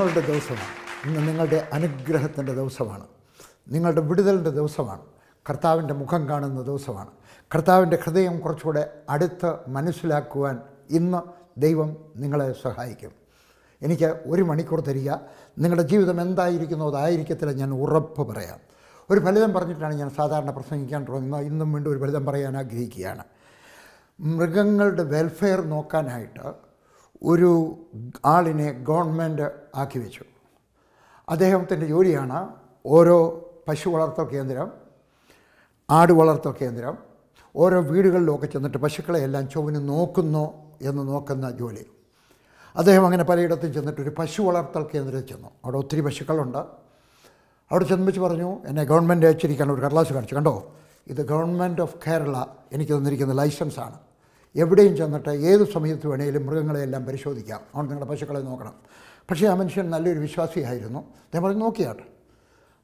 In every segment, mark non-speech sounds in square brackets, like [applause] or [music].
നിങ്ങളുടെ ദിവസമാണ് ഇന്ന് നിങ്ങളുടെ അനുഗ്രഹത്തിൻ്റെ ദിവസമാണ് നിങ്ങളുടെ വിടുതലിൻ്റെ ദിവസമാണ് കർത്താവിൻ്റെ മുഖം കാണുന്ന ദിവസമാണ് കർത്താവിൻ്റെ ഹൃദയം കുറച്ചുകൂടെ അടുത്ത് മനസ്സിലാക്കുവാൻ ഇന്ന് ദൈവം നിങ്ങളെ സഹായിക്കും എനിക്ക് ഒരു മണിക്കൂർ തരിക നിങ്ങളുടെ ജീവിതം എന്തായിരിക്കുന്നോ അതായിരിക്കത്തില്ല ഞാൻ ഉറപ്പ് പറയാം ഒരു ഫലിതം പറഞ്ഞിട്ടാണ് ഞാൻ സാധാരണ പ്രസംഗിക്കാൻ തുടങ്ങുന്നത് ഇന്നും വീണ്ടും ഒരു ഫലിതം പറയാൻ ആഗ്രഹിക്കുകയാണ് മൃഗങ്ങളുടെ വെൽഫെയർ നോക്കാനായിട്ട് ഒരു ആളിനെ ഗവൺമെൻറ് ആക്കി വെച്ചു അദ്ദേഹത്തിൻ്റെ ജോലിയാണ് ഓരോ പശു വളർത്തൽ കേന്ദ്രം ആട് വളർത്തൽ കേന്ദ്രം ഓരോ വീടുകളിലൊക്കെ ചെന്നിട്ട് പശുക്കളെ എല്ലാം ചൊവ്വന് നോക്കുന്നു എന്ന് നോക്കുന്ന ജോലി അദ്ദേഹം അങ്ങനെ പലയിടത്തും ചെന്നിട്ട് ഒരു പശു വളർത്തൽ കേന്ദ്രത്തിൽ ചെന്നു അവിടെ ഒത്തിരി പശുക്കളുണ്ട് അവിടെ ചെന്നിച്ച് പറഞ്ഞു എന്നെ ഗവൺമെൻറ് അയച്ചിരിക്കാൻ ഒരു കടലാസ് കാണിച്ചു കണ്ടോ ഇത് ഗവൺമെൻറ് ഓഫ് കേരള എനിക്ക് തന്നിരിക്കുന്ന ലൈസൻസാണ് എവിടെയും ചെന്നിട്ട് ഏത് സമയത്ത് വേണേലും മൃഗങ്ങളെയെല്ലാം പരിശോധിക്കാം അവൻ നിങ്ങളുടെ പശുക്കളെ നോക്കണം പക്ഷേ ആ മനുഷ്യൻ നല്ലൊരു വിശ്വാസിയായിരുന്നു അദ്ദേഹം പറഞ്ഞു നോക്കിയാട്ട്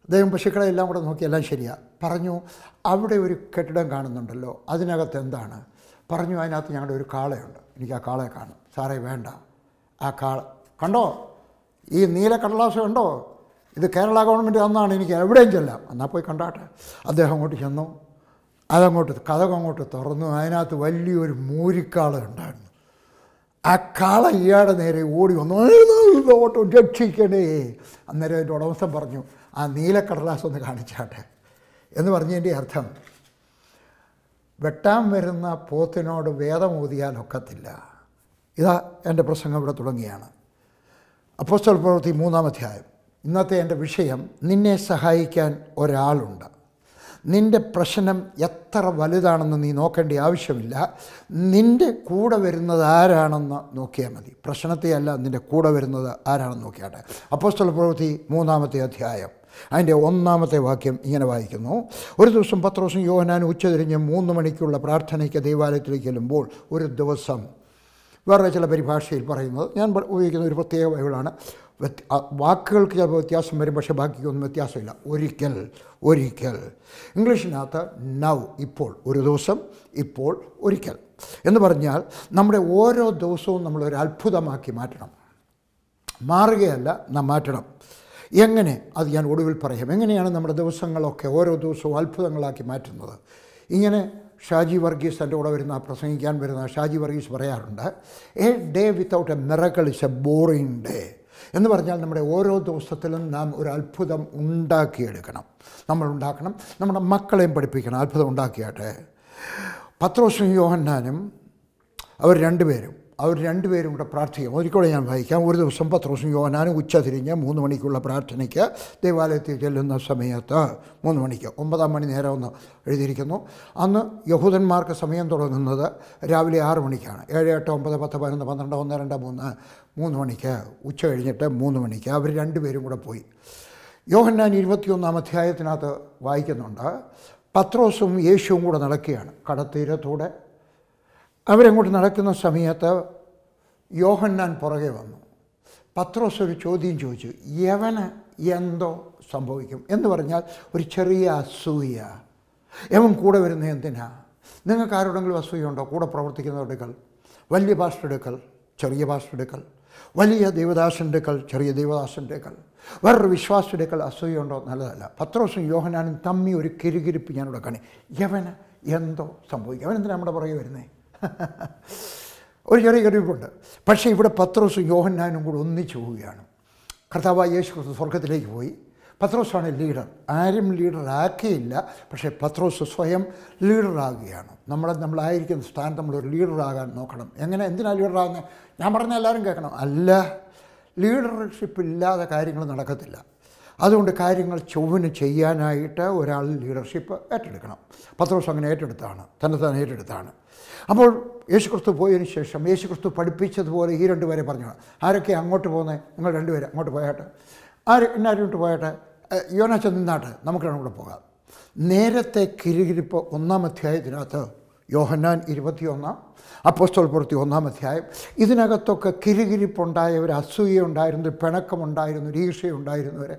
അദ്ദേഹം പശുക്കളെ എല്ലാം കൂടെ നോക്കി എല്ലാം ശരിയാണ് പറഞ്ഞു അവിടെ ഒരു കെട്ടിടം കാണുന്നുണ്ടല്ലോ അതിനകത്ത് എന്താണ് പറഞ്ഞു അതിനകത്ത് ഞങ്ങളുടെ ഒരു കാളയുണ്ട് എനിക്ക് ആ കാളയെ കാണും സാറേ വേണ്ട ആ കാള കണ്ടോ ഈ നീല കടലാസം ഉണ്ടോ ഇത് കേരള ഗവൺമെൻറ് തന്നാണ് എനിക്ക് എവിടെയും ചെല്ലാം എന്നാൽ പോയി കണ്ടാട്ടെ അദ്ദേഹം അങ്ങോട്ട് ചെന്നു അതങ്ങോട്ട് അങ്ങോട്ട് തുറന്നു അതിനകത്ത് വലിയൊരു മൂരിക്കാള ഉണ്ടായിരുന്നു ആ കാള ഇയാളുടെ നേരെ ഓടി വന്നു ഓട്ടോ രക്ഷിക്കണേ അന്നേരം അതിൻ്റെ ഉടമസ്ഥൻ പറഞ്ഞു ആ നീലക്കടലാസ് ഒന്ന് കാണിച്ചാട്ടെ എന്ന് പറഞ്ഞതിൻ്റെ അർത്ഥം വെട്ടാൻ വരുന്ന പോത്തിനോട് ഊതിയാൽ ഒക്കത്തില്ല ഇതാ എൻ്റെ പ്രസംഗം ഇവിടെ തുടങ്ങിയാണ് അപ്പോസ്റ്റൽ പ്രവൃത്തി മൂന്നാം അധ്യായം ഇന്നത്തെ എൻ്റെ വിഷയം നിന്നെ സഹായിക്കാൻ ഒരാളുണ്ട് നിൻ്റെ പ്രശ്നം എത്ര വലുതാണെന്ന് നീ നോക്കേണ്ട ആവശ്യമില്ല നിൻ്റെ കൂടെ വരുന്നത് ആരാണെന്ന് നോക്കിയാൽ മതി പ്രശ്നത്തെയല്ല നിൻ്റെ കൂടെ വരുന്നത് ആരാണെന്ന് നോക്കിയാട്ടെ സ്ഥല പ്രവൃത്തി മൂന്നാമത്തെ അധ്യായം അതിൻ്റെ ഒന്നാമത്തെ വാക്യം ഇങ്ങനെ വായിക്കുന്നു ഒരു ദിവസം പത്രോസും യോഹനാൻ ഉച്ചതിരിഞ്ഞ് മൂന്ന് മണിക്കുള്ള പ്രാർത്ഥനയ്ക്ക് ദേവാലയത്തിലേക്ക് ചെല്ലുമ്പോൾ ഒരു ദിവസം വേറെ ചില പരിഭാഷയിൽ പറയുന്നത് ഞാൻ ഉപയോഗിക്കുന്ന ഒരു പ്രത്യേക ബൈബിളാണ് വാക്കുകൾക്ക് ചിലപ്പോൾ വ്യത്യാസം വരും പക്ഷേ ബാക്കിക്കൊന്നും വ്യത്യാസമില്ല ഒരിക്കൽ ഒരിക്കൽ ഇംഗ്ലീഷിനകത്ത് നൗ ഇപ്പോൾ ഒരു ദിവസം ഇപ്പോൾ ഒരിക്കൽ എന്ന് പറഞ്ഞാൽ നമ്മുടെ ഓരോ ദിവസവും നമ്മൾ ഒരു അത്ഭുതമാക്കി മാറ്റണം മാറുകയല്ല നാം മാറ്റണം എങ്ങനെ അത് ഞാൻ ഒടുവിൽ പറയാം എങ്ങനെയാണ് നമ്മുടെ ദിവസങ്ങളൊക്കെ ഓരോ ദിവസവും അത്ഭുതങ്ങളാക്കി മാറ്റുന്നത് ഇങ്ങനെ ഷാജി വർഗീസ് എൻ്റെ കൂടെ വരുന്ന പ്രസംഗിക്കാൻ വരുന്ന ഷാജി വർഗീസ് പറയാറുണ്ട് a day without a miracle is a boring day എന്ന് പറഞ്ഞാൽ നമ്മുടെ ഓരോ ദിവസത്തിലും നാം ഒരു അത്ഭുതം ഉണ്ടാക്കിയെടുക്കണം നമ്മൾ ഉണ്ടാക്കണം നമ്മുടെ മക്കളെയും പഠിപ്പിക്കണം അത്ഭുതം ഉണ്ടാക്കിയാട്ടെ പത്രോസും യോഹന്നാനും അവർ രണ്ടുപേരും അവർ രണ്ടുപേരും കൂടെ പ്രാർത്ഥിക്കും ഒരിക്കലും ഞാൻ വായിക്കാം ഒരു ദിവസം പത്രോസും യോനാനും ഉച്ച തിരിഞ്ഞ് മൂന്ന് മണിക്കുള്ള പ്രാർത്ഥനയ്ക്ക് ദേവാലയത്തിൽ ചെല്ലുന്ന സമയത്ത് മൂന്ന് മണിക്ക് ഒമ്പതാം മണി നേരം ഒന്ന് എഴുതിയിരിക്കുന്നു അന്ന് യഹൂദന്മാർക്ക് സമയം തുടങ്ങുന്നത് രാവിലെ ആറ് മണിക്കാണ് ഏഴ് എട്ട് ഒമ്പത് പത്ത് പതിനൊന്ന് പന്ത്രണ്ട് ഒന്ന് രണ്ട് മൂന്ന് മൂന്ന് മണിക്ക് ഉച്ച കഴിഞ്ഞിട്ട് മൂന്ന് മണിക്ക് അവർ രണ്ടുപേരും കൂടെ പോയി യോഹന്നാൻ ഇരുപത്തിയൊന്നാം അധ്യായത്തിനകത്ത് വായിക്കുന്നുണ്ട് പത്രോസും യേശുവും കൂടെ നടക്കുകയാണ് കടത്തീരത്തൂടെ അവരങ്ങോട്ട് നടക്കുന്ന സമയത്ത് യോഹന്നാൻ പുറകെ വന്നു പത്രോസ് ഒരു ചോദ്യം ചോദിച്ചു യവന് എന്തോ സംഭവിക്കും എന്ന് പറഞ്ഞാൽ ഒരു ചെറിയ അസൂയ യവൻ കൂടെ വരുന്ന എന്തിനാ നിങ്ങൾക്ക് ആരോടെങ്കിലും അസൂയുണ്ടോ കൂടെ പ്രവർത്തിക്കുന്നവരുടെക്കൾ വലിയ ഭാഷയെടുക്കൽ ചെറിയ ഭാഷയെടുക്കൽ വലിയ ദേവദാസൻ്റെക്കൾ ചെറിയ ദേവദാസൻ്റെക്കൾ വേറൊരു വിശ്വാസിയുടെക്കൾ അസൂയുണ്ടോ നല്ലതല്ല പത്രോസും യോഹനാനും തമ്മി ഒരു കിരുകിരിപ്പ് ഞാനിവിടെ കാണി യവന് എന്തോ സംഭവിക്കും അവനെന്തിനാണ് നമ്മുടെ പുറകെ വരുന്നത് [laughs] ഒരു ചെറിയ കറിവുണ്ട് പക്ഷേ ഇവിടെ പത്രോസും യോഹന്നാനും കൂടെ ഒന്നിച്ചു പോവുകയാണ് കർത്താവ് യേശു ക്രിസ്തു സ്വർഗത്തിലേക്ക് പോയി പത്രോസാണ് ലീഡർ ആരും ലീഡറാക്കിയില്ല പക്ഷേ പത്രോസ് സ്വയം ലീഡറാകുകയാണ് നമ്മൾ നമ്മളായിരിക്കുന്ന സ്ഥാനത്ത് നമ്മളൊരു ലീഡറാകാൻ നോക്കണം എങ്ങനെ എന്തിനാണ് ലീഡറാകുന്നത് ഞാൻ പറഞ്ഞാൽ എല്ലാവരും കേൾക്കണം അല്ല ലീഡർഷിപ്പ് ഇല്ലാതെ കാര്യങ്ങൾ നടക്കത്തില്ല അതുകൊണ്ട് കാര്യങ്ങൾ ചൊവ്വന് ചെയ്യാനായിട്ട് ഒരാൾ ലീഡർഷിപ്പ് ഏറ്റെടുക്കണം പത്രോസ് അങ്ങനെ ഏറ്റെടുത്താണ് തന്നെ തന്നെ ഏറ്റെടുത്താണ് അപ്പോൾ യേശു ക്രിസ്തു പോയതിന് ശേഷം യേശു ക്രിസ്തു പഠിപ്പിച്ചതുപോലെ ഈ രണ്ടുപേരെ പറഞ്ഞു ആരൊക്കെ അങ്ങോട്ട് പോകുന്നത് നിങ്ങൾ രണ്ടുപേരും അങ്ങോട്ട് പോയാട്ടെ ആര് എന്നാരോട്ട് പോയാട്ടെ യോനാച്ച നിന്നാട്ടെ നമുക്ക് കൂടെ പോകാം നേരത്തെ കിരുകിരിപ്പ് ഒന്നാം അധ്യായത്തിനകത്ത് യോഹന്നാൻ ഇരുപത്തിയൊന്നാം അപ്പോസ്റ്റോൾ പുറത്തി ഒന്നാം അധ്യായം ഇതിനകത്തൊക്കെ കിരുകിരിപ്പുണ്ടായവർ അസൂയുണ്ടായിരുന്നു പിണക്കമുണ്ടായിരുന്നു രീക്ഷയുണ്ടായിരുന്നവർ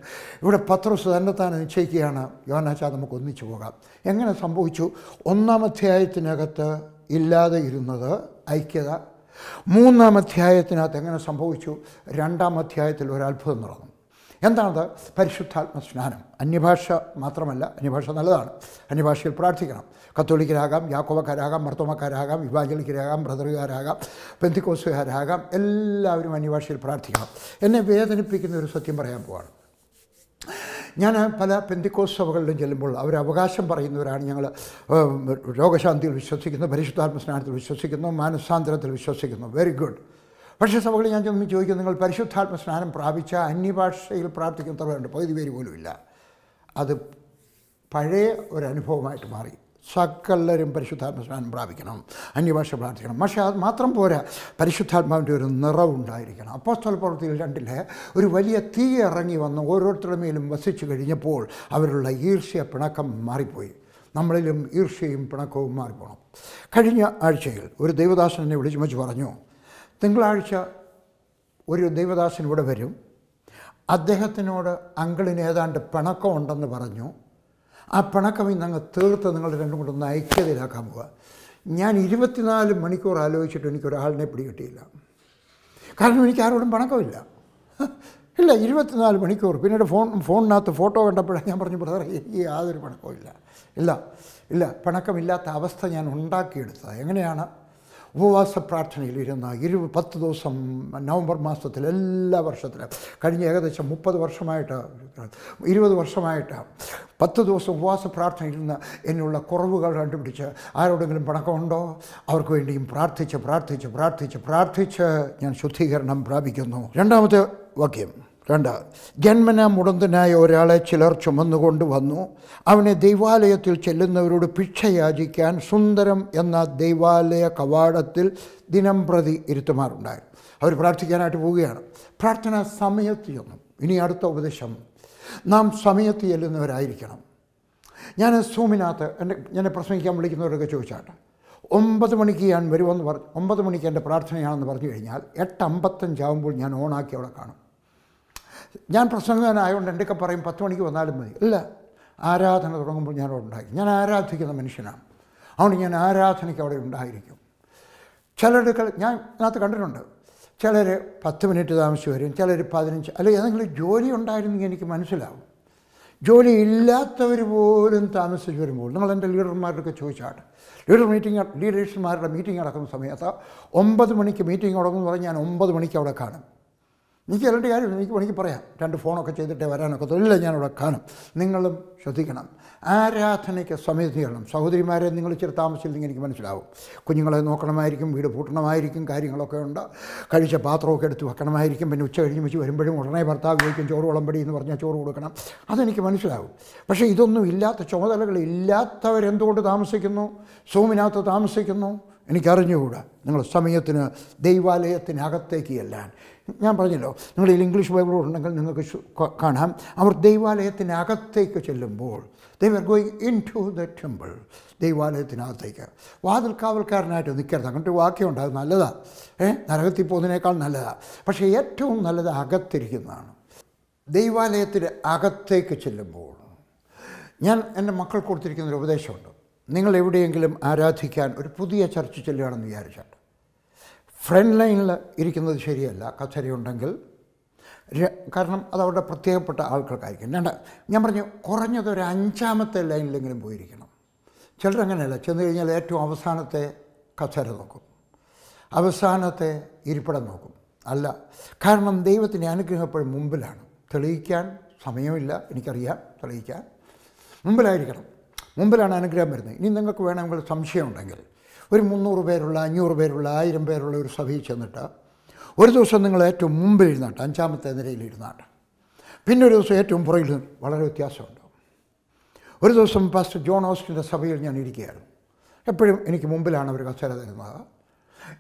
ഇവിടെ പത്രോസ് തന്നെ താൻ നിശ്ചയിക്കുകയാണ് യോനാച്ച നമുക്ക് ഒന്നിച്ചു പോകാം എങ്ങനെ സംഭവിച്ചു ഒന്നാം അധ്യായത്തിനകത്ത് ഇല്ലാതെ ഇരുന്നത് ഐക്യത മൂന്നാം അധ്യായത്തിനകത്ത് എങ്ങനെ സംഭവിച്ചു രണ്ടാം അധ്യായത്തിൽ ഒരു അത്ഭുതം നടന്നു എന്താണത് പരിശുദ്ധാത്മ സ്നാനം അന്യഭാഷ മാത്രമല്ല അന്യഭാഷ നല്ലതാണ് അന്യഭാഷയിൽ പ്രാർത്ഥിക്കണം കത്തോലിക്കരാകാം യാക്കോവക്കാരാകാം മർത്തോമക്കാരാകാം വിഭാജലിക്കരാകാം ബ്രദറുകാരാകാം ബന്ധുക്കോസുകാരാകാം എല്ലാവരും അന്യഭാഷയിൽ പ്രാർത്ഥിക്കണം എന്നെ വേദനിപ്പിക്കുന്ന ഒരു സത്യം പറയാൻ പോവാണ് ഞാൻ പല പെന്തിക്കോസ് സഭകളിലും ചെല്ലുമ്പോൾ അവർ അവകാശം പറയുന്നവരാണ് ഞങ്ങൾ രോഗശാന്തിയിൽ വിശ്വസിക്കുന്നു പരിശുദ്ധാത്മ സ്നാനത്തിൽ വിശ്വസിക്കുന്നു മാനസാന്തരത്തിൽ വിശ്വസിക്കുന്നു വെരി ഗുഡ് പക്ഷേ സഭകളിൽ ഞാൻ ചെന്ന് ചോദിക്കും നിങ്ങൾ പരിശുദ്ധാത്മ സ്നാനം പ്രാപിച്ച അന്യഭാഷയിൽ പ്രാർത്ഥിക്കുന്നവരുണ്ട് പകുതി പേര് പോലുമില്ല അത് പഴയ ഒരനുഭവമായിട്ട് മാറി സകലരും സ്നാനം പ്രാപിക്കണം അന്യഭാഷ പ്രാർത്ഥിക്കണം പക്ഷേ അത് മാത്രം പോരാ പരിശുദ്ധാത്മാവിൻ്റെ ഒരു നിറവുണ്ടായിരിക്കണം അപ്പോസ്തല പ്രവൃത്തിയിൽ രണ്ടിൽ ഒരു വലിയ തീ ഇറങ്ങി വന്ന് ഓരോരുത്തരുടെ മേലും വസിച്ചു കഴിഞ്ഞപ്പോൾ അവരുള്ള ഈർഷ്യ പിണക്കം മാറിപ്പോയി നമ്മളിലും ഈർഷ്യയും പിണക്കവും മാറിപ്പോണം കഴിഞ്ഞ ആഴ്ചയിൽ ഒരു ദൈവദാസൻ എന്നെ വിളിച്ചു വെച്ച് പറഞ്ഞു തിങ്കളാഴ്ച ഒരു ദൈവദാസൻ ഇവിടെ വരും അദ്ദേഹത്തിനോട് അങ്കിളിന് ഏതാണ്ട് പിണക്കമുണ്ടെന്ന് പറഞ്ഞു ആ പിണക്കം ഇന്ന് അങ്ങ് തീർത്ത് നിങ്ങൾ രണ്ടും കൂടെ ഒന്ന് ഐക്യതയിലാക്കാൻ പോവുക ഞാൻ ഇരുപത്തിനാല് മണിക്കൂർ ആലോചിച്ചിട്ട് എനിക്ക് ഒരാളിനെ പിടികിട്ടിയില്ല കാരണം എനിക്ക് ആരോടും പണക്കമില്ല ഇല്ല ഇരുപത്തിനാല് മണിക്കൂർ പിന്നീട് ഫോൺ ഫോണിനകത്ത് ഫോട്ടോ കണ്ടപ്പോഴാണ് ഞാൻ പറഞ്ഞു ബ്രദർ എനിക്ക് യാതൊരു പണക്കവും ഇല്ല ഇല്ല ഇല്ല അവസ്ഥ ഞാൻ ഉണ്ടാക്കിയെടുത്തത് എങ്ങനെയാണ് ഉപവാസ ഇരുന്ന ഇരു പത്ത് ദിവസം നവംബർ മാസത്തിൽ എല്ലാ വർഷത്തിലും കഴിഞ്ഞ ഏകദേശം മുപ്പത് വർഷമായിട്ട് ഇരുപത് വർഷമായിട്ട് പത്ത് ദിവസം ഉപവാസ നിന്ന് എന്നുള്ള കുറവുകൾ കണ്ടുപിടിച്ച് ആരോടെങ്കിലും പണക്കമുണ്ടോ അവർക്ക് വേണ്ടിയും പ്രാർത്ഥിച്ച് പ്രാർത്ഥിച്ച് പ്രാർത്ഥിച്ച് പ്രാർത്ഥിച്ച് ഞാൻ ശുദ്ധീകരണം പ്രാപിക്കുന്നു രണ്ടാമത്തെ വാക്യം കണ്ട ജന്മന മുടന്തനായ ഒരാളെ ചിലർ ചുമന്നുകൊണ്ട് വന്നു അവനെ ദൈവാലയത്തിൽ ചെല്ലുന്നവരോട് ഭിക്ഷ യാചിക്കാൻ സുന്ദരം എന്ന ദൈവാലയ കവാടത്തിൽ ദിനം പ്രതി ഇരുത്തുമാറുണ്ടായി അവർ പ്രാർത്ഥിക്കാനായിട്ട് പോവുകയാണ് പ്രാർത്ഥന സമയത്ത് ചെന്നു ഇനി അടുത്ത ഉപദേശം നാം സമയത്ത് ചെല്ലുന്നവരായിരിക്കണം ഞാൻ സൂമിനകത്ത് എൻ്റെ എന്നെ പ്രസംഗിക്കാൻ വിളിക്കുന്നവരൊക്കെ ചോദിച്ചാട്ടെ ഒമ്പത് മണിക്ക് ഞാൻ വരുമെന്ന് പറഞ്ഞു ഒമ്പത് മണിക്ക് എൻ്റെ പ്രാർത്ഥനയാണെന്ന് പറഞ്ഞു കഴിഞ്ഞാൽ എട്ട് അമ്പത്തഞ്ചാവുമ്പോൾ ഞാൻ ഓണാക്കി അവിടെ കാണും ഞാൻ പ്രസംഗനായതുകൊണ്ട് എൻ്റെയൊക്കെ പറയും പത്ത് മണിക്ക് വന്നാലും മതി ഇല്ല ആരാധന തുടങ്ങുമ്പോൾ ഞാൻ അവിടെ ഉണ്ടായി ഞാൻ ആരാധിക്കുന്ന മനുഷ്യനാണ് അതുകൊണ്ട് ഞാൻ ആരാധനയ്ക്ക് അവിടെ ഉണ്ടായിരിക്കും ചിലടുക്കൾ ഞാൻ അതിനകത്ത് കണ്ടിട്ടുണ്ട് ചിലർ പത്ത് മിനിറ്റ് താമസിച്ച് വരും ചിലർ പതിനഞ്ച് അല്ലെ ഏതെങ്കിലും ജോലി ഉണ്ടായിരുന്നെങ്കിൽ എനിക്ക് മനസ്സിലാവും ജോലി ഇല്ലാത്തവർ പോലും താമസിച്ച് വരുമ്പോൾ എൻ്റെ ലീഡർമാരുടെയൊക്കെ ചോദിച്ചാട്ട് ലീഡർ മീറ്റിംഗ് ലീഡേഴ്സുമാരുടെ മീറ്റിംഗ് നടക്കുന്ന സമയത്ത് ഒമ്പത് മണിക്ക് മീറ്റിംഗ് തുടങ്ങുമെന്ന് പറഞ്ഞാൽ ഞാൻ ഒമ്പത് മണിക്ക് അവിടെ കാണും എനിക്ക് അല്ലാണ്ട് കാര്യമില്ല എനിക്ക് പണിക്ക് പറയാം രണ്ട് ഫോണൊക്കെ ചെയ്തിട്ടേ വരാനൊക്കെ തൊഴിലില്ല ഞാനിവിടെ കാണും നിങ്ങളും ശ്രദ്ധിക്കണം ആരാധനയ്ക്ക് സമയത്ത് ചെയ്യണം സഹോദരിമാരെ നിങ്ങൾ ഇച്ചിരി താമസിച്ചില്ലെങ്കിൽ എനിക്ക് മനസ്സിലാവും കുഞ്ഞുങ്ങളെ നോക്കണമായിരിക്കും വീട് പൂട്ടണമായിരിക്കും കാര്യങ്ങളൊക്കെ ഉണ്ട് കഴിച്ച പാത്രമൊക്കെ എടുത്ത് വെക്കണമായിരിക്കും പിന്നെ ഉച്ച കഴിഞ്ഞ് വെച്ച് വരുമ്പോഴും ഉടനെ ഭർത്താവ് ചോദിക്കും ചോറ് വിളമ്പടി എന്ന് പറഞ്ഞാൽ ചോറ് കൊടുക്കണം അതെനിക്ക് മനസ്സിലാവും പക്ഷേ ഇതൊന്നും ഇല്ലാത്ത ചുമതലകൾ ഇല്ലാത്തവരെന്തുകൊണ്ട് താമസിക്കുന്നു സോമിനകത്ത് താമസിക്കുന്നു എനിക്കറിഞ്ഞുകൂടാ നിങ്ങൾ സമയത്തിന് ദൈവാലയത്തിനകത്തേക്ക് ചെല്ലാൻ ഞാൻ പറഞ്ഞല്ലോ നിങ്ങളിൽ ഇംഗ്ലീഷ് ബൈബിൾ ഉണ്ടെങ്കിൽ നിങ്ങൾക്ക് കാണാം അവർ ദൈവാലയത്തിനകത്തേക്ക് ചെല്ലുമ്പോൾ they're going into the temple ദൈവാലയത്തിനകത്തേക്ക് വാതിൽ കാവൽക്കാരനായിട്ട് നിൽക്കരുത് അങ്ങനത്തെ വാക്യമുണ്ട് അത് നല്ലതാണ് ഏ നരകത്തിൽ പോകുന്നതിനേക്കാൾ നല്ലതാണ് പക്ഷേ ഏറ്റവും നല്ലത് അകത്തിരിക്കുന്നതാണ് ദൈവാലയത്തിന് അകത്തേക്ക് ചെല്ലുമ്പോൾ ഞാൻ എൻ്റെ മക്കൾ കൊടുത്തിരിക്കുന്നൊരു ഒരു ഉപദേശമുണ്ട് നിങ്ങൾ എവിടെയെങ്കിലും ആരാധിക്കാൻ ഒരു പുതിയ ചർച്ച ചെല്ലുകയാണെന്ന് വിചാരിച്ചാൽ ഫ്രണ്ട് ലൈനിൽ ഇരിക്കുന്നത് ശരിയല്ല കച്ചരയുണ്ടെങ്കിൽ കാരണം അത് അവരുടെ പ്രത്യേകപ്പെട്ട ആൾക്കാർക്കായിരിക്കും രണ്ട് ഞാൻ പറഞ്ഞു കുറഞ്ഞത് ഒരു അഞ്ചാമത്തെ ലൈനിലെങ്കിലും പോയിരിക്കണം ചിലരങ്ങനെയല്ല ചെന്ന് കഴിഞ്ഞാൽ ഏറ്റവും അവസാനത്തെ കച്ചര നോക്കും അവസാനത്തെ ഇരിപ്പിടം നോക്കും അല്ല കാരണം ദൈവത്തിൻ്റെ അനുഗ്രഹം എപ്പോഴും മുമ്പിലാണ് തെളിയിക്കാൻ സമയമില്ല എനിക്കറിയാം തെളിയിക്കാൻ മുമ്പിലായിരിക്കണം മുമ്പിലാണ് അനുഗ്രഹം വരുന്നത് ഇനി നിങ്ങൾക്ക് വേണമെങ്കിൽ സംശയമുണ്ടെങ്കിൽ ഒരു മുന്നൂറ് പേരുള്ള അഞ്ഞൂറ് പേരുള്ള ആയിരം പേരുള്ള ഒരു സഭയിൽ ചെന്നിട്ട് ഒരു ദിവസം നിങ്ങൾ ഏറ്റവും മുമ്പിൽ ഇരുന്നാട്ട് അഞ്ചാമത്തെ നിരയിൽ ഇരുന്നാട്ട് പിന്നെ ഒരു ദിവസം ഏറ്റവും പുറകിൽ വളരെ വ്യത്യാസമുണ്ട് ഒരു ദിവസം പാസ്റ്റർ ജോൺ ഓസ്റ്റിൻ്റെ സഭയിൽ ഞാൻ ഇരിക്കുകയായിരുന്നു എപ്പോഴും എനിക്ക് മുമ്പിലാണ് അവർ കസേര തരുന്നത്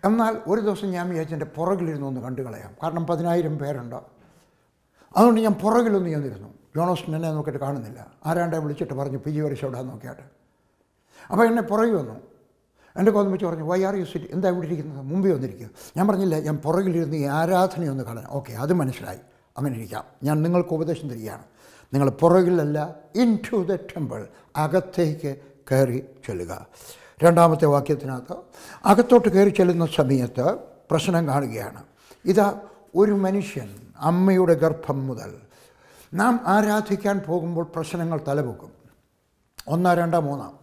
എന്നാൽ ഒരു ദിവസം ഞാൻ അച്ഛൻ്റെ പുറകിലിരുന്ന് ഒന്ന് കണ്ടു കളയാം കാരണം പതിനായിരം പേരുണ്ട് അതുകൊണ്ട് ഞാൻ പുറകിലൊന്ന് ചെന്നിരുന്നു ജോൺ ഓസ്റ്റിൻ എന്നെ നോക്കിയിട്ട് കാണുന്നില്ല ആരാണ്ടെ വിളിച്ചിട്ട് പറഞ്ഞു പി ജി വരിശോടാൻ നോക്കിയാട്ട് അപ്പോൾ എന്നെ പുറകിൽ വന്നു എൻ്റെ കോതമ്പച്ച് പറഞ്ഞു വൈ ആർ യു സിറ്റ് എന്താ ഇവിടെ ഇരിക്കുന്നത് മുമ്പേ വന്നിരിക്കുക ഞാൻ പറഞ്ഞില്ല ഞാൻ പുറകിലിരുന്ന് ഈ ആരാധനയൊന്ന് കളയാം ഓക്കെ അത് മനസ്സിലായി അങ്ങനെ ഇരിക്കാം ഞാൻ നിങ്ങൾക്ക് ഉപദേശം തരികയാണ് നിങ്ങൾ പുറകിലല്ല ഇൻ ടു ദ ടെമ്പിൾ അകത്തേക്ക് കയറി ചെല്ലുക രണ്ടാമത്തെ വാക്യത്തിനകത്ത് അകത്തോട്ട് കയറി ചെല്ലുന്ന സമയത്ത് പ്രശ്നം കാണുകയാണ് ഇതാ ഒരു മനുഷ്യൻ അമ്മയുടെ ഗർഭം മുതൽ നാം ആരാധിക്കാൻ പോകുമ്പോൾ പ്രശ്നങ്ങൾ തലപൊക്കും ഒന്നാ രണ്ടാം മൂന്നാം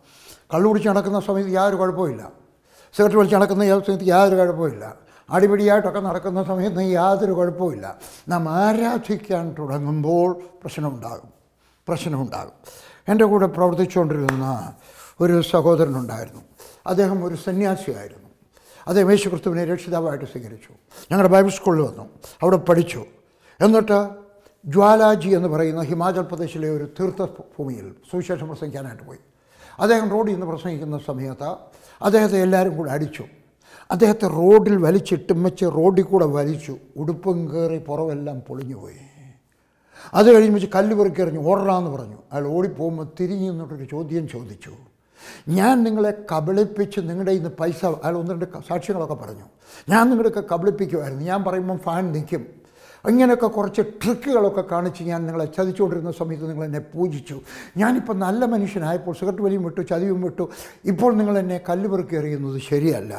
കള്ളു കുടിച്ച് നടക്കുന്ന സമയത്ത് യാതൊരു കുഴപ്പമില്ല സിഗരറ്റ് വലിച്ച് നടക്കുന്ന സമയത്ത് യാതൊരു കുഴപ്പമില്ല അടിപിടിയായിട്ടൊക്കെ നടക്കുന്ന സമയത്ത് യാതൊരു കുഴപ്പമില്ല നാം ആരാധിക്കാൻ തുടങ്ങുമ്പോൾ പ്രശ്നമുണ്ടാകും പ്രശ്നമുണ്ടാകും എൻ്റെ കൂടെ പ്രവർത്തിച്ചുകൊണ്ടിരുന്ന ഒരു സഹോദരനുണ്ടായിരുന്നു അദ്ദേഹം ഒരു സന്യാസിയായിരുന്നു അദ്ദേഹം യേശു ക്രിസ്തുവിനെ രക്ഷിതാവായിട്ട് സ്വീകരിച്ചു ഞങ്ങളുടെ ബൈബിൾ സ്കൂളിൽ വന്നു അവിടെ പഠിച്ചു എന്നിട്ട് ജ്വാലാജി എന്ന് പറയുന്ന ഹിമാചൽ പ്രദേശിലെ ഒരു തീർത്ഥഭൂമിയിൽ സുവിശേഷം പ്രസംഗിക്കാനായിട്ട് പോയി അദ്ദേഹം റോഡിൽ നിന്ന് പ്രസംഗിക്കുന്ന സമയത്ത് അദ്ദേഹത്തെ എല്ലാവരും കൂടെ അടിച്ചു അദ്ദേഹത്തെ റോഡിൽ വെച്ച് റോഡിൽ കൂടെ വലിച്ചു ഉടുപ്പും കയറി പൊളിഞ്ഞു പൊളിഞ്ഞുപോയി അത് കഴിഞ്ഞ് വെച്ച് കല്ല് പെറുക്കി എറിഞ്ഞു ഓടാന്ന് പറഞ്ഞു അയാൾ ഓടിപ്പോകുമ്പോൾ തിരിഞ്ഞു നിന്നിട്ടൊരു ചോദ്യം ചോദിച്ചു ഞാൻ നിങ്ങളെ കബളിപ്പിച്ച് നിങ്ങളുടെ ഇന്ന് പൈസ അയാൾ ഒന്ന് രണ്ട് സാക്ഷ്യങ്ങളൊക്കെ പറഞ്ഞു ഞാൻ നിങ്ങളൊക്കെ കബളിപ്പിക്കുമായിരുന്നു ഞാൻ പറയുമ്പം ഫാൻ നിൽക്കും അങ്ങനെയൊക്കെ കുറച്ച് ട്രിക്കുകളൊക്കെ കാണിച്ച് ഞാൻ നിങ്ങളെ ചതിച്ചുകൊണ്ടിരുന്ന സമയത്ത് നിങ്ങൾ എന്നെ പൂജിച്ചു ഞാനിപ്പോൾ നല്ല മനുഷ്യനായപ്പോൾ സിഗരറ്റ് വലിയും വിട്ടു ചതിയും വിട്ടു ഇപ്പോൾ നിങ്ങൾ എന്നെ കല്ലുപെറുക്കി എറിയുന്നത് ശരിയല്ല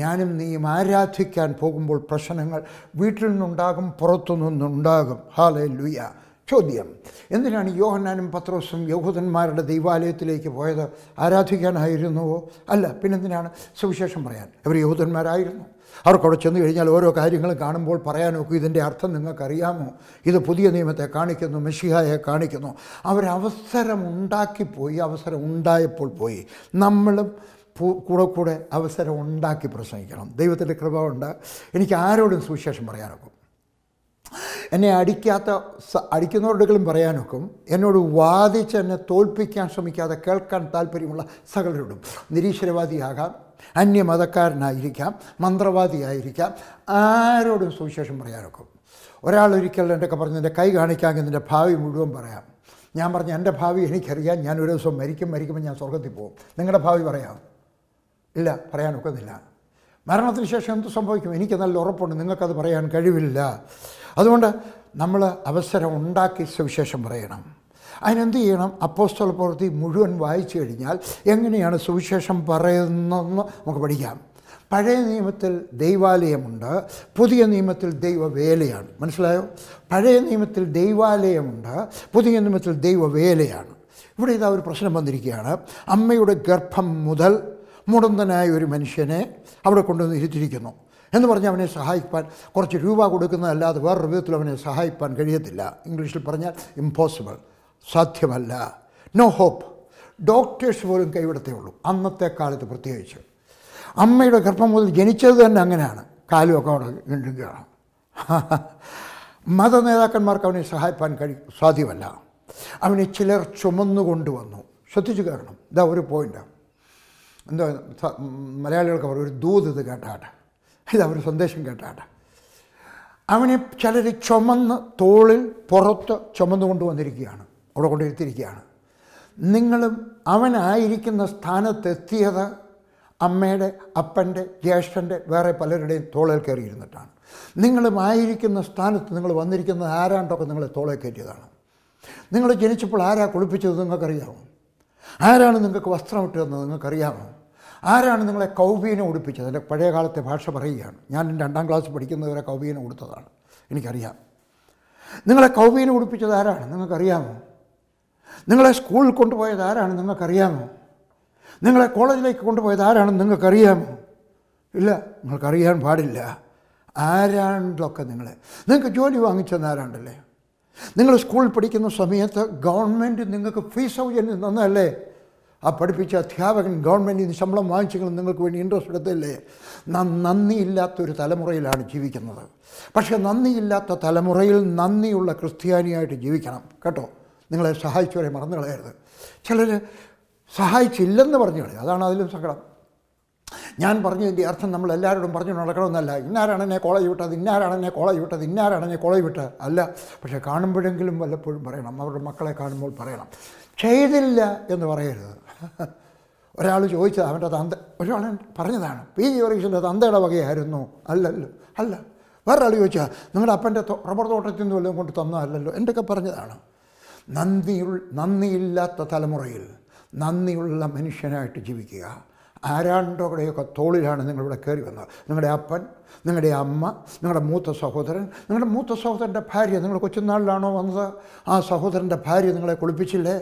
ഞാനും നീയും ആരാധിക്കാൻ പോകുമ്പോൾ പ്രശ്നങ്ങൾ വീട്ടിൽ നിന്നുണ്ടാകും പുറത്തു നിന്നുണ്ടാകും ഹാലേ ലുയ്യ ചോദ്യം എന്തിനാണ് യോഹന്നാനും പത്രോസും യഹൂദന്മാരുടെ ദൈവാലയത്തിലേക്ക് പോയത് ആരാധിക്കാനായിരുന്നുവോ അല്ല പിന്നെന്തിനാണ് സുവിശേഷം പറയാൻ അവർ യഹൂദന്മാരായിരുന്നു അവർക്കവിടെ ചെന്ന് കഴിഞ്ഞാൽ ഓരോ കാര്യങ്ങളും കാണുമ്പോൾ പറയാനൊക്കെ ഇതിൻ്റെ അർത്ഥം നിങ്ങൾക്കറിയാമോ ഇത് പുതിയ നിയമത്തെ കാണിക്കുന്നു മെഷിഹായെ കാണിക്കുന്നു അവരവസരമുണ്ടാക്കിപ്പോയി അവസരം ഉണ്ടായപ്പോൾ പോയി നമ്മളും കൂടെ കൂടെ അവസരം ഉണ്ടാക്കി പ്രസംഗിക്കണം ദൈവത്തിൻ്റെ കൃപ ഉണ്ട് എനിക്ക് ആരോടും സുവിശേഷം പറയാനൊക്കെ എന്നെ അടിക്കാത്ത അടിക്കുന്നവരുടെങ്കിലും പറയാനൊക്കും എന്നോട് വാദിച്ച് എന്നെ തോൽപ്പിക്കാൻ ശ്രമിക്കാതെ കേൾക്കാൻ താല്പര്യമുള്ള സകലരോടും നിരീശ്വരവാദിയാകാം അന്യമതക്കാരനായിരിക്കാം മന്ത്രവാദിയായിരിക്കാം ആരോടും സുവിശേഷം പറയാനൊക്കും ഒരാൾ ഒരിക്കൽ എൻ്റെ ഒക്കെ പറഞ്ഞ് എൻ്റെ കൈ കാണിക്കാമെങ്കിൽ നിൻ്റെ ഭാവി മുഴുവൻ പറയാം ഞാൻ പറഞ്ഞു എൻ്റെ ഭാവി എനിക്കറിയാം ഞാൻ ഒരു ദിവസം മരിക്കും മരിക്കുമ്പോൾ ഞാൻ സ്വർഗത്തിൽ പോകും നിങ്ങളുടെ ഭാവി പറയാം ഇല്ല പറയാനൊക്കുന്നില്ല മരണത്തിന് ശേഷം എന്ത് സംഭവിക്കും എനിക്ക് നല്ല ഉറപ്പുണ്ട് നിങ്ങൾക്കത് പറയാൻ കഴിവില്ല അതുകൊണ്ട് നമ്മൾ അവസരം ഉണ്ടാക്കി സുവിശേഷം പറയണം അതിനെന്ത് ചെയ്യണം അപ്പോസ്റ്റോൾ പ്രവൃത്തി മുഴുവൻ വായിച്ചു കഴിഞ്ഞാൽ എങ്ങനെയാണ് സുവിശേഷം പറയുന്നതെന്ന് നമുക്ക് പഠിക്കാം പഴയ നിയമത്തിൽ ദൈവാലയമുണ്ട് പുതിയ നിയമത്തിൽ ദൈവവേലയാണ് മനസ്സിലായോ പഴയ നിയമത്തിൽ ദൈവാലയമുണ്ട് പുതിയ നിയമത്തിൽ ദൈവവേലയാണ് ഇവിടെ ഇതാ ഒരു പ്രശ്നം വന്നിരിക്കുകയാണ് അമ്മയുടെ ഗർഭം മുതൽ മുടന്തനായ ഒരു മനുഷ്യനെ അവിടെ കൊണ്ടുവന്ന് ഇരുത്തിരിക്കുന്നു എന്ന് പറഞ്ഞാൽ അവനെ സഹായിക്കാൻ കുറച്ച് രൂപ കൊടുക്കുന്നതല്ലാതെ വേറൊരു വിധത്തിൽ അവനെ സഹായിക്കാൻ കഴിയത്തില്ല ഇംഗ്ലീഷിൽ പറഞ്ഞാൽ ഇമ്പോസിബിൾ സാധ്യമല്ല നോ ഹോപ്പ് ഡോക്ടേഴ്സ് പോലും കൈവിടത്തേ ഉള്ളൂ അന്നത്തെ കാലത്ത് പ്രത്യേകിച്ച് അമ്മയുടെ ഗർഭം മുതൽ ജനിച്ചത് തന്നെ അങ്ങനെയാണ് കാലുമൊക്കെ അവിടെ വീണ്ടും മത നേതാക്കന്മാർക്ക് അവനെ സഹായിപ്പാൻ കഴി സാധ്യമല്ല അവനെ ചിലർ ചുമന്നു കൊണ്ടുവന്നു ശ്രദ്ധിച്ചു കാരണം ഇതാ ഒരു പോയിൻ്റാണ് എന്താ മലയാളികൾക്ക് അവർ ഒരു ദൂത് ഇത് കേട്ടാട്ടെ ഇതവർ സന്ദേശം കേട്ടാണ് അവനെ ചിലർ ചുമന്ന് തോളിൽ പുറത്ത് ചുമന്നു കൊണ്ടുവന്നിരിക്കുകയാണ് അവിടെ കൊണ്ടിരുത്തിരിക്കുകയാണ് നിങ്ങളും അവനായിരിക്കുന്ന സ്ഥാനത്തെത്തിയത് അമ്മയുടെ അപ്പൻ്റെ ജ്യേഷ്ഠൻ്റെ വേറെ പലരുടെയും തോളിൽ കയറിയിരുന്നിട്ടാണ് നിങ്ങളും ആയിരിക്കുന്ന സ്ഥാനത്ത് നിങ്ങൾ വന്നിരിക്കുന്നത് ആരാണ്ടൊക്കെ നിങ്ങളെ തോളെ കയറ്റിയതാണ് നിങ്ങൾ ജനിച്ചപ്പോൾ ആരാ കുളിപ്പിച്ചത് നിങ്ങൾക്കറിയാമോ ആരാണ് നിങ്ങൾക്ക് വസ്ത്രം ഇട്ടതെന്ന് നിങ്ങൾക്കറിയാമോ ആരാണ് നിങ്ങളെ കൗബീനെ ഉടുപ്പിച്ചത് എൻ്റെ കാലത്തെ ഭാഷ പറയുകയാണ് ഞാൻ രണ്ടാം ക്ലാസ് പഠിക്കുന്നവരെ കൗബീനെ ഉടുത്തതാണ് എനിക്കറിയാം നിങ്ങളെ കൗബീനെ ഉടുപ്പിച്ചത് ആരാണ് നിങ്ങൾക്കറിയാമോ നിങ്ങളെ സ്കൂളിൽ കൊണ്ടുപോയത് ആരാണ് നിങ്ങൾക്കറിയാമോ നിങ്ങളെ കോളേജിലേക്ക് കൊണ്ടുപോയത് ആരാണ് നിങ്ങൾക്കറിയാമോ ഇല്ല നിങ്ങൾക്കറിയാൻ പാടില്ല ആരാണ്ടൊക്കെ നിങ്ങൾ നിങ്ങൾക്ക് ജോലി വാങ്ങിച്ചെന്ന് ആരാണ്ടല്ലേ നിങ്ങൾ സ്കൂളിൽ പഠിക്കുന്ന സമയത്ത് ഗവൺമെൻറ് നിങ്ങൾക്ക് ഫീസ് സൗജന്യം തന്നല്ലേ ആ പഠിപ്പിച്ച അധ്യാപകൻ ഗവൺമെൻറ് ഇന്ന് ശമ്പളം വാങ്ങിച്ചെങ്കിലും നിങ്ങൾക്ക് വേണ്ടി ഇൻട്രസ്റ്റ് എടുത്തല്ലേ നാം നന്ദിയില്ലാത്തൊരു തലമുറയിലാണ് ജീവിക്കുന്നത് പക്ഷേ നന്ദിയില്ലാത്ത തലമുറയിൽ നന്ദിയുള്ള ക്രിസ്ത്യാനിയായിട്ട് ജീവിക്കണം കേട്ടോ നിങ്ങളെ സഹായിച്ചവരെ മറന്നു കളയരുത് ചിലർ സഹായിച്ചില്ലെന്ന് പറഞ്ഞു കളയും അതാണ് അതിലും സങ്കടം ഞാൻ പറഞ്ഞതിൻ്റെ അർത്ഥം നമ്മൾ എല്ലാവരോടും പറഞ്ഞു നടക്കണമെന്നല്ല ഇന്നാരാണ് എന്നെ കോളേജ് വിട്ടത് ഇന്നാരാണ് എന്നെ കോളേജ് വിട്ടത് ഇന്നാരാണ് എന്നെ കോളേജ് വിട്ടത് അല്ല പക്ഷേ കാണുമ്പോഴെങ്കിലും വല്ലപ്പോഴും പറയണം അവരുടെ മക്കളെ കാണുമ്പോൾ പറയണം ചെയ്തില്ല എന്ന് പറയരുത് [laughs] ഒരാൾ ചോദിച്ചത് അവൻ്റെ തന്ത ഒരാൾ പറഞ്ഞതാണ് പി ജി വർഗീഷിൻ്റെ തന്തയുടെ വകയായിരുന്നു അല്ലല്ലോ അല്ല വേറൊരാൾ ചോദിച്ചാൽ നിങ്ങളുടെ അപ്പൻ്റെ റബ്ബർ തോട്ടത്തിൽ നിന്ന് വല്ലതും കൊണ്ട് തന്നതല്ലല്ലോ എന്തൊക്കെ പറഞ്ഞതാണ് നന്ദിയുള്ള നന്ദിയില്ലാത്ത തലമുറയിൽ നന്ദിയുള്ള മനുഷ്യനായിട്ട് ജീവിക്കുക ആരാണ്ടോടെയൊക്കെ തോളിലാണ് നിങ്ങളിവിടെ കയറി വന്നത് നിങ്ങളുടെ അപ്പൻ നിങ്ങളുടെ അമ്മ നിങ്ങളുടെ മൂത്ത സഹോദരൻ നിങ്ങളുടെ മൂത്ത സഹോദരൻ്റെ ഭാര്യ നിങ്ങൾ കൊച്ചുനാളിലാണോ വന്നത് ആ സഹോദരൻ്റെ ഭാര്യ നിങ്ങളെ കുളിപ്പിച്ചില്ലേ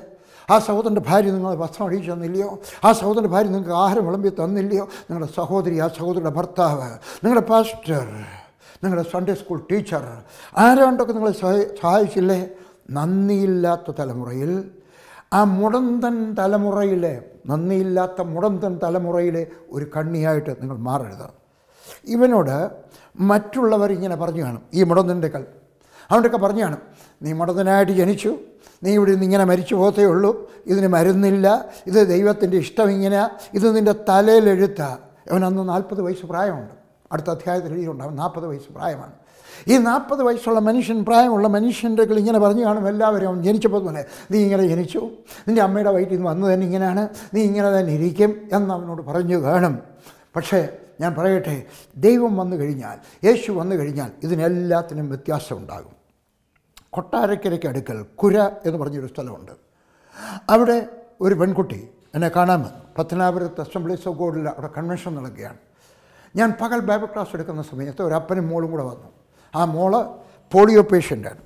ആ സഹോദരൻ്റെ ഭാര്യ നിങ്ങളെ വസ്ത്രം അടിച്ചു തന്നില്ലയോ ആ സഹോദരൻ്റെ ഭാര്യ നിങ്ങൾക്ക് ആഹാരം വിളമ്പി തന്നില്ലയോ നിങ്ങളുടെ സഹോദരി ആ സഹോദരിയുടെ ഭർത്താവ് നിങ്ങളുടെ പാസ്റ്റർ നിങ്ങളുടെ സൺഡേ സ്കൂൾ ടീച്ചർ ആരാണ്ടൊക്കെ നിങ്ങളെ സഹായിച്ചില്ലേ നന്ദിയില്ലാത്ത തലമുറയിൽ ആ മുടന്തൻ തലമുറയിലെ നന്ദിയില്ലാത്ത മുടന്തൻ തലമുറയിലെ ഒരു കണ്ണിയായിട്ട് നിങ്ങൾ മാറരുത് ഇവനോട് മറ്റുള്ളവർ ഇങ്ങനെ പറഞ്ഞു കാണും ഈ മുടന്തൻ്റെ കൽ അവനൊക്കെ പറഞ്ഞു കാണും നീ മുടന്തനായിട്ട് ജനിച്ചു നീ ഇവിടെ നിന്ന് ഇങ്ങനെ മരിച്ചു പോത്തേ ഉള്ളൂ ഇതിന് മരുന്നില്ല ഇത് ദൈവത്തിൻ്റെ ഇഷ്ടം ഇങ്ങനെ ഇത് നിൻ്റെ തലയിലെഴുത്ത അവനന്ന് നാൽപ്പത് വയസ്സ് പ്രായമുണ്ട് അടുത്ത അധ്യായത്തിൽ അവൻ നാൽപ്പത് വയസ്സ് പ്രായമാണ് ഈ നാൽപ്പത് വയസ്സുള്ള മനുഷ്യൻ പ്രായമുള്ള മനുഷ്യൻ്റെ ഇങ്ങനെ പറഞ്ഞു കാണും എല്ലാവരും അവൻ ജനിച്ചപ്പോൾ തന്നെ നീ ഇങ്ങനെ ജനിച്ചു നിൻ്റെ അമ്മയുടെ വയറ്റിൽ നിന്ന് വന്നു തന്നെ ഇങ്ങനെയാണ് നീ ഇങ്ങനെ തന്നെ ഇരിക്കും എന്ന് അവനോട് പറഞ്ഞു കാണും പക്ഷേ ഞാൻ പറയട്ടെ ദൈവം വന്നു കഴിഞ്ഞാൽ യേശു വന്നു കഴിഞ്ഞാൽ ഇതിനെല്ലാത്തിനും വ്യത്യാസമുണ്ടാകും കൊട്ടാരക്കരയ്ക്ക് അടുക്കൽ കുര എന്ന് പറഞ്ഞൊരു സ്ഥലമുണ്ട് അവിടെ ഒരു പെൺകുട്ടി എന്നെ കാണാൻ വന്നു പത്തനാപുരത്ത് അസംബ്ലീസ് ഓഫ് ഗോഡിൽ അവിടെ കൺവെൻഷൻ നടക്കുകയാണ് ഞാൻ പകൽ ബൈബിൾ ക്ലാസ് എടുക്കുന്ന സമയത്ത് ഒരു അപ്പനും മോളും കൂടെ വന്നു ആ മോള് പോളിയോ പേഷ്യൻ്റാണ്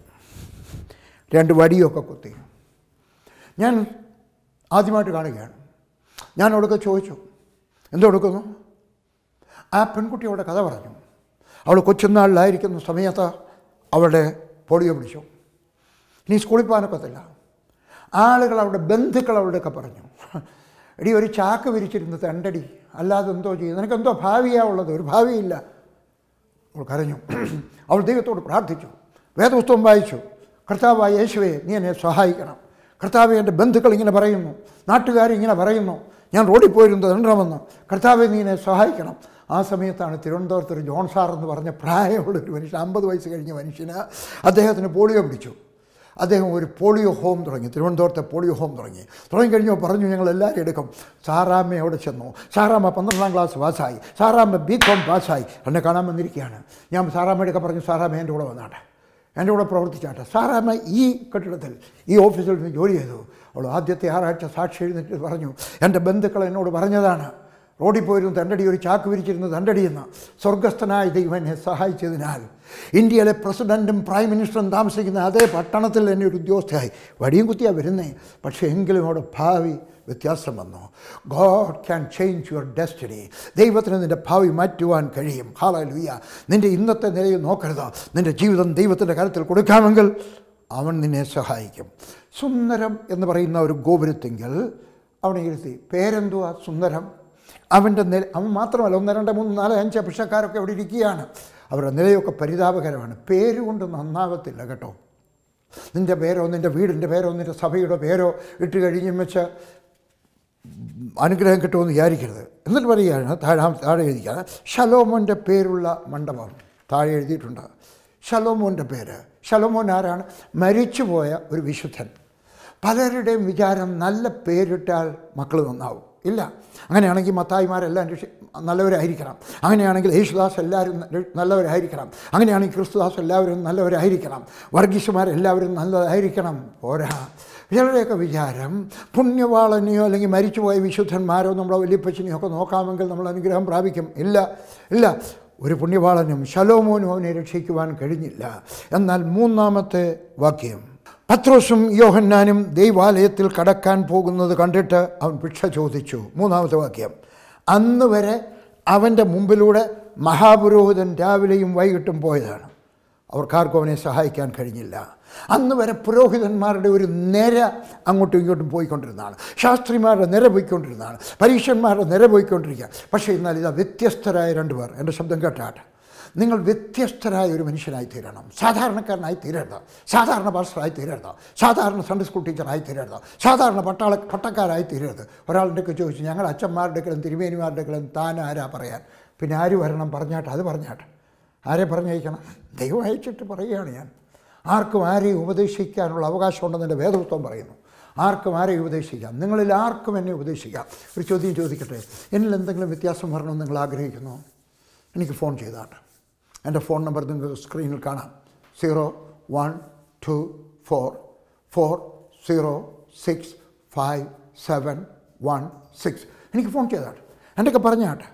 രണ്ട് വടിയൊക്കെ കുത്തി ഞാൻ ആദ്യമായിട്ട് കാണുകയാണ് ഞാൻ അവിടെ ചോദിച്ചു എന്തെടുക്കുന്നു ആ പെൺകുട്ടി അവിടെ കഥ പറഞ്ഞു അവൾ കൊച്ചുനാളിലായിരിക്കുന്ന സമയത്ത് അവളുടെ പോളിയോ പിടിച്ചു നീ സ്കൂളിൽ ഒക്കത്തില്ല ആളുകൾ അവരുടെ ബന്ധുക്കൾ അവരുടെയൊക്കെ പറഞ്ഞു എടി ഒരു ചാക്ക് വിരിച്ചിരുന്ന് തണ്ടടി അല്ലാതെ എന്തോ ചെയ്യും നിനക്ക് എന്തോ ഭാവിയാവുള്ളത് ഒരു ഭാവിയില്ല അവൾ കരഞ്ഞു അവൾ ദൈവത്തോട് പ്രാർത്ഥിച്ചു വേദപുസ്തകം വായിച്ചു കർത്താവായ യേശുവെ നീ എന്നെ സഹായിക്കണം കർത്താവ് എൻ്റെ ബന്ധുക്കൾ ഇങ്ങനെ പറയുന്നു നാട്ടുകാരിങ്ങനെ പറയുന്നു ഞാൻ റോഡിൽ പോയിരുന്നു തണ്ടണമെന്ന് കർത്താവ് നീ എന്നെ സഹായിക്കണം ആ സമയത്താണ് തിരുവനന്തപുരത്ത് ഒരു ജോൺ സാർ എന്ന് പറഞ്ഞ പ്രായമുള്ള ഒരു മനുഷ്യൻ അമ്പത് വയസ്സ് കഴിഞ്ഞ മനുഷ്യന് അദ്ദേഹത്തിന് പോളിയോ പിടിച്ചു അദ്ദേഹം ഒരു പോളിയോ ഹോം തുടങ്ങി തിരുവനന്തപുരത്തെ പോളിയോ ഹോം തുടങ്ങി തുടങ്ങിക്കഴിഞ്ഞപ്പോൾ പറഞ്ഞു ഞങ്ങൾ എല്ലാവരും എടുക്കും സാറാമ്മ അവിടെ ചെന്നു സാറാമ്മ പന്ത്രണ്ടാം ക്ലാസ് പാസ്സായി സാറാമ്മ ബി കോം പാസ്സായി എന്നെ കാണാൻ വന്നിരിക്കുകയാണ് ഞാൻ സാറാമ്മയുടെ പറഞ്ഞു സാറാമ്മ എൻ്റെ കൂടെ വന്നാട്ടെ എൻ്റെ കൂടെ പ്രവർത്തിച്ചാട്ടെ സാറാമ്മ ഈ കെട്ടിടത്തിൽ ഈ ഓഫീസിൽ നിന്ന് ജോലി ചെയ്തു അവൾ ആദ്യത്തെ ആറാഴ്ച സാക്ഷി എഴുന്നേറ്റ് പറഞ്ഞു എൻ്റെ ബന്ധുക്കൾ എന്നോട് പറഞ്ഞതാണ് റോഡിൽ പോയിരുന്നു തൻ്റടി ഒരു ചാക്ക് വിരിച്ചിരുന്നു എന്ന് സ്വർഗസ്ഥനായ ദൈവനെ സഹായിച്ചതിനാൽ ഇന്ത്യയിലെ പ്രസിഡൻറ്റും പ്രൈം മിനിസ്റ്ററും താമസിക്കുന്ന അതേ പട്ടണത്തിൽ തന്നെ ഒരു ഉദ്യോഗസ്ഥയായി വടിയും കുത്തിയാണ് വരുന്നേ പക്ഷേ എങ്കിലും അവിടെ ഭാവി വ്യത്യാസം വന്നു God can change your destiny ദൈവത്തിന് നിൻ്റെ ഭാവി മാറ്റുവാൻ കഴിയും ഹാള ലുയ്യ നിൻ്റെ ഇന്നത്തെ നിലയിൽ നോക്കരുത് നിൻ്റെ ജീവിതം ദൈവത്തിൻ്റെ കാര്യത്തിൽ കൊടുക്കാമെങ്കിൽ അവൻ നിന്നെ സഹായിക്കും സുന്ദരം എന്ന് പറയുന്ന ഒരു ഗോപുരത്തെങ്കിൽ അവനെ ഇരുത്തി പേരെന്തുവാ സുന്ദരം അവൻ്റെ നില അവൻ മാത്രമല്ല ഒന്ന് രണ്ട് മൂന്ന് നാല് അഞ്ച് ഭിക്ഷക്കാരൊക്കെ അവിടെ ഇരിക്കുകയാണ് അവരുടെ നിലയൊക്കെ പരിതാപകരമാണ് പേരുകൊണ്ട് നന്നാവത്തില്ല കേട്ടോ നിൻ്റെ പേരോ നിൻ്റെ വീടിൻ്റെ പേരോ നിൻ്റെ സഭയുടെ പേരോ ഇട്ട് കഴിഞ്ഞും വെച്ച് അനുഗ്രഹം കിട്ടുമെന്ന് വിചാരിക്കരുത് എന്നിട്ട് പറയുകയാണ് താഴെ താഴെ എഴുതിക്കാതെ ഷലോമോൻ്റെ പേരുള്ള മണ്ഡപം താഴെ എഴുതിയിട്ടുണ്ട് ഷലോമോൻ്റെ പേര് ഷലോമോൻ ആരാണ് മരിച്ചുപോയ ഒരു വിശുദ്ധൻ പലരുടെയും വിചാരം നല്ല പേരിട്ടാൽ മക്കൾ നന്നാവും ഇല്ല അങ്ങനെയാണെങ്കിൽ മത്തായിമാരെല്ലാം രക്ഷി നല്ലവരായിരിക്കണം അങ്ങനെയാണെങ്കിൽ യേശുദാസ് എല്ലാവരും നല്ലവരായിരിക്കണം അങ്ങനെയാണെങ്കിൽ ക്രിസ്തുദാസ് എല്ലാവരും നല്ലവരായിരിക്കണം വർഗീസുമാരെല്ലാവരും നല്ലതായിരിക്കണം പോരാ ചിലരുടെയൊക്കെ വിചാരം പുണ്യവാളനെയോ അല്ലെങ്കിൽ മരിച്ചുപോയ വിശുദ്ധന്മാരോ നമ്മളെ വലിയപ്പച്ചനെയോ ഒക്കെ നോക്കാമെങ്കിൽ നമ്മൾ അനുഗ്രഹം പ്രാപിക്കും ഇല്ല ഇല്ല ഒരു പുണ്യവാളനും ശലോമോനും അവനെ രക്ഷിക്കുവാൻ കഴിഞ്ഞില്ല എന്നാൽ മൂന്നാമത്തെ വാക്യം പത്രോസും യോഹന്നാനും ദൈവാലയത്തിൽ കടക്കാൻ പോകുന്നത് കണ്ടിട്ട് അവൻ ഭിക്ഷ ചോദിച്ചു മൂന്നാമത്തെ വാക്യം അന്ന് വരെ അവൻ്റെ മുമ്പിലൂടെ മഹാപുരോഹിതൻ രാവിലെയും വൈകിട്ടും പോയതാണ് അവർക്കാർക്കും അവനെ സഹായിക്കാൻ കഴിഞ്ഞില്ല അന്ന് വരെ പുരോഹിതന്മാരുടെ ഒരു നിര അങ്ങോട്ടും ഇങ്ങോട്ടും പോയിക്കൊണ്ടിരുന്നതാണ് ശാസ്ത്രിമാരുടെ നിര പോയിക്കൊണ്ടിരുന്നതാണ് പരീക്ഷന്മാരുടെ നിര പോയിക്കൊണ്ടിരിക്കുക പക്ഷേ എന്നാൽ ഇതാ വ്യത്യസ്തരായ രണ്ടുപേർ എൻ്റെ ശബ്ദം കേട്ടാട്ട് നിങ്ങൾ വ്യത്യസ്തരായ ഒരു മനുഷ്യനായി തീരണം സാധാരണക്കാരനായി തീരരുത് സാധാരണ പാസ്റ്ററായി തീരരുത് സാധാരണ സൺഡേ സ്കൂൾ ടീച്ചറായി തീരരുത് സാധാരണ പട്ടാള പട്ടക്കാരായി തീരരുത് ഒരാളുടെയൊക്കെ ചോദിച്ചു ഞങ്ങൾ അച്ഛന്മാരുടെക്കളും തിരുമേനിമാരുടെക്കളും താൻ ആരാ പറയാൻ പിന്നെ ആര് വരണം പറഞ്ഞാട്ടെ അത് പറഞ്ഞാട്ടെ ആരെ പറഞ്ഞയക്കണം ദൈവം അയച്ചിട്ട് പറയുകയാണ് ഞാൻ ആർക്കും ആരെയും ഉപദേശിക്കാനുള്ള അവകാശമുണ്ടെന്ന് എൻ്റെ വേദവൃത്തം പറയുന്നു ആർക്കും ആരെ ഉപദേശിക്കാം നിങ്ങളിൽ ആർക്കും എന്നെ ഉപദേശിക്കാം ഒരു ചോദ്യം ചോദിക്കട്ടെ എന്നിൽ എന്തെങ്കിലും വ്യത്യാസം വരണമെന്ന് നിങ്ങൾ ആഗ്രഹിക്കുന്നു എനിക്ക് ഫോൺ ചെയ്താട്ടെ എൻ്റെ ഫോൺ നമ്പർ നിങ്ങൾക്ക് സ്ക്രീനിൽ കാണാം zero one two four four zero six five seven one six എനിക്ക് ഫോൺ ചെയ്താട്ടെ എൻ്റെയൊക്കെ പറഞ്ഞാട്ടെ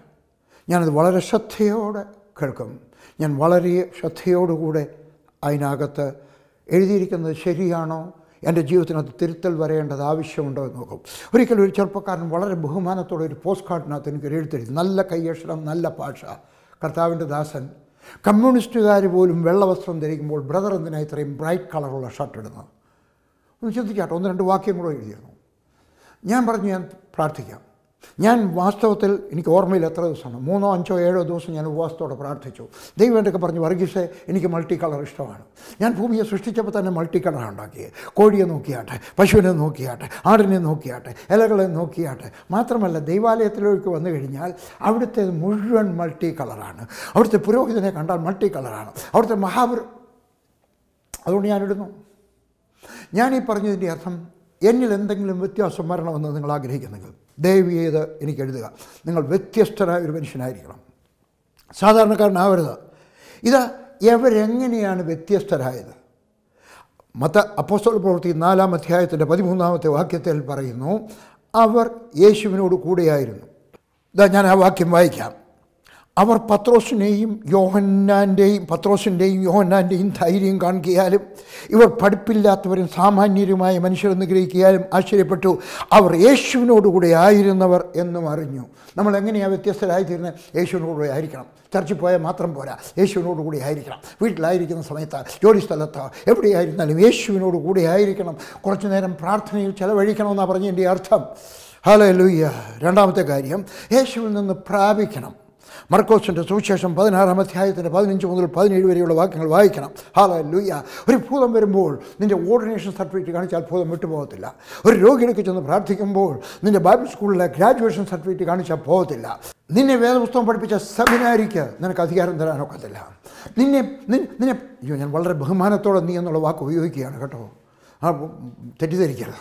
ഞാനത് വളരെ ശ്രദ്ധയോടെ കേൾക്കും ഞാൻ വളരെ ശ്രദ്ധയോടുകൂടെ അതിനകത്ത് എഴുതിയിരിക്കുന്നത് ശരിയാണോ എൻ്റെ ജീവിതത്തിനകത്ത് തിരുത്തൽ വരേണ്ടത് ആവശ്യമുണ്ടോ എന്ന് നോക്കും ഒരിക്കലും ഒരു ചെറുപ്പക്കാരൻ വളരെ ബഹുമാനത്തോടെ ഒരു പോസ്റ്റ് കാർഡിനകത്ത് എനിക്ക് എഴുത്തെഴുതി നല്ല കയ്യക്ഷരം നല്ല ഭാഷ കർത്താവിൻ്റെ ദാസൻ കമ്മ്യൂണിസ്റ്റുകാർ പോലും വെള്ളവസ്ത്രം ധരിക്കുമ്പോൾ ബ്രദർ എന്തിനാ ഇത്രയും ബ്രൈറ്റ് കളറുള്ള ഷർട്ട് ഇടുന്നത് ഒന്ന് ചിന്തിക്കാട്ടോ ഒന്ന് രണ്ട് വാക്യം കൂടെ എഴുതിയിരുന്നു ഞാൻ പറഞ്ഞു ഞാൻ പ്രാർത്ഥിക്കാം ഞാൻ വാസ്തവത്തിൽ എനിക്ക് ഓർമ്മയിൽ എത്ര ദിവസമാണ് മൂന്നോ അഞ്ചോ ഏഴോ ദിവസം ഞാൻ ഉപവാസത്തോടെ പ്രാർത്ഥിച്ചു ദൈവം എന്നൊക്കെ പറഞ്ഞു വർഗീസെ എനിക്ക് മൾട്ടി കളർ ഇഷ്ടമാണ് ഞാൻ ഭൂമിയെ സൃഷ്ടിച്ചപ്പോൾ തന്നെ മൾട്ടി കളറാണ് ഉണ്ടാക്കിയത് കോഴിയെ നോക്കിയാട്ടെ പശുവിനെ നോക്കിയാട്ടെ ആടിനെ നോക്കിയാട്ടെ ഇലകളെ നോക്കിയാട്ടെ മാത്രമല്ല ദൈവാലയത്തിലേക്ക് വന്നു കഴിഞ്ഞാൽ അവിടുത്തെ മുഴുവൻ മൾട്ടി കളറാണ് അവിടുത്തെ പുരോഹിതനെ കണ്ടാൽ മൾട്ടി കളറാണ് അവിടുത്തെ മഹാപുര അതുകൊണ്ട് ഞാനിടുന്നു ഞാൻ ഈ പറഞ്ഞതിൻ്റെ അർത്ഥം എന്നിൽ എന്തെങ്കിലും വ്യത്യാസം വരണമെന്ന് നിങ്ങൾ ആഗ്രഹിക്കുന്നെങ്കിൽ ദയവ് ചെയ്ത് എനിക്ക് എഴുതുക നിങ്ങൾ വ്യത്യസ്തരായ ഒരു മനുഷ്യനായിരിക്കണം സാധാരണക്കാരനാവരുത് ഇത് എവരെങ്ങനെയാണ് വ്യത്യസ്തരായത് മത അപ്പോസ്തോൾ പ്രവൃത്തി നാലാം അധ്യായത്തിൻ്റെ പതിമൂന്നാമത്തെ വാക്യത്തിൽ പറയുന്നു അവർ യേശുവിനോട് കൂടെയായിരുന്നു ഇതാ ഞാൻ ആ വാക്യം വായിക്കാം അവർ പത്രോസിനെയും യോഹന്നാൻ്റെയും പത്രോസിൻ്റെയും യോഹന്നാൻ്റെയും ധൈര്യം കാണുകയാലും ഇവർ പഠിപ്പില്ലാത്തവരും സാമാന്യരുമായ മനുഷ്യരെന്ന് ഗ്രഹിക്കുകയാലും ആശ്ചര്യപ്പെട്ടു അവർ യേശുവിനോടുകൂടെ ആയിരുന്നവർ എന്നും അറിഞ്ഞു നമ്മൾ എങ്ങനെയാണ് വ്യത്യസ്തരായിത്തീരുന്നത് യേശുവിനോടുകൂടെ ആയിരിക്കണം ചർച്ചിൽ പോയാൽ മാത്രം പോരാ യേശുവിനോടുകൂടി ആയിരിക്കണം വീട്ടിലായിരിക്കുന്ന സമയത്ത് ജോലി സ്ഥലത്ത് എവിടെയായിരുന്നാലും യേശുവിനോട് കൂടെ ആയിരിക്കണം കുറച്ചു നേരം പ്രാർത്ഥനയിൽ ചിലവഴിക്കണമെന്നാണ് പറഞ്ഞതിൻ്റെ അർത്ഥം ഹലോ ലൂയ്യ രണ്ടാമത്തെ കാര്യം യേശുവിൽ നിന്ന് പ്രാപിക്കണം മർക്കോസിൻ്റെ സുവിശേഷം പതിനാറാം അധ്യായത്തിൻ്റെ പതിനഞ്ച് മുതൽ പതിനേഴ് വരെയുള്ള വാക്യങ്ങൾ വായിക്കണം ഹാല ലൂയ ഒരു ഭൂതം വരുമ്പോൾ നിൻ്റെ ഓർഡിനേഷൻ സർട്ടിഫിക്കറ്റ് കാണിച്ചാൽ ഭൂതം വിട്ടുപോകത്തില്ല ഒരു രോഗിയിലേക്ക് ചെന്ന് പ്രാർത്ഥിക്കുമ്പോൾ നിൻ്റെ ബൈബിൾ സ്കൂളിലെ ഗ്രാജുവേഷൻ സർട്ടിഫിക്കറ്റ് കാണിച്ചാൽ പോകത്തില്ല നിന്നെ വേദപുസ്തകം പഠിപ്പിച്ച സെമിനാരിക്ക് നിനക്ക് അധികാരം തരാനൊക്കത്തില്ല നിന്നെ നിന്നെ അയ്യോ ഞാൻ വളരെ ബഹുമാനത്തോടെ നീ എന്നുള്ള വാക്ക് ഉപയോഗിക്കുകയാണ് കേട്ടോ തെറ്റിദ്ധരിക്കരുത്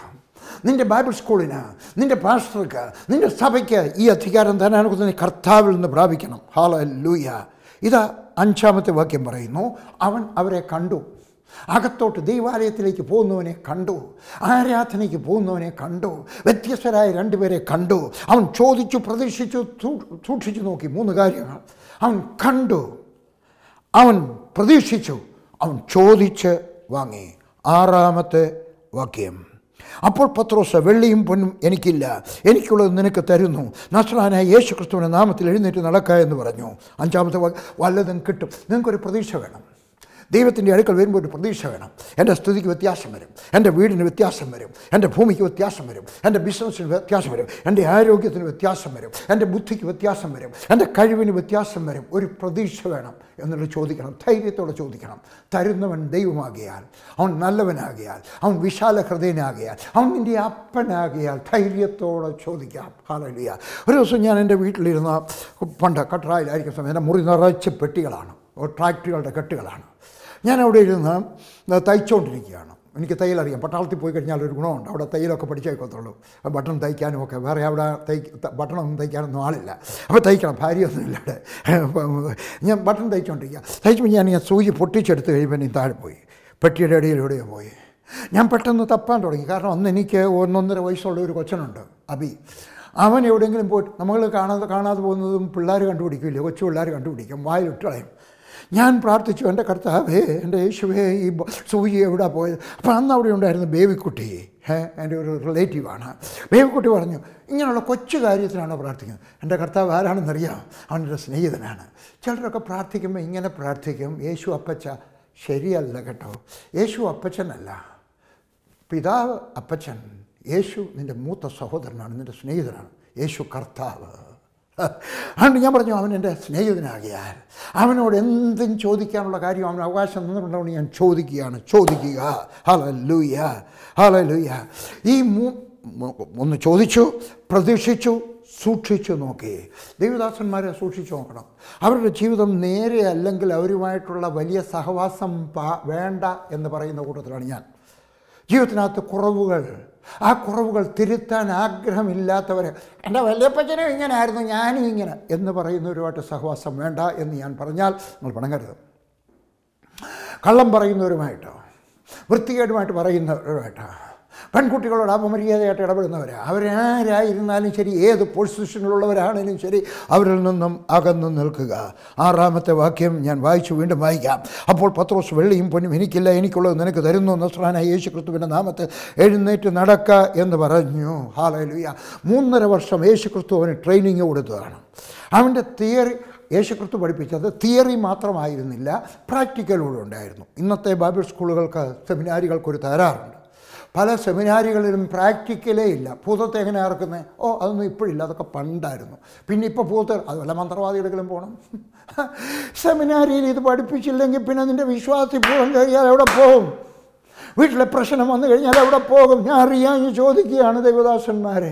നിൻ്റെ ബൈബിൾ സ്കൂളിന് നിൻ്റെ പാസ്റ്റർക്ക് നിൻ്റെ സഭയ്ക്ക് ഈ അധികാരം തന്നെ കുറിച്ച് നീ കർത്താവിൽ നിന്ന് പ്രാപിക്കണം ഹാള ലൂയ ഇത് അഞ്ചാമത്തെ വാക്യം പറയുന്നു അവൻ അവരെ കണ്ടു അകത്തോട്ട് ദൈവാലയത്തിലേക്ക് പോകുന്നവനെ കണ്ടു ആരാധനയ്ക്ക് പോകുന്നവനെ കണ്ടു വ്യത്യസ്തരായ രണ്ടുപേരെ കണ്ടു അവൻ ചോദിച്ചു പ്രതീക്ഷിച്ചു സൂക്ഷിച്ചു നോക്കി മൂന്ന് കാര്യങ്ങൾ അവൻ കണ്ടു അവൻ പ്രതീക്ഷിച്ചു അവൻ ചോദിച്ച് വാങ്ങി ആറാമത്തെ വാക്യം അപ്പോൾ പത്രോസ് വെള്ളിയും പൊന്നും എനിക്കില്ല എനിക്കുള്ളത് നിനക്ക് തരുന്നു നസ്രാനായ യേശു ക്രിസ്തുവിൻ്റെ നാമത്തിൽ എഴുന്നേറ്റ് നടക്കുക എന്ന് പറഞ്ഞു അഞ്ചാമത്തെ വല്ലതും കിട്ടും നിങ്ങൾക്കൊരു പ്രതീക്ഷ വേണം ദൈവത്തിൻ്റെ അടുക്കൽ വരുമ്പോൾ ഒരു പ്രതീക്ഷ വേണം എൻ്റെ സ്തുതിക്ക് വ്യത്യാസം വരും എൻ്റെ വീടിന് വ്യത്യാസം വരും എൻ്റെ ഭൂമിക്ക് വ്യത്യാസം വരും എൻ്റെ ബിസിനസ്സിന് വ്യത്യാസം വരും എൻ്റെ ആരോഗ്യത്തിന് വ്യത്യാസം വരും എൻ്റെ ബുദ്ധിക്ക് വ്യത്യാസം വരും എൻ്റെ കഴിവിന് വ്യത്യാസം വരും ഒരു പ്രതീക്ഷ വേണം എന്നുള്ളത് ചോദിക്കണം ധൈര്യത്തോടെ ചോദിക്കണം തരുന്നവൻ ദൈവമാകിയാൽ അവൻ നല്ലവനാകിയാൽ അവൻ വിശാല ഹൃദയനാകിയാൽ അവൻ എൻ്റെ അപ്പനാകിയാൽ ധൈര്യത്തോടെ ചോദിക്കാം ഹാലിയ ഒരു ദിവസം ഞാൻ എൻ്റെ വീട്ടിലിരുന്ന പണ്ട് കട്ടറായിലായിരിക്കും സമയം എൻ്റെ മുറി നിറച്ച് പെട്ടികളാണ് ട്രാക്ടറുകളുടെ കെട്ടുകളാണ് ഞാൻ അവിടെ ഇരുന്ന് തയ്ച്ചുകൊണ്ടിരിക്കുകയാണ് എനിക്ക് തയ്യലറിയാം പട്ടാളത്തിൽ പോയി കഴിഞ്ഞാൽ ഒരു ഗുണമുണ്ട് അവിടെ തയ്യലൊക്കെ പഠിച്ചേക്കത്തുള്ളൂ ബട്ടൺ തയ്ക്കാനും ഒക്കെ വേറെ അവിടെ തയ്ക്ക് ബട്ടണൊന്നും തയ്ക്കാനൊന്നും ആളില്ല അപ്പോൾ തയ്ക്കണം ഭാര്യയൊന്നും അവിടെ [laughs] ഞാൻ ബട്ടൺ തയ്ച്ചുകൊണ്ടിരിക്കുക തയ്ച്ചപ്പോൾ ഞാൻ ഞാൻ സൂചി പൊട്ടിച്ചെടുത്ത് കഴിയുമ്പോൾ ഇനി താഴെ പോയി പെട്ടിയുടെ ഇടയിലൂടെയോ പോയി ഞാൻ പെട്ടെന്ന് തപ്പാൻ തുടങ്ങി കാരണം അന്ന് എനിക്ക് ഒന്നൊന്നര വയസ്സുള്ള ഒരു കൊച്ചനുണ്ട് അബി അവൻ എവിടെയെങ്കിലും പോയി നമ്മൾ കാണാതെ കാണാതെ പോകുന്നതും പിള്ളേർ കണ്ടുപിടിക്കില്ലേ കൊച്ചു പിള്ളേർ കണ്ടുപിടിക്കും വായിലിട്ടളയും ഞാൻ പ്രാർത്ഥിച്ചു എൻ്റെ കർത്താവേ എൻ്റെ യേശുവേ ഈ സൂചി എവിടെ പോയത് അപ്പം അന്ന് അവിടെ ഉണ്ടായിരുന്ന ബേബിക്കുട്ടി എൻ്റെ ഒരു റിലേറ്റീവാണ് ബേബിക്കുട്ടി പറഞ്ഞു ഇങ്ങനെയുള്ള കൊച്ചു കാര്യത്തിനാണോ പ്രാർത്ഥിക്കുന്നത് എൻ്റെ കർത്താവ് ആരാണെന്നറിയാം അവൻ്റെ സ്നേഹിതനാണ് ചിലരൊക്കെ പ്രാർത്ഥിക്കുമ്പോൾ ഇങ്ങനെ പ്രാർത്ഥിക്കും യേശു അപ്പച്ച ശരിയല്ല കേട്ടോ യേശു അപ്പച്ചനല്ല പിതാവ് അപ്പച്ചൻ യേശു നിൻ്റെ മൂത്ത സഹോദരനാണ് നിൻ്റെ സ്നേഹിതനാണ് യേശു കർത്താവ് അതുകൊണ്ട് ഞാൻ പറഞ്ഞു അവൻ എൻ്റെ സ്നേഹിതനാകിയാൽ അവനോട് എന്തും ചോദിക്കാനുള്ള കാര്യം അവന് അവകാശം തന്നിട്ടുണ്ടോ ഞാൻ ചോദിക്കുകയാണ് ചോദിക്കുക ഹല ലൂയ ഈ മൂ ഒന്ന് ചോദിച്ചു പ്രതീക്ഷിച്ചു സൂക്ഷിച്ചു നോക്കി ദേവദാസന്മാരെ സൂക്ഷിച്ചു നോക്കണം അവരുടെ ജീവിതം നേരെ അല്ലെങ്കിൽ അവരുമായിട്ടുള്ള വലിയ സഹവാസം വേണ്ട എന്ന് പറയുന്ന കൂട്ടത്തിലാണ് ഞാൻ ജീവിതത്തിനകത്ത് കുറവുകൾ ആ കുറവുകൾ തിരുത്താൻ ആഗ്രഹമില്ലാത്തവർ എൻ്റെ വല്യപ്പച്ചനും ഇങ്ങനെ ആയിരുന്നു ഞാനും ഇങ്ങനെ എന്ന് പറയുന്ന പറയുന്നവരുമായിട്ട് സഹവാസം വേണ്ട എന്ന് ഞാൻ പറഞ്ഞാൽ നിങ്ങൾ പണങ്ങരുത് കള്ളം പറയുന്നവരുമായിട്ടോ വൃത്തികേടുമായിട്ട് പറയുന്നവരുമായിട്ടോ പെൺകുട്ടികളോട് അപമര്യാദയായിട്ട് ഇടപെടുന്നവരാണ് അവരാരായിരുന്നാലും ശരി ഏത് പൊസിഷനിലുള്ളവരാണെങ്കിലും ശരി അവരിൽ നിന്നും അകന്നു നിൽക്കുക ആറാമത്തെ വാക്യം ഞാൻ വായിച്ചു വീണ്ടും വായിക്കാം അപ്പോൾ പത്രോസ് വെള്ളിയും പൊന്നും എനിക്കില്ല എനിക്കുള്ളത് നിനക്ക് തരുന്നു നസ്രാന യേശു ക്രിസ്തുവിൻ്റെ നാമത്ത് എഴുന്നേറ്റ് നടക്കുക എന്ന് പറഞ്ഞു ഹാലലുയ മൂന്നര വർഷം യേശു ക്രിസ്തു അവന് ട്രെയിനിങ് കൊടുത്തതാണ് അവൻ്റെ തിയറി യേശുക്രിസ്തു പഠിപ്പിച്ചത് തിയറി മാത്രമായിരുന്നില്ല പ്രാക്ടിക്കലൂടെ ഉണ്ടായിരുന്നു ഇന്നത്തെ ബൈബിൾ സ്കൂളുകൾക്ക് സെമിനാരികൾക്കൊരു തരാറുണ്ട് പല സെമിനാരികളിലും പ്രാക്ടിക്കലേ ഇല്ല ഭൂതത്തെ എങ്ങനെ ഇറക്കുന്നത് ഓ അതൊന്നും ഇപ്പോഴില്ല അതൊക്കെ പണ്ടായിരുന്നു പിന്നെ ഇപ്പോൾ ഭൂതർ അതുപോലെ മന്ത്രവാദികളെങ്കിലും പോകണം [laughs] സെമിനാരിയിൽ ഇത് പഠിപ്പിച്ചില്ലെങ്കിൽ പിന്നെ നിൻ്റെ വിശ്വാസി ഭൂതം കഴിയാതെ എവിടെ പോകും വീട്ടിലെ പ്രശ്നം വന്നു കഴിഞ്ഞാൽ അവിടെ പോകും ഞാൻ അറിയാൻ ചോദിക്കുകയാണ് ദൈവദാസന്മാരെ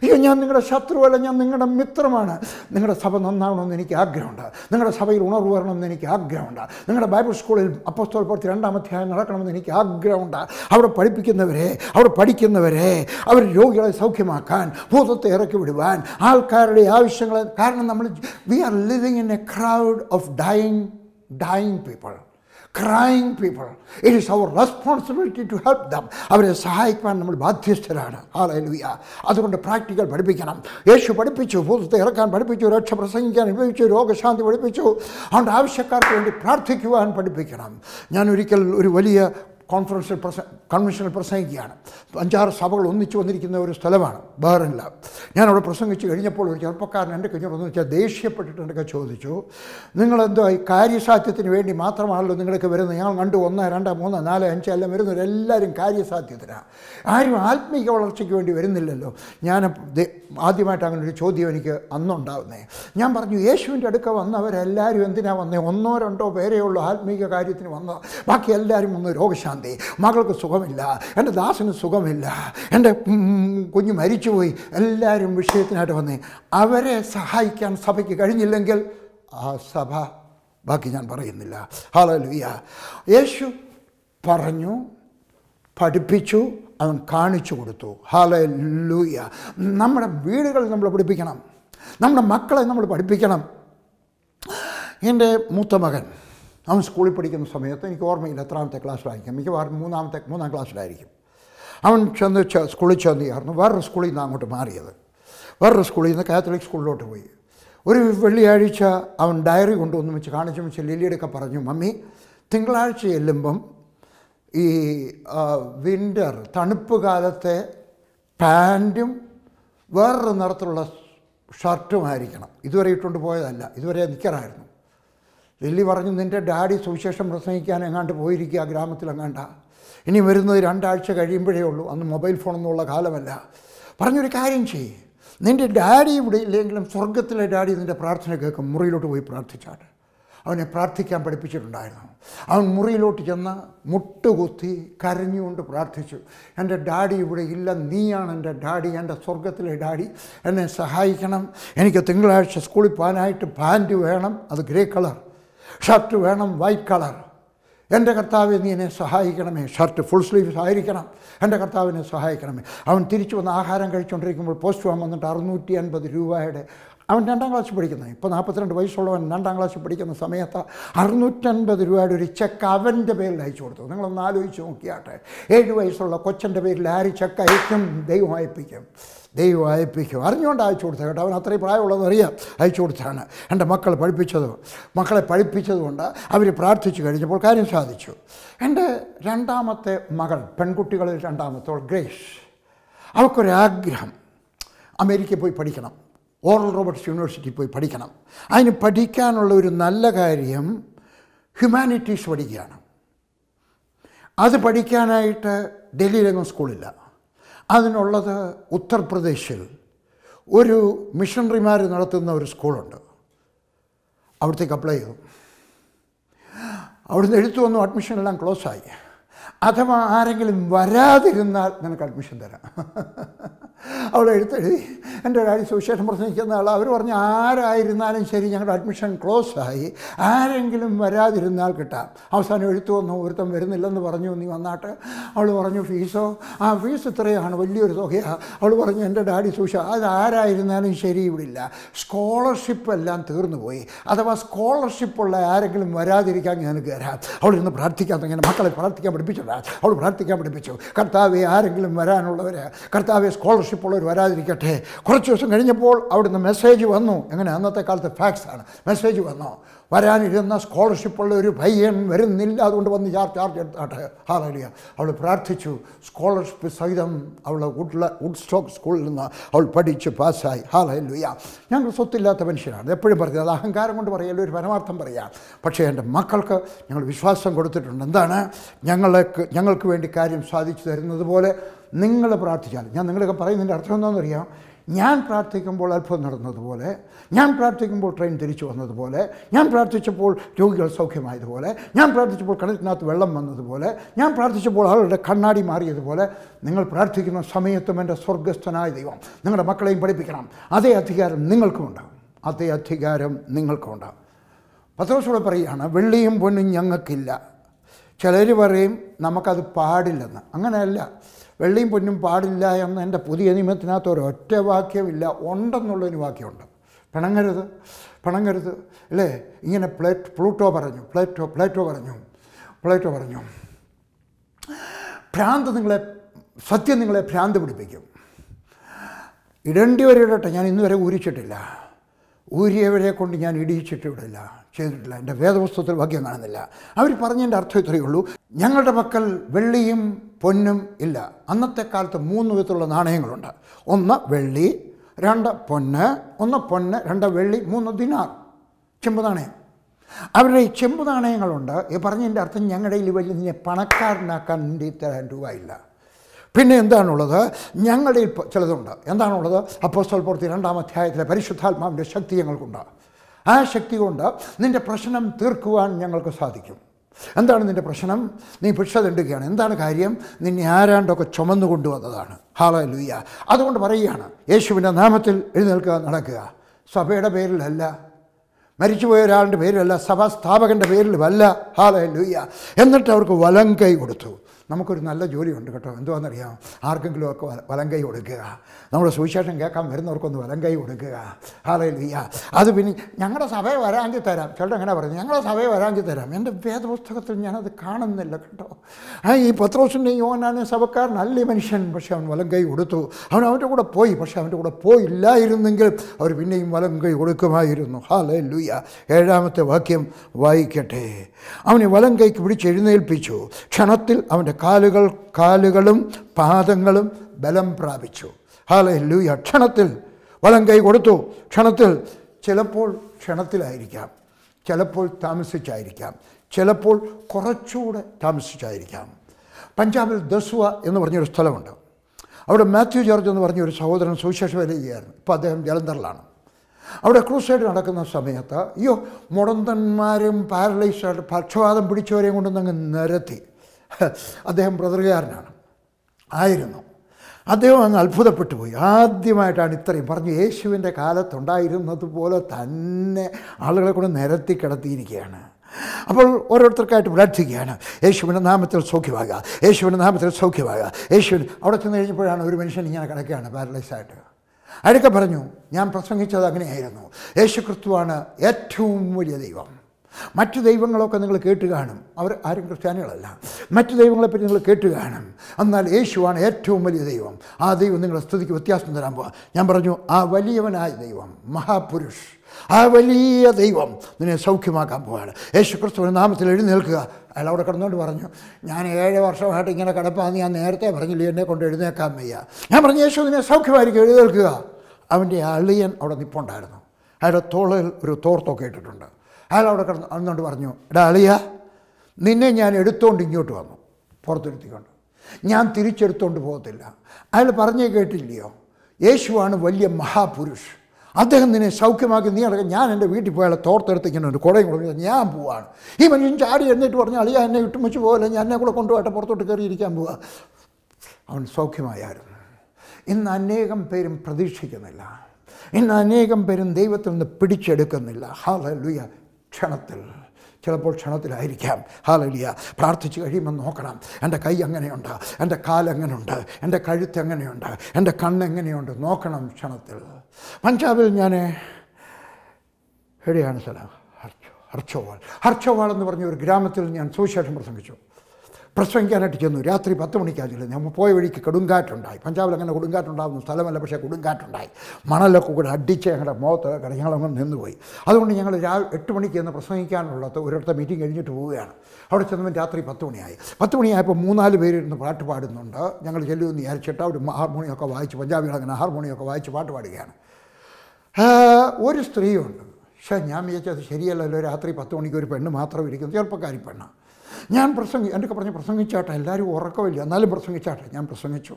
അയ്യോ ഞാൻ നിങ്ങളുടെ ശത്രുവല്ല ഞാൻ നിങ്ങളുടെ മിത്രമാണ് നിങ്ങളുടെ സഭ നന്നാവണമെന്ന് എനിക്ക് ആഗ്രഹമുണ്ട് നിങ്ങളുടെ സഭയിൽ ഉണർവ് വരണമെന്ന് എനിക്ക് ആഗ്രഹമുണ്ട് നിങ്ങളുടെ ബൈബിൾ സ്കൂളിൽ അപ്പസ്തോൽ പ്രവർത്തി രണ്ടാം അധ്യായം നടക്കണമെന്ന് എനിക്ക് ആഗ്രഹമുണ്ട് അവിടെ പഠിപ്പിക്കുന്നവരെ അവിടെ പഠിക്കുന്നവരെ അവർ രോഗികളെ സൗഖ്യമാക്കാൻ ഭൂതത്തെ ഇറക്കി വിടുവാൻ ആൾക്കാരുടെ ആവശ്യങ്ങൾ കാരണം നമ്മൾ we are living in a crowd of dying dying people crying people it is our responsibility to help them അവരെ സഹായിക്കാൻ നമ്മൾ ബാധ്യസ്ഥരാണ് ആളെലുയ അതുകൊണ്ട് പ്രാക്ടിക്കൽ പഠിപ്പിക്കണം യേശു പഠിപ്പിച്ചു ഭൂതത്തെ ഇറക്കാൻ പഠിപ്പിച്ചു രക്ഷ പ്രസംഗിക്കാൻ പഠിപ്പിച്ചു രോഗശാന്തി പഠിപ്പിച്ചു അതുകൊണ്ട് ആവശ്യക്കാർക്ക് വേണ്ടി പ്രാർത്ഥിക്കുവാൻ പഠിപ്പിക്കണം ഞാൻ ഒരിക്കൽ ഒരു വലിയ കോൺഫറൻസിൽ പ്രസ കൺവെൻഷനിൽ പ്രസംഗിക്കുകയാണ് അഞ്ചാറ് സഭകൾ ഒന്നിച്ചു വന്നിരിക്കുന്ന ഒരു സ്ഥലമാണ് ബഹറിനിൽ ഞാൻ അവിടെ പ്രസംഗിച്ച് കഴിഞ്ഞപ്പോൾ ഒരു ചെറുപ്പക്കാരൻ എൻ്റെ കഴിഞ്ഞോടെന്ന് വെച്ചാൽ ദേഷ്യപ്പെട്ടിട്ടുണ്ടൊക്കെ ചോദിച്ചു നിങ്ങളെന്തോ ഈ കാര്യസാധ്യത്തിന് വേണ്ടി മാത്രമാണല്ലോ നിങ്ങളൊക്കെ വരുന്നത് ഞങ്ങൾ കണ്ടു ഒന്ന് രണ്ട് മൂന്ന് നാല് അഞ്ച് എല്ലാം വരുന്നവരെല്ലാവരും കാര്യസാധ്യത്തിനാണ് ആരും ആത്മീക വളർച്ചയ്ക്ക് വേണ്ടി വരുന്നില്ലല്ലോ ഞാൻ ആദ്യമായിട്ട് അങ്ങനെ ഒരു ചോദ്യം എനിക്ക് അന്നുണ്ടാവുന്നേ ഞാൻ പറഞ്ഞു യേശുവിൻ്റെ അടുക്ക വന്നവരെല്ലാവരും എന്തിനാണ് വന്നത് ഒന്നോ രണ്ടോ പേരെയുള്ളൂ ആത്മീക കാര്യത്തിന് വന്നത് ബാക്കി എല്ലാവരും ഒന്ന് രോഗശാന്തി ഭ്രാന്തി മകൾക്ക് സുഖമില്ല എൻ്റെ ദാസന് സുഖമില്ല എൻ്റെ കുഞ്ഞ് മരിച്ചുപോയി എല്ലാവരും വിഷയത്തിനായിട്ട് വന്നേ അവരെ സഹായിക്കാൻ സഭയ്ക്ക് കഴിഞ്ഞില്ലെങ്കിൽ ആ സഭ ബാക്കി ഞാൻ പറയുന്നില്ല ഹാലലുയ യേശു പറഞ്ഞു പഠിപ്പിച്ചു അവൻ കാണിച്ചു കൊടുത്തു ലൂയ്യ നമ്മുടെ വീടുകളിൽ നമ്മൾ പഠിപ്പിക്കണം നമ്മുടെ മക്കളെ നമ്മൾ പഠിപ്പിക്കണം എൻ്റെ മൂത്ത മകൻ അവൻ സ്കൂളിൽ പഠിക്കുന്ന സമയത്ത് എനിക്ക് ഓർമ്മയില്ല എത്രാമത്തെ ക്ലാസ്സിലായിരിക്കും മിക്കവാറും മൂന്നാമത്തെ മൂന്നാം ക്ലാസ്സിലായിരിക്കും അവൻ ചെന്ന് സ്കൂളിൽ ചെന്ന് ചേർന്നു വേറൊരു സ്കൂളിൽ നിന്ന് അങ്ങോട്ട് മാറിയത് വേറൊരു സ്കൂളിൽ നിന്ന് കാത്തലിക് സ്കൂളിലോട്ട് പോയി ഒരു വെള്ളിയാഴ്ച അവൻ ഡയറി കൊണ്ടുവന്ന് വെച്ച് കാണിച്ചു വെച്ച് ലില്ലിയുടെയൊക്കെ പറഞ്ഞു മമ്മി തിങ്കളാഴ്ച ചെല്ലുമ്പം ഈ വിൻ്റർ തണുപ്പ് കാലത്തെ പാൻറ്റും വേറൊരു നിറത്തിലുള്ള ഷർട്ടുമായിരിക്കണം ഇതുവരെ ഇട്ടുകൊണ്ട് പോയതല്ല ഇതുവരെ നിൽക്കറായിരുന്നു ലില്ലി പറഞ്ഞു നിൻ്റെ ഡാഡി സുവിശേഷം പ്രസംഗിക്കാൻ എങ്ങാണ്ട് പോയിരിക്കുക എങ്ങാണ്ട ഇനി വരുന്നത് രണ്ടാഴ്ച കഴിയുമ്പോഴേ ഉള്ളൂ അന്ന് മൊബൈൽ ഫോണൊന്നുള്ള കാലമല്ല പറഞ്ഞൊരു കാര്യം ചെയ്യേ നിൻ്റെ ഡാഡി ഇവിടെ ഇല്ലെങ്കിലും സ്വർഗത്തിലെ ഡാഡി നിൻ്റെ പ്രാർത്ഥന കേൾക്കും മുറിയിലോട്ട് പോയി പ്രാർത്ഥിച്ചാട്ട് അവനെ പ്രാർത്ഥിക്കാൻ പഠിപ്പിച്ചിട്ടുണ്ടായിരുന്നു അവൻ മുറിയിലോട്ട് ചെന്ന് മുട്ടുകുത്തി കരഞ്ഞുകൊണ്ട് പ്രാർത്ഥിച്ചു എൻ്റെ ഡാഡി ഇവിടെ ഇല്ല നീയാണ് എൻ്റെ ഡാഡി എൻ്റെ സ്വർഗത്തിലെ ഡാഡി എന്നെ സഹായിക്കണം എനിക്ക് തിങ്കളാഴ്ച സ്കൂളിൽ പോകാനായിട്ട് പാൻറ്റ് വേണം അത് ഗ്രേ കളർ ഷർട്ട് വേണം വൈറ്റ് കളർ എൻ്റെ കർത്താവ് നീ എന്നെ സഹായിക്കണമേ ഷർട്ട് ഫുൾ സ്ലീവ്സ് ആയിരിക്കണം എൻ്റെ കർത്താവിനെ സഹായിക്കണമേ അവൻ തിരിച്ചു വന്ന് ആഹാരം കഴിച്ചുകൊണ്ടിരിക്കുമ്പോൾ പോസ്റ്റ് വാൻ വന്നിട്ട് അറുന്നൂറ്റി അൻപത് രൂപയുടെ അവൻ രണ്ടാം ക്ലാസ് പഠിക്കുന്നത് ഇപ്പോൾ നാൽപ്പത്തിരണ്ട് വയസ്സുള്ളവൻ രണ്ടാം ക്ലാസ് പഠിക്കുന്ന സമയത്ത് അറുന്നൂറ്റൻപത് രൂപയുടെ ഒരു ചെക്ക് അവൻ്റെ പേരിൽ അയച്ചു കൊടുത്തു നിങ്ങളൊന്ന് ആലോചിച്ച് നോക്കിയാട്ടെ ഏഴ് വയസ്സുള്ള കൊച്ചൻ്റെ പേരിൽ ആര് ചെക്ക് അയക്കും ദൈവം അയപ്പിക്കും ദൈവം അയപ്പിക്കും അറിഞ്ഞുകൊണ്ട് അയച്ചു കൊടുത്തത് കേട്ടോ അവൻ അത്രയും പ്രായമുള്ളതെന്ന് അറിയാം അയച്ചു കൊടുത്താണ് എൻ്റെ മക്കൾ പഠിപ്പിച്ചത് മക്കളെ പഠിപ്പിച്ചതുകൊണ്ട് അവർ പ്രാർത്ഥിച്ചു കഴിഞ്ഞപ്പോൾ കാര്യം സാധിച്ചു എൻ്റെ രണ്ടാമത്തെ മകൾ പെൺകുട്ടികളിൽ രണ്ടാമത്തോൾ ഗ്രേഷ് അവൾക്കൊരാഗ്രഹം അമേരിക്കയിൽ പോയി പഠിക്കണം ഓറൽ റോബർട്ട്സ് യൂണിവേഴ്സിറ്റിയിൽ പോയി പഠിക്കണം അതിന് പഠിക്കാനുള്ള ഒരു നല്ല കാര്യം ഹ്യൂമാനിറ്റീസ് പഠിക്കുകയാണ് അത് പഠിക്കാനായിട്ട് ഡൽഹിയിലെങ്ങും സ്കൂളില്ല അതിനുള്ളത് ഉത്തർപ്രദേശിൽ ഒരു മിഷണറിമാർ നടത്തുന്ന ഒരു സ്കൂളുണ്ട് അവിടത്തേക്ക് അപ്ലൈ ചെയ്തു അവിടുന്ന് എഴുത്തു വന്നു ക്ലോസ് ക്ലോസായി അഥവാ ആരെങ്കിലും വരാതിരുന്നാൽ നിനക്ക് അഡ്മിഷൻ തരാം അവിടെ എഴുത്ത് എൻ്റെ ഒരാൾ സുവിശേഷം പ്രസംഗിക്കുന്ന ആൾ അവർ പറഞ്ഞു ആരായിരുന്നാലും ശരി ഞങ്ങളുടെ അഡ്മിഷൻ ക്ലോസ് ആയി ആരെങ്കിലും വരാതിരുന്നാൽ കിട്ടാം അവസാനം എഴുത്തു വന്നു ഒരുത്തം വരുന്നില്ലെന്ന് പറഞ്ഞു നീ വന്നാട്ട് അവൾ പറഞ്ഞു ഫീസോ ആ ഫീസ് ഇത്രയാണ് വലിയൊരു തുകയാണ് അവൾ പറഞ്ഞു എൻ്റെ ഡാഡി സുഷ അത് ആരായിരുന്നാലും ശരി ഇവിടെ ഇല്ല സ്കോളർഷിപ്പ് എല്ലാം തീർന്നു പോയി അഥവാ സ്കോളർഷിപ്പുള്ള ആരെങ്കിലും വരാതിരിക്കാൻ ഞാൻ കയറാം അവൾ ഇന്ന് പ്രാർത്ഥിക്കാൻ തുടങ്ങി മക്കളെ പ്രാർത്ഥിക്കാൻ പഠിപ്പിച്ചിടാം അവൾ പ്രാർത്ഥിക്കാൻ പഠിപ്പിച്ചു കർത്താവെ ആരെങ്കിലും വരാനുള്ളവരെ കർത്താവെ സ്കോളർഷിപ്പ് സ്കോളർഷിപ്പുള്ളവർ വരാതിരിക്കട്ടെ കുറച്ച് ദിവസം കഴിഞ്ഞപ്പോൾ അവിടുന്ന് മെസ്സേജ് വന്നു എങ്ങനെ അന്നത്തെ കാലത്ത് ഫാക്സ് ആണ് മെസ്സേജ് വന്നു വരാനിരുന്ന സ്കോളർഷിപ്പുള്ള ഒരു പയ്യൻ വരുന്നില്ല അതുകൊണ്ട് വന്ന് ചാർ ചാർജ് എടുത്താട്ടെ ഹാലിയ അവൾ പ്രാർത്ഥിച്ചു സ്കോളർഷിപ്പ് സഹിതം അവൾ വുഡ്ല വുഡ് സ്റ്റോക്ക് സ്കൂളിൽ നിന്ന് അവൾ പഠിച്ച് പാസ്സായി ഹാലലുയ ഞങ്ങൾ സ്വത്തില്ലാത്ത മനുഷ്യനാണ് എപ്പോഴും പറഞ്ഞത് അഹങ്കാരം കൊണ്ട് പറയല്ല ഒരു പരമാർത്ഥം പറയാം പക്ഷേ എൻ്റെ മക്കൾക്ക് ഞങ്ങൾ വിശ്വാസം കൊടുത്തിട്ടുണ്ട് എന്താണ് ഞങ്ങൾക്ക് ഞങ്ങൾക്ക് വേണ്ടി കാര്യം സാധിച്ചു തരുന്നത് പോലെ നിങ്ങൾ പ്രാർത്ഥിച്ചാൽ ഞാൻ നിങ്ങളൊക്കെ പറയുന്നതിൻ്റെ അർത്ഥം എന്താണെന്നറിയാം ഞാൻ പ്രാർത്ഥിക്കുമ്പോൾ അത്ഭുതം നടന്നതുപോലെ ഞാൻ പ്രാർത്ഥിക്കുമ്പോൾ ട്രെയിൻ തിരിച്ചു വന്നതുപോലെ ഞാൻ പ്രാർത്ഥിച്ചപ്പോൾ രോഗികൾ സൗഖ്യമായതുപോലെ ഞാൻ പ്രാർത്ഥിച്ചപ്പോൾ കടലിനകത്ത് വെള്ളം വന്നതുപോലെ ഞാൻ പ്രാർത്ഥിച്ചപ്പോൾ ആളുടെ കണ്ണാടി മാറിയതുപോലെ നിങ്ങൾ പ്രാർത്ഥിക്കുന്ന സമയത്തും എൻ്റെ സ്വർഗസ്ഥനായ ദൈവം നിങ്ങളുടെ മക്കളെയും പഠിപ്പിക്കണം അതേ അധികാരം നിങ്ങൾക്കും ഉണ്ടാകും അതേ അധികാരം നിങ്ങൾക്കും ഉണ്ടാകും പത്രോസോട് പറയുകയാണ് വെള്ളിയും പൊന്നും ഞങ്ങൾക്കില്ല ചിലർ പറയും നമുക്കത് പാടില്ലെന്ന് അങ്ങനെയല്ല വെള്ളിയും പൊന്നും പാടില്ല എന്ന് എൻ്റെ പുതിയ നിയമത്തിനകത്ത് ഒരൊറ്റ വാക്യമില്ല ഉണ്ടെന്നുള്ളൊരു വാക്യമുണ്ട് പിണങ്ങരുത് പിണങ്ങരുത് അല്ലേ ഇങ്ങനെ പ്ലേറ്റ് പ്ലൂട്ടോ പറഞ്ഞു പ്ലേറ്റോ പ്ലേറ്റോ പറഞ്ഞു പ്ലേറ്റോ പറഞ്ഞു ഭ്രാന്ത് നിങ്ങളെ സത്യം നിങ്ങളെ ഭ്രാന്ത് പിടിപ്പിക്കും ഇടേണ്ടി വരെ ഇടട്ടെ ഞാൻ ഇന്ന് വരെ ഊരിച്ചിട്ടില്ല ഊരിയവരെ കൊണ്ട് ഞാൻ ഇടിയിച്ചിട്ടില്ല ചെയ്തിട്ടില്ല എൻ്റെ വേദപുസ്തകത്തിൽ ഭാഗ്യം കാണുന്നില്ല അവർ പറഞ്ഞതിൻ്റെ അർത്ഥം ഇത്രയേ ഉള്ളൂ ഞങ്ങളുടെ മക്കൾ വെള്ളിയും പൊന്നും ഇല്ല അന്നത്തെ കാലത്ത് മൂന്ന് വിധത്തിലുള്ള നാണയങ്ങളുണ്ട് ഒന്ന് വെള്ളി രണ്ട് പൊന്ന് ഒന്ന് പൊന്ന് രണ്ട് വെള്ളി മൂന്ന് ദിനാർ ചെമ്പു നാണയം അവരുടെ ഈ ചെമ്പു നാണയങ്ങളുണ്ട് ഈ പറഞ്ഞതിൻ്റെ അർത്ഥം ഞങ്ങളുടെ ഇതിൽ വലിയ പണക്കാരനാക്കാൻ വേണ്ടി തരാൻ ഇല്ല പിന്നെ എന്താണുള്ളത് ഞങ്ങളുടെ ചിലതുണ്ട് എന്താണുള്ളത് അപ്പോസ്റ്റൽ പൂർത്തി രണ്ടാം അധ്യായത്തിലെ പരിശുദ്ധാത്മാവിൻ്റെ ശക്തി ഞങ്ങൾക്കുണ്ട് ആ ശക്തി കൊണ്ട് നിൻ്റെ പ്രശ്നം തീർക്കുവാൻ ഞങ്ങൾക്ക് സാധിക്കും എന്താണ് നിൻ്റെ പ്രശ്നം നീ ഭിക്ഷ തെണ്ടുകയാണ് എന്താണ് കാര്യം നിന്നെ ആരാണ്ടൊക്കെ ചുമന്നു കൊണ്ടുവന്നതാണ് ഹാള ലൂയ്യ അതുകൊണ്ട് പറയുകയാണ് യേശുവിൻ്റെ നാമത്തിൽ എഴുന്നേൽക്കുക നടക്കുക സഭയുടെ പേരിലല്ല മരിച്ചുപോയ ഒരാളുടെ പേരിലല്ല സഭാസ്ഥാപകൻ്റെ പേരിലുമല്ല ഹാള ലൂയ്യ എന്നിട്ട് അവർക്ക് വലം കൈ കൊടുത്തു നമുക്കൊരു നല്ല ജോലിയുണ്ട് കേട്ടോ എന്തുവാണെന്നറിയാം ആർക്കെങ്കിലും ഒക്കെ വലം കൈ കൊടുക്കുക നമ്മുടെ സുവിശേഷം കേൾക്കാൻ വരുന്നവർക്കൊന്ന് വലം കൈ കൊടുക്കുക ഹാലയില്ല അത് പിന്നെ ഞങ്ങളുടെ സഭയെ വരാഞ്ചി തരാം ചേട്ടൻ എങ്ങനെ പറഞ്ഞു ഞങ്ങളുടെ സഭയെ വരാഞ്ചി തരാം എൻ്റെ വേദപുസ്തകത്തിൽ ഞാനത് കാണുന്നില്ല കേട്ടോ ആ ഈ പത്രോസിൻ്റെയും യോനാനും നല്ല മനുഷ്യൻ പക്ഷേ അവൻ വലം കൈ കൊടുത്തു അവൻ അവൻ്റെ കൂടെ പോയി പക്ഷേ അവൻ്റെ കൂടെ പോയില്ലായിരുന്നെങ്കിൽ അവർ പിന്നെയും വലം കൈ കൊടുക്കുമായിരുന്നു ഹാലേ ലുയ്യ ഏഴാമത്തെ വാക്യം വായിക്കട്ടെ അവനെ വലം കൈക്ക് പിടിച്ച് എഴുന്നേൽപ്പിച്ചു ക്ഷണത്തിൽ അവൻ്റെ കാലുകൾ കാലുകളും പാദങ്ങളും ബലം പ്രാപിച്ചു ഹാല ലൂയ ക്ഷണത്തിൽ വലം കൈ കൊടുത്തു ക്ഷണത്തിൽ ചിലപ്പോൾ ക്ഷണത്തിലായിരിക്കാം ചിലപ്പോൾ താമസിച്ചായിരിക്കാം ചിലപ്പോൾ കുറച്ചുകൂടെ താമസിച്ചായിരിക്കാം പഞ്ചാബിൽ ദസ്വ എന്ന് പറഞ്ഞൊരു സ്ഥലമുണ്ട് അവിടെ മാത്യു ജോർജ് എന്ന് പറഞ്ഞൊരു സഹോദരൻ സുവിശേഷ വില ചെയ്യായിരുന്നു ഇപ്പോൾ അദ്ദേഹം ജലന്ധറിലാണ് അവിടെ ക്രൂസൈഡ് നടക്കുന്ന സമയത്ത് അയ്യോ മുടന്തന്മാരും പാരലൈസായിട്ട് പക്ഷപാതം പിടിച്ചവരെയും കൊണ്ടൊന്നങ്ങ് നിരത്തി അദ്ദേഹം ബ്രദറുകാരനാണ് ആയിരുന്നു അദ്ദേഹം അങ്ങ് അത്ഭുതപ്പെട്ടു പോയി ആദ്യമായിട്ടാണ് ഇത്രയും പറഞ്ഞു യേശുവിൻ്റെ കാലത്തുണ്ടായിരുന്നത് പോലെ തന്നെ ആളുകളെ കൊണ്ട് നിരത്തി കിടത്തിയിരിക്കുകയാണ് അപ്പോൾ ഓരോരുത്തർക്കായിട്ട് പ്രാർത്ഥിക്കുകയാണ് യേശുവിൻ്റെ നാമത്തിൽ സൗഖ്യമാകുക യേശുവിൻ്റെ നാമത്തിൽ സൗഖ്യമാകുക യേശുവിൻ അവിടെ ചെന്ന് കഴിഞ്ഞപ്പോഴാണ് ഒരു മനുഷ്യൻ ഇങ്ങനെ കിടക്കുകയാണ് പാരലൈസായിട്ട് അടുക്ക പറഞ്ഞു ഞാൻ പ്രസംഗിച്ചത് അങ്ങനെയായിരുന്നു യേശു ക്രിസ്തുവാണ് ഏറ്റവും വലിയ ദൈവം മറ്റു ദൈവങ്ങളൊക്കെ നിങ്ങൾ കേട്ട് കാണും അവർ ആരും ക്രിസ്ത്യാനികളല്ല മറ്റു ദൈവങ്ങളെപ്പറ്റി നിങ്ങൾ കേട്ട് കാണും എന്നാൽ യേശുവാണ് ഏറ്റവും വലിയ ദൈവം ആ ദൈവം നിങ്ങൾ സ്തുതിക്ക് വ്യത്യാസം തരാൻ പോവാ ഞാൻ പറഞ്ഞു ആ വലിയവനായ ദൈവം മഹാപുരുഷ് ആ വലിയ ദൈവം നിന്നെ സൗഖ്യമാക്കാൻ പോവാണ് യേശു ക്രിസ്തുവിൻ്റെ നാമത്തിൽ എഴുന്നേൽക്കുക അയാൾ അവിടെ കിടന്നുകൊണ്ട് പറഞ്ഞു ഞാൻ ഏഴ് വർഷമായിട്ട് ഇങ്ങനെ കിടപ്പാന്ന് ഞാൻ നേരത്തെ പറഞ്ഞില്ല എന്നെ കൊണ്ട് എഴുന്നേക്കാൻ വയ്യ ഞാൻ പറഞ്ഞു യേശു നിന്നെ സൗഖ്യമായിരിക്കും എഴുന്നേൽക്കുക അവൻ്റെ അളിയൻ അവിടെ നിപ്പുണ്ടായിരുന്നു അയാളുടെ തോളിൽ ഒരു തോർത്തൊക്കെ ഇട്ടിട്ടുണ്ട് അയാൾ അവിടെ കിടന്ന് അന്നുകൊണ്ട് പറഞ്ഞു എടാ അളിയ നിന്നെ ഞാൻ എടുത്തുകൊണ്ട് ഇങ്ങോട്ട് വന്നു പുറത്തെടുത്തിക്കൊണ്ട് ഞാൻ തിരിച്ചെടുത്തുകൊണ്ട് പോകത്തില്ല അയാൾ പറഞ്ഞേ കേട്ടില്ലയോ യേശുവാണ് വലിയ മഹാപുരുഷ് അദ്ദേഹം നിന്നെ സൗഖ്യമാക്കി നീ അടക്കം ഞാൻ എൻ്റെ വീട്ടിൽ പോയാൽ തോർത്തെടുത്ത് ഇങ്ങനെ ഒരു കുടയും കൊടുക്കുന്നത് ഞാൻ പോവാണ് ഈ മനുഷ്യൻ ചാടി എന്നിട്ട് പറഞ്ഞു അളിയാ എന്നെ വിട്ടുമച്ച് പോകല്ല ഞാൻ എന്നെ കൂടെ കൊണ്ടുപോയിട്ട് പുറത്തോട്ട് കയറിയിരിക്കാൻ പോവാ അവൻ സൗഖ്യമായായിരുന്നു ഇന്ന് അനേകം പേരും പ്രതീക്ഷിക്കുന്നില്ല ഇന്ന് അനേകം പേരും ദൈവത്തിൽ നിന്ന് പിടിച്ചെടുക്കുന്നില്ല ഹാ ലുയ ക്ഷണത്തിൽ ചിലപ്പോൾ ക്ഷണത്തിലായിരിക്കാം ഹാലലിയ പ്രാർത്ഥിച്ചു കഴിയുമ്പോൾ നോക്കണം എൻ്റെ കൈ എങ്ങനെയുണ്ട് എൻ്റെ കാലെങ്ങനെയുണ്ട് എൻ്റെ കഴുത്ത് എങ്ങനെയുണ്ട് എൻ്റെ കണ്ണെങ്ങനെയുണ്ട് നോക്കണം ക്ഷണത്തിൽ പഞ്ചാബിൽ ഞാൻ എവിടെയാണ് സ്ഥലം ഹർച്ചോവാൾ ഹർച്ചോവാൾ എന്ന് പറഞ്ഞ ഒരു ഗ്രാമത്തിൽ ഞാൻ സുവിശേഷം പ്രസംഗിച്ചു പ്രസംഗിക്കാനായിട്ട് ചെന്നു രാത്രി പത്ത് മണിക്കാണ് ചെല്ലുന്നത് നമ്മൾ പോയ വഴിക്ക് കൊടുങ്കാറ്റുണ്ടായി പഞ്ചാബിൽ അങ്ങനെ കൊടുങ്കാറ്റുണ്ടാകുന്ന സ്ഥലമല്ല പക്ഷേ കൊടുങ്കാറ്റുണ്ടായി മണലൊക്കെ കൂടെ അടിച്ച് ഞങ്ങളുടെ മുഖത്ത് ഞങ്ങളങ്ങ് നിന്നുപോയി അതുകൊണ്ട് ഞങ്ങൾ രാ എട്ട് മണിക്ക് ചെന്ന് പ്രസംഗിക്കാനുള്ളത് ഒരിടത്തെ മീറ്റിംഗ് കഴിഞ്ഞിട്ട് പോവുകയാണ് അവിടെ ചെന്നവൻ രാത്രി പത്ത് മണിയായി പത്ത് മണിയായപ്പോൾ മൂന്നാല് പേരിരുന്ന് പാട്ട് പാടുന്നുണ്ട് ഞങ്ങൾ ചെല്ലുമെന്ന് വിചാരിച്ചിട്ട് അവിടെ ഹാർമോണിയൊക്കെ വായിച്ച് പഞ്ചാബികൾ അങ്ങനെ ഹാർമോണിയൊക്കെ വായിച്ച് പാട്ട് പാടുകയാണ് ഒരു സ്ത്രീയുണ്ട് പക്ഷേ ഞാൻ വിചാരിച്ചത് ശരിയല്ലല്ലോ രാത്രി പത്ത് മണിക്ക് ഒരു പെണ്ണ് മാത്രം ഇരിക്കുന്നു ചെറുപ്പക്കാരി പെണ്ണാണ് ഞാൻ പ്രസംഗി എൻ്റെ പറഞ്ഞ് പ്രസംഗിച്ചാട്ടെ എല്ലാവരും ഉറക്കമില്ല എന്നാലും പ്രസംഗിച്ചാട്ടെ ഞാൻ പ്രസംഗിച്ചു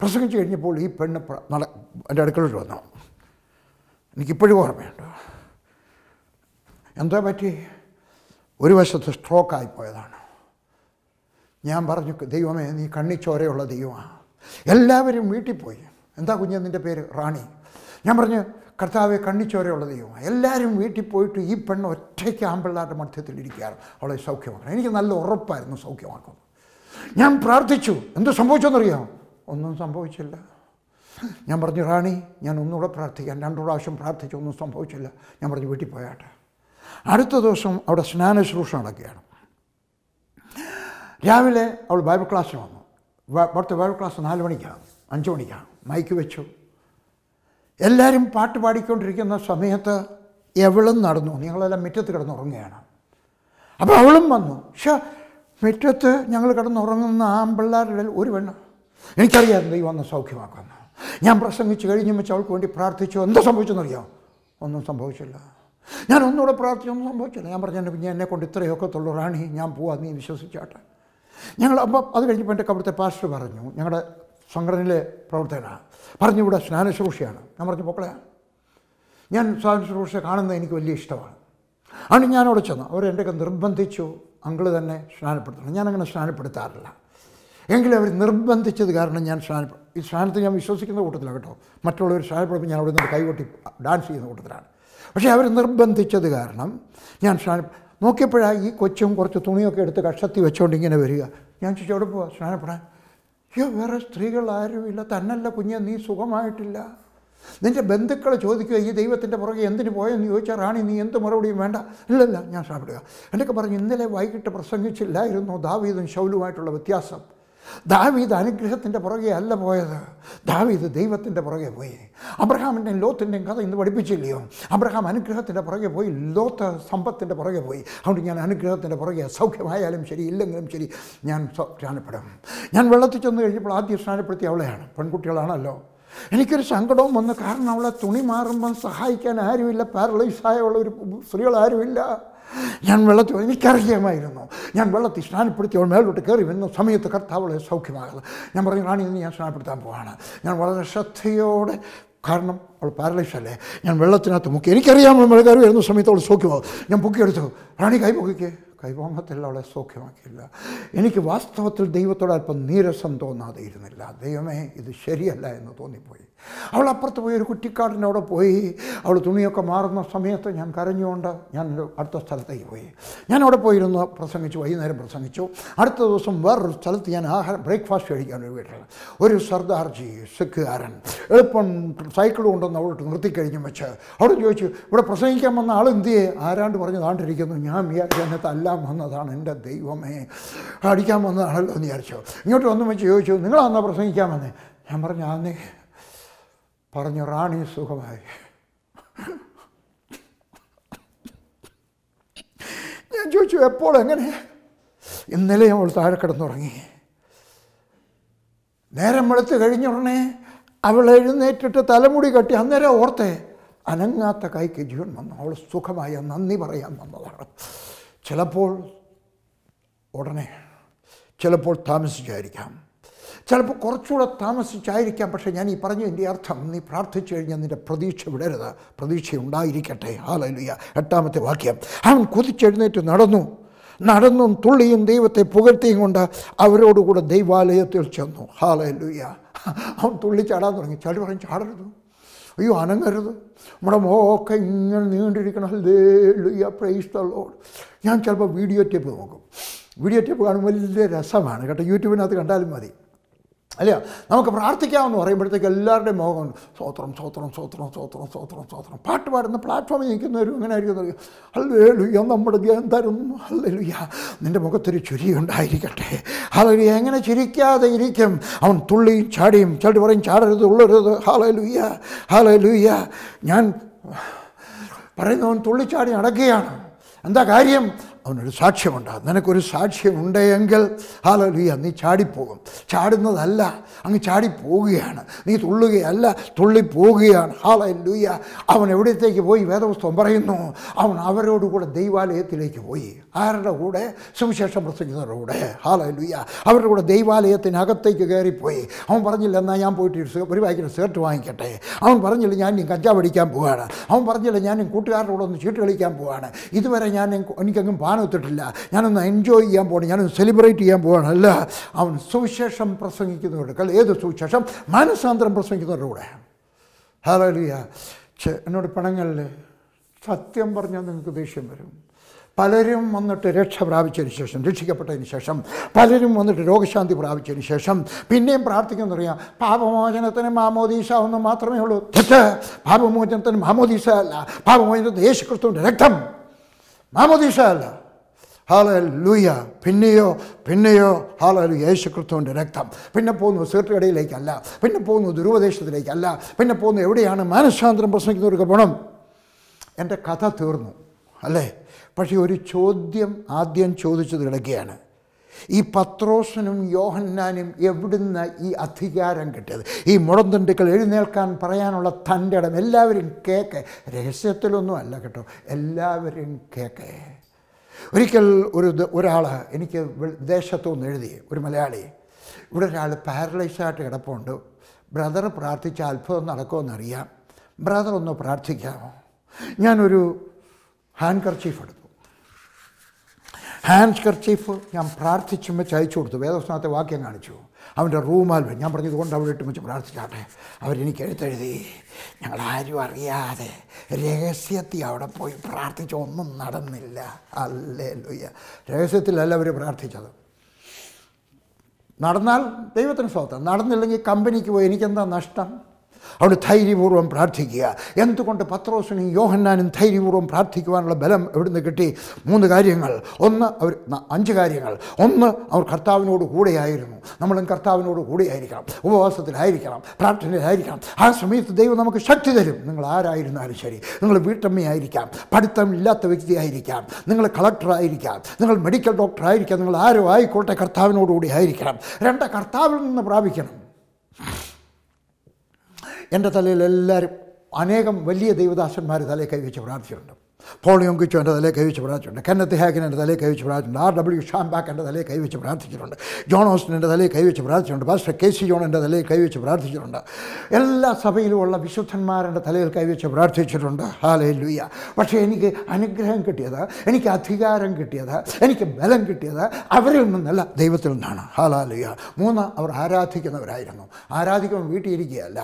പ്രസംഗിച്ചു കഴിഞ്ഞപ്പോൾ ഈ പെണ്ണ് നട എൻ്റെ അടുക്കളയിൽ വന്നു എനിക്കിപ്പോഴും ഓർമ്മയുണ്ട് എന്താ പറ്റി ഒരു വശത്ത് സ്ട്രോക്കായി പോയതാണ് ഞാൻ പറഞ്ഞു ദൈവമേ നീ കണ്ണിച്ചോരയുള്ള ദൈവമാണ് എല്ലാവരും വീട്ടിൽ പോയി എന്താ കുഞ്ഞെ നിൻ്റെ പേര് റാണി ഞാൻ പറഞ്ഞു കർത്താവെ കണ്ണിച്ചോരയുള്ള ദൈവമാണ് എല്ലാവരും വീട്ടിൽ പോയിട്ട് ഈ പെണ്ണ് ഒറ്റയ്ക്ക് ആമ്പിള്ളാരുടെ ഇരിക്കുകയാണ് അവളെ സൗഖ്യമാക്കണം എനിക്ക് നല്ല ഉറപ്പായിരുന്നു സൗഖ്യമാക്കുന്നത് ഞാൻ പ്രാർത്ഥിച്ചു എന്ത് സംഭവിച്ചെന്നറിയാം ഒന്നും സംഭവിച്ചില്ല ഞാൻ പറഞ്ഞു റാണി ഞാൻ ഒന്നുകൂടെ പ്രാർത്ഥിക്കാം രണ്ടു പ്രാവശ്യം പ്രാർത്ഥിച്ചു ഒന്നും സംഭവിച്ചില്ല ഞാൻ പറഞ്ഞു വീട്ടിൽ പോയാട്ടെ അടുത്ത ദിവസം അവിടെ സ്നാന നടക്കുകയാണ് രാവിലെ അവൾ ബൈബിൾ ക്ലാസ്സിൽ വന്നു അവിടുത്തെ ബൈബിൾ ക്ലാസ് നാല് മണിക്കാണ് അഞ്ച് മണിക്കാണ് മൈക്ക് വെച്ചു എല്ലാവരും പാട്ട് പാടിക്കൊണ്ടിരിക്കുന്ന സമയത്ത് എവളും നടന്നു ഞങ്ങളെല്ലാം മുറ്റത്ത് കിടന്നുറങ്ങുകയാണ് അപ്പോൾ അവളും വന്നു പക്ഷേ മുറ്റത്ത് ഞങ്ങൾ കിടന്നുറങ്ങുന്ന ആമ്പിള്ളേരുടെ ഒരു പെണ്ണ് എനിക്കറിയാം ദൈവം ഒന്ന് സൗഖ്യമാക്കുമെന്ന് ഞാൻ പ്രസംഗിച്ച് കഴിഞ്ഞു വെച്ച് അവൾക്ക് വേണ്ടി പ്രാർത്ഥിച്ചു എന്താ സംഭവിച്ചെന്നറിയോ ഒന്നും സംഭവിച്ചില്ല ഞാൻ ഒന്നുകൂടെ പ്രാർത്ഥിച്ചൊന്നും സംഭവിച്ചില്ല ഞാൻ പറഞ്ഞു പിന്നെ എന്നെ കൊണ്ട് ഇത്രയൊക്കെ തുള്ളു റാണി ഞാൻ പോവാ നീ വിശ്വസിച്ചാട്ടെ ഞങ്ങൾ അപ്പം അത് കഴിഞ്ഞപ്പോൾ എൻ്റെ കവിടുത്തെ പാസ്റ്റർ പറഞ്ഞു ഞങ്ങളുടെ സംഘടനയിലെ പ്രവർത്തകനാണ് പറഞ്ഞിവിടെ സ്നാനശുശ്രൂഷയാണ് ഞാൻ പറഞ്ഞു പോക്കളെ ഞാൻ സ്നാനശുശ്രൂഷ കാണുന്നത് എനിക്ക് വലിയ ഇഷ്ടമാണ് ആണ് ഞാൻ അവിടെ ചെന്നു അവരെൻ്റെയൊക്കെ നിർബന്ധിച്ചു അങ്കിള് തന്നെ സ്നാനപ്പെടുത്തണം ഞാനങ്ങനെ സ്നാനപ്പെടുത്താറില്ല എങ്കിലും അവർ നിർബന്ധിച്ചത് കാരണം ഞാൻ സ്നാനപ്പെടും ഈ സ്നാനത്തിൽ ഞാൻ വിശ്വസിക്കുന്ന കൂട്ടത്തിലാണ് കേട്ടോ മറ്റുള്ളവർ സ്നാനപ്പെടുമ്പോൾ ഞാൻ അവിടെ നിന്ന് കൈകൊട്ടി ഡാൻസ് ചെയ്യുന്ന കൂട്ടത്തിലാണ് പക്ഷേ അവർ നിർബന്ധിച്ചത് കാരണം ഞാൻ സ്നാന നോക്കിയപ്പോഴാണ് ഈ കൊച്ചും കുറച്ച് തുണിയൊക്കെ എടുത്ത് കഷത്തി വെച്ചുകൊണ്ട് ഇങ്ങനെ വരിക ഞാൻ ചോദിച്ചു അവിടെ പോവാ സ്നാനപ്പെടാൻ അയ്യോ വേറെ സ്ത്രീകൾ ആരുമില്ല തന്നല്ല കുഞ്ഞെ നീ സുഖമായിട്ടില്ല നിൻ്റെ ബന്ധുക്കളെ ചോദിക്കുക ഈ ദൈവത്തിൻ്റെ പുറകെ എന്തിനു പോയെന്ന് ചോദിച്ചാൽ റാണി നീ എന്ത് മറുപടിയും വേണ്ട ഇല്ലല്ല ഞാൻ സാപിടുക എന്നൊക്കെ പറഞ്ഞു ഇന്നലെ വൈകിട്ട് പ്രസംഗിച്ചില്ലായിരുന്നു ദാവീതും ശൗലുമായിട്ടുള്ള വ്യത്യാസം ദാവീദ് അനുഗ്രഹത്തിൻ്റെ പുറകെ അല്ല പോയത് ദാവീദ് ദൈവത്തിൻ്റെ പുറകെ പോയി അബ്രഹാമിൻ്റെയും ലോത്തിൻ്റെയും കഥ ഇന്ന് പഠിപ്പിച്ചില്ലയോ അബ്രഹാം അനുഗ്രഹത്തിൻ്റെ പുറകെ പോയി ലോത്ത് സമ്പത്തിൻ്റെ പുറകെ പോയി അതുകൊണ്ട് ഞാൻ അനുഗ്രഹത്തിൻ്റെ പുറകെ സൗഖ്യമായാലും ശരി ഇല്ലെങ്കിലും ശരി ഞാൻ സ്നാനപ്പെടും ഞാൻ വെള്ളത്തിൽ ചെന്ന് കഴിഞ്ഞപ്പോൾ ആദ്യം സ്നാനപ്പെടുത്തി അവളെയാണ് പെൺകുട്ടികളാണല്ലോ എനിക്കൊരു സങ്കടവും വന്നു കാരണം അവളെ തുണി മാറുമ്പം സഹായിക്കാൻ ആരുമില്ല പാരലൈസായുള്ള ഒരു സ്ത്രീകൾ ആരുമില്ല ഞാൻ വെള്ളത്തിൽ എനിക്കറിയാമായിരുന്നു ഞാൻ വെള്ളത്തിൽ സ്നാനപ്പെടുത്തി മേലോട്ട് കയറി വരുന്ന സമയത്ത് കർത്താവളെ സൗഖ്യമാകുന്നത് ഞാൻ പറഞ്ഞു റാണി ഇന്ന് ഞാൻ സ്നാനപ്പെടുത്താൻ പോവാണ് ഞാൻ വളരെ ശ്രദ്ധയോടെ കാരണം അവൾ പാരലൈസല്ലേ ഞാൻ വെള്ളത്തിനകത്ത് മുക്കി എനിക്കറിയാം മഴ കയറി വരുന്ന സമയത്ത് അവൾ സൗഖ്യമാകും ഞാൻ പൊക്കിയെടുത്തു റാണി കൈ പൊക്കിക്കേ കൈവാമത്തിൽ അവളെ സൗഖ്യമാക്കിയില്ല എനിക്ക് വാസ്തവത്തിൽ ദൈവത്തോട് അല്പം നീരസം തോന്നാതെ ഇരുന്നില്ല ദൈവമേ ഇത് ശരിയല്ല എന്ന് തോന്നിപ്പോയി അവൾ അപ്പുറത്ത് പോയി ഒരു കുറ്റിക്കാടിനവിടെ പോയി അവൾ തുണിയൊക്കെ മാറുന്ന സമയത്ത് ഞാൻ കരഞ്ഞുകൊണ്ട് ഞാൻ അടുത്ത സ്ഥലത്തേക്ക് പോയി ഞാൻ അവിടെ പോയിരുന്നു പ്രസംഗിച്ചു വൈകുന്നേരം പ്രസംഗിച്ചു അടുത്ത ദിവസം വേറൊരു സ്ഥലത്ത് ഞാൻ ആഹാരം ബ്രേക്ക്ഫാസ്റ്റ് കഴിക്കാൻ ഒരു വീട്ടിൽ ഒരു സർദാർജി സിഖുകാരൻ എളുപ്പം സൈക്കിൾ കൊണ്ടുവന്ന് അവിടെ നിർത്തിക്കഴിഞ്ഞും വെച്ച് അവിടെ ചോദിച്ചു ഇവിടെ പ്രസംഗിക്കാൻ വന്ന ആൾ എന്ത് ആരാണ്ട് പറഞ്ഞു താണ്ടിരിക്കുന്നു ഞാൻ വിചാരിച്ചു എന്നെ വന്നതാണ് എൻ്റെ ദൈവമേ അടിക്കാൻ വന്നതാണല്ലോ എന്ന് വിചാരിച്ചു ഇങ്ങോട്ട് വന്നു വെച്ച് ചോദിച്ചു നിങ്ങളാന്നാ പ്രസംഗിക്കാൻ വന്നേ ഞാൻ പറഞ്ഞു അന്നേ പറഞ്ഞു റാണി സുഖമായി ഞാൻ ചോദിച്ചു എപ്പോൾ എങ്ങനെ ഇന്നലെ അവൾ താഴെ കിടന്നുറങ്ങി നേരം വെളുത്ത് കഴിഞ്ഞ ഉടനെ അവൾ എഴുന്നേറ്റിട്ട് തലമുടി കെട്ടി അന്നേരം ഓർത്തേ അനങ്ങാത്ത കൈക്ക് ജീവൻ വന്നു അവൾ സുഖമായ നന്ദി പറയാൻ വന്നതാണ് ചിലപ്പോൾ ഉടനെ ചിലപ്പോൾ താമസിച്ചായിരിക്കാം ചിലപ്പോൾ കുറച്ചുകൂടെ താമസിച്ചായിരിക്കാം പക്ഷേ ഞാൻ ഈ പറഞ്ഞു എൻ്റെ അർത്ഥം നീ പ്രാർത്ഥിച്ചു കഴിഞ്ഞാൽ നിൻ്റെ പ്രതീക്ഷ വിടരുത് പ്രതീക്ഷ ഉണ്ടായിരിക്കട്ടെ ഹാലലുയ എട്ടാമത്തെ വാക്യം അവൻ കുതിച്ചെഴുന്നേറ്റ് നടന്നു നടന്നും തുള്ളിയും ദൈവത്തെ പുകഴ്ത്തിയും കൊണ്ട് അവരോടുകൂടെ ദൈവാലയത്തിൽ ചെന്നു ഹാലലുയ അവൻ തുള്ളി ചാടാൻ തുടങ്ങി ചാടി പറഞ്ഞു ചാടരുത് അയ്യോ അനങ്ങരുത് നമ്മുടെ മോക്കെ ഇങ്ങനെ നീണ്ടിരിക്കണം ലേലുയ പ്രൈസ് ദ ഞാൻ ചിലപ്പോൾ വീഡിയോ ടേപ്പ് നോക്കും വീഡിയോ ടേപ്പ് കാണുമ്പോൾ വലിയ രസമാണ് കേട്ടോ യൂട്യൂബിനകത്ത് കണ്ടാലും മതി അല്ലയോ നമുക്ക് പ്രാർത്ഥിക്കാമെന്ന് പറയുമ്പോഴത്തേക്ക് എല്ലാവരുടെയും മോഹം സ്വോത്രം സ്വോത്രം സ്വോത്രം സ്വോത്രം സ്വോത്രം സ്വോത്രം പാട്ട് പാടുന്ന പ്ലാറ്റ്ഫോമിൽ നിൽക്കുന്നവരും അങ്ങനെ ആയിരിക്കും ഹല്ലേലുയ്യ നമ്മുടെ ധ്യാനം തരുന്നു ഹല്ലേലുയ്യ നിൻ്റെ മുഖത്തൊരു ചുരി ഉണ്ടായിരിക്കട്ടെ ഹല്ലേലുയ്യ എങ്ങനെ ചിരിക്കാതെ ഇരിക്കും അവൻ തുള്ളിയും ചാടിയും ചാടി പറയും ചാടരുത് ഉള്ളരുത് ഹലലുയ്യ ഹലലുയ്യ ഞാൻ പറയുന്നവൻ തുള്ളിച്ചാടി അടക്കുകയാണ് എന്താ കാര്യം അവനൊരു സാക്ഷ്യമുണ്ടാകും നിനക്കൊരു സാക്ഷ്യം ഉണ്ടെങ്കിൽ ഹാലലിയ നീ ചാടിപ്പോകും ചാടുന്നതല്ല അങ്ങ് ചാടിപ്പോവുകയാണ് നീ തുള്ളുകയല്ല തുള്ളിപ്പോവുകയാണ് ഹാലലുയ അവൻ എവിടത്തേക്ക് പോയി വേദപുസ്തകം പറയുന്നു അവൻ അവരോടുകൂടെ ദൈവാലയത്തിലേക്ക് പോയി ആരുടെ കൂടെ സുവിശേഷം പ്രസംഗിക്കുന്നവരുടെ കൂടെ ഹാലലുയ അവരുടെ കൂടെ ദൈവാലയത്തിനകത്തേക്ക് കയറിപ്പോയി അവൻ പറഞ്ഞില്ല എന്നാൽ ഞാൻ പോയിട്ട് ഒരു വായിക്കുന്ന സിഗരറ്റ് വാങ്ങിക്കട്ടെ അവൻ പറഞ്ഞില്ല ഞാൻ കഞ്ചാവ് കഞ്ചാവടിക്കാൻ പോവുകയാണ് അവൻ പറഞ്ഞില്ല ഞാൻ കൂട്ടുകാരുടെ കൂടെ ഒന്ന് ചീട്ട് കളിക്കാൻ പോവുകയാണ് ഇതുവരെ ഞാൻ എനിക്കങ്ങും പാ താനൊത്തിട്ടില്ല ഞാനൊന്ന് എൻജോയ് ചെയ്യാൻ പോകണം ഞാനൊന്ന് സെലിബ്രേറ്റ് ചെയ്യാൻ പോകണം അല്ല അവൻ സുവിശേഷം പ്രസംഗിക്കുന്നവരുടെ കല്ല ഏത് സുവിശേഷം മാനസാന്തരം പ്രസംഗിക്കുന്നവരുടെ കൂടെ ഹാലിയ എന്നോട് പണങ്ങളിൽ സത്യം പറഞ്ഞാൽ നിങ്ങൾക്ക് ദേഷ്യം വരും പലരും വന്നിട്ട് രക്ഷ പ്രാപിച്ചതിന് ശേഷം രക്ഷിക്കപ്പെട്ടതിന് ശേഷം പലരും വന്നിട്ട് രോഗശാന്തി പ്രാപിച്ചതിന് ശേഷം പിന്നെയും പ്രാർത്ഥിക്കുന്നറിയാം പാപമോചനത്തിന് മാമോദീസ ഒന്നും മാത്രമേ ഉള്ളൂ തെറ്റ് പാപമോചനത്തിന് മാമോദീസ അല്ല പാപമോചനത്തിന് യേശുക്രിസ്തുവിൻ്റെ രക്തം മാമോദീസ അല്ല ഹാലൽ പിന്നെയോ പിന്നെയോ ഹാലൽ യേശു ക്രിസ്തുവിൻ്റെ രക്തം പിന്നെ പോകുന്നു സീർട്ടുകടയിലേക്കല്ല പിന്നെ പോകുന്നു ദുരുപദേശത്തിലേക്കല്ല പിന്നെ പോകുന്നു എവിടെയാണ് മാനസാന്തരം പ്രസംഗിക്കുന്നവർക്ക് പോകണം എൻ്റെ കഥ തീർന്നു അല്ലേ പക്ഷേ ഒരു ചോദ്യം ആദ്യം ചോദിച്ചത് കിടക്കുകയാണ് ഈ പത്രോസനും യോഹന്നാനും എവിടുന്ന ഈ അധികാരം കിട്ടിയത് ഈ മുടന്തണ്ടുക്കൾ എഴുന്നേൽക്കാൻ പറയാനുള്ള തൻ്റെ ഇടം എല്ലാവരും കേക്കെ രഹസ്യത്തിലൊന്നും അല്ല കേട്ടോ എല്ലാവരും കേക്കേ ഒരിക്കൽ ഒരു ഒരാൾ എനിക്ക് വിദേശത്തു നിന്ന് എഴുതി ഒരു മലയാളി ഇവിടെ ഒരാൾ പാരലൈസായിട്ട് കിടപ്പുണ്ട് ബ്രദർ പ്രാർത്ഥിച്ച അത്ഭുതം നടക്കുമെന്നറിയാം ബ്രദർ ഒന്ന് പ്രാർത്ഥിക്കാമോ ഞാനൊരു ഹാൻഡ് കർച്ചീഫ് എടുത്തു ഹാൻഡ് കർച്ചീഫ് ഞാൻ പ്രാർത്ഥിച്ചുമ്പോൾ ചതിച്ചു കൊടുത്തു വേദസ്നാത്തെ വാക്യം കാണിച്ചു അവൻ്റെ റൂമാൽ ഞാൻ പറഞ്ഞതുകൊണ്ട് അവിടെ ഇട്ട് വെച്ച് പ്രാർത്ഥിച്ചാട്ടെ അവരെനിക്ക് എഴുത്തെഴുതി ഞങ്ങളാരും അറിയാതെ രഹസ്യത്തിൽ അവിടെ പോയി പ്രാർത്ഥിച്ച ഒന്നും നടന്നില്ല അല്ലേ ലുയ്യ രഹസ്യത്തിലല്ല അവർ പ്രാർത്ഥിച്ചത് നടന്നാൽ ദൈവത്തിന് സ്വത്വം നടന്നില്ലെങ്കിൽ കമ്പനിക്ക് പോയി എനിക്കെന്താ നഷ്ടം അവിടെ ധൈര്യപൂർവ്വം പ്രാർത്ഥിക്കുക എന്തുകൊണ്ട് പത്രോസിനും യോഹന്നാനും ധൈര്യപൂർവ്വം പ്രാർത്ഥിക്കുവാനുള്ള ബലം എവിടുന്ന് കിട്ടി മൂന്ന് കാര്യങ്ങൾ ഒന്ന് അവർ അഞ്ച് കാര്യങ്ങൾ ഒന്ന് അവർ കർത്താവിനോട് കൂടെയായിരുന്നു നമ്മളും കർത്താവിനോട് കൂടെയായിരിക്കണം ഉപവാസത്തിലായിരിക്കണം പ്രാർത്ഥനയിലായിരിക്കണം ആ സമയത്ത് ദൈവം നമുക്ക് ശക്തി തരും നിങ്ങൾ ആരായിരുന്നാലും ശരി നിങ്ങൾ വീട്ടമ്മയായിരിക്കാം ഇല്ലാത്ത വ്യക്തിയായിരിക്കാം നിങ്ങൾ കളക്ടറായിരിക്കാം നിങ്ങൾ മെഡിക്കൽ ഡോക്ടറായിരിക്കാം നിങ്ങൾ ആരോ ആയിക്കോട്ടെ കർത്താവിനോടുകൂടി ആയിരിക്കണം രണ്ട കർത്താവിൽ നിന്ന് പ്രാപിക്കണം എൻ്റെ തലയിൽ എല്ലാവരും അനേകം വലിയ ദൈവദാസന്മാർ തലയിൽ കൈവച്ച് പ്രാർത്ഥിച്ചിട്ടുണ്ട് പോൾ യോങ്കിച്ചു എൻ്റെ തലയിൽ കൈവച്ച് പ്രാർത്ഥിച്ചിട്ടുണ്ട് കെന്നത്ത് ഹാഗിൻ എൻ്റെ തലയിൽ കൈവച്ച് പ്രാർത്ഥിച്ചിട്ടുണ്ട് ആർ ഡബ്ല്യു ബാക്ക് എൻ്റെ തലയിൽ കൈവച്ച് പ്രാർത്ഥിച്ചിട്ടുണ്ട് ജോൺ ഓസ്റ്റിൻ എൻ്റെ തലയിൽ കൈവച്ച് പ്രാർത്ഥിച്ചിട്ടുണ്ട് പാസ്റ്റർ കെ സി ജോൺ എൻ്റെ തലയിൽ കൈവച്ച് പ്രാർത്ഥിച്ചിട്ടുണ്ട് എല്ലാ സഭയിലുമുള്ള വിശുദ്ധന്മാരുടെ തലയിൽ കൈവച്ച് പ്രാർത്ഥിച്ചിട്ടുണ്ട് ഹാലേ ലുയ്യ പക്ഷേ എനിക്ക് അനുഗ്രഹം കിട്ടിയത് എനിക്ക് അധികാരം കിട്ടിയത് എനിക്ക് ബലം കിട്ടിയത് അവരിൽ നിന്നല്ല ദൈവത്തിൽ നിന്നാണ് ഹാലാ ലുയ്യ മൂന്ന് അവർ ആരാധിക്കുന്നവരായിരുന്നു ആരാധിക്കുമ്പോൾ വീട്ടിലിരിക്കുകയല്ല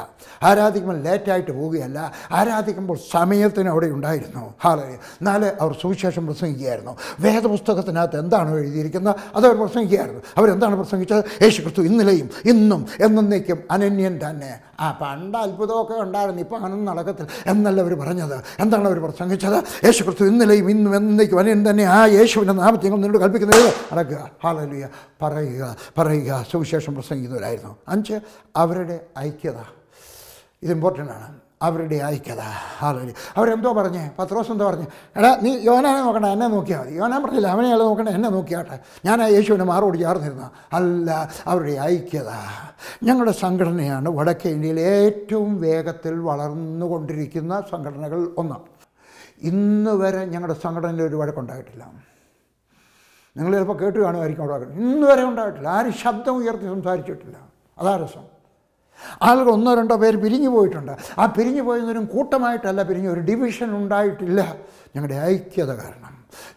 ആരാധിക്കുമ്പോൾ ലേറ്റായിട്ട് പോവുകയല്ല ആരാധിക്കുമ്പോൾ സമയത്തിന് അവിടെ ഉണ്ടായിരുന്നു ഹാലേ പറയും നാല് അവർ സുവിശേഷം പ്രസംഗിക്കുകയായിരുന്നു വേദപുസ്തകത്തിനകത്ത് എന്താണ് എഴുതിയിരിക്കുന്നത് അതവർ പ്രസംഗിക്കുകയായിരുന്നു അവരെന്താണ് പ്രസംഗിച്ചത് യേശു ക്രിസ്തു ഇന്നലെയും ഇന്നും എന്നേക്കും അനന്യൻ തന്നെ ആ പണ്ട് അത്ഭുതമൊക്കെ ഉണ്ടായിരുന്നു ഇപ്പോൾ അങ്ങനൊന്നും നടക്കത്തില്ല എന്നല്ല അവർ പറഞ്ഞത് എന്താണ് അവർ പ്രസംഗിച്ചത് യേശു ക്രിസ്തു ഇന്നലെയും ഇന്നും എന്നേക്കും അനന്യൻ തന്നെ ആ യേശുവിൻ്റെ നാമത്തെ ഞങ്ങൾ നിങ്ങൾ കൽപ്പിക്കുന്നത് നടക്കുക ഹാളലിയ പറയുക പറയുക സുവിശേഷം പ്രസംഗിക്കുന്നവരായിരുന്നു അഞ്ച് അവരുടെ ഐക്യത ഇത് ഇമ്പോർട്ടൻ്റ് ആണ് അവരുടെ ഐക്യത ആളുകൾ അവരെന്തോ പറഞ്ഞേ പത്രോസ് എന്തോ പറഞ്ഞു എടാ നീ യോനാനെ നോക്കണ്ട എന്നെ നോക്കിയാൽ മതി യോനാൻ പറഞ്ഞില്ല അവനെ അയാൾ നോക്കണ്ട എന്നെ നോക്കിയാട്ടെ ഞാൻ ആ യേശുവിനെ മാറോട് ചേർന്നിരുന്ന അല്ല അവരുടെ ഐക്യത ഞങ്ങളുടെ സംഘടനയാണ് വടക്കേ ഇന്ത്യയിൽ ഏറ്റവും വേഗത്തിൽ വളർന്നുകൊണ്ടിരിക്കുന്ന സംഘടനകൾ ഒന്ന് ഇന്ന് വരെ ഞങ്ങളുടെ സംഘടനയിൽ ഒരു വഴക്കുണ്ടായിട്ടില്ല നിങ്ങൾ ചിലപ്പോൾ കേട്ട് ആയിരിക്കും അവിടെ ഇന്ന് വരെ ഉണ്ടായിട്ടില്ല ആരും ശബ്ദം ഉയർത്തി സംസാരിച്ചിട്ടില്ല അതാ രസം ആളുകൾ ഒന്നോ രണ്ടോ പേര് പിരിഞ്ഞു പോയിട്ടുണ്ട് ആ പിരിഞ്ഞു പോയവരും കൂട്ടമായിട്ടല്ല പിരിഞ്ഞു ഒരു ഡിവിഷൻ ഉണ്ടായിട്ടില്ല ഞങ്ങളുടെ ഐക്യത കാരണം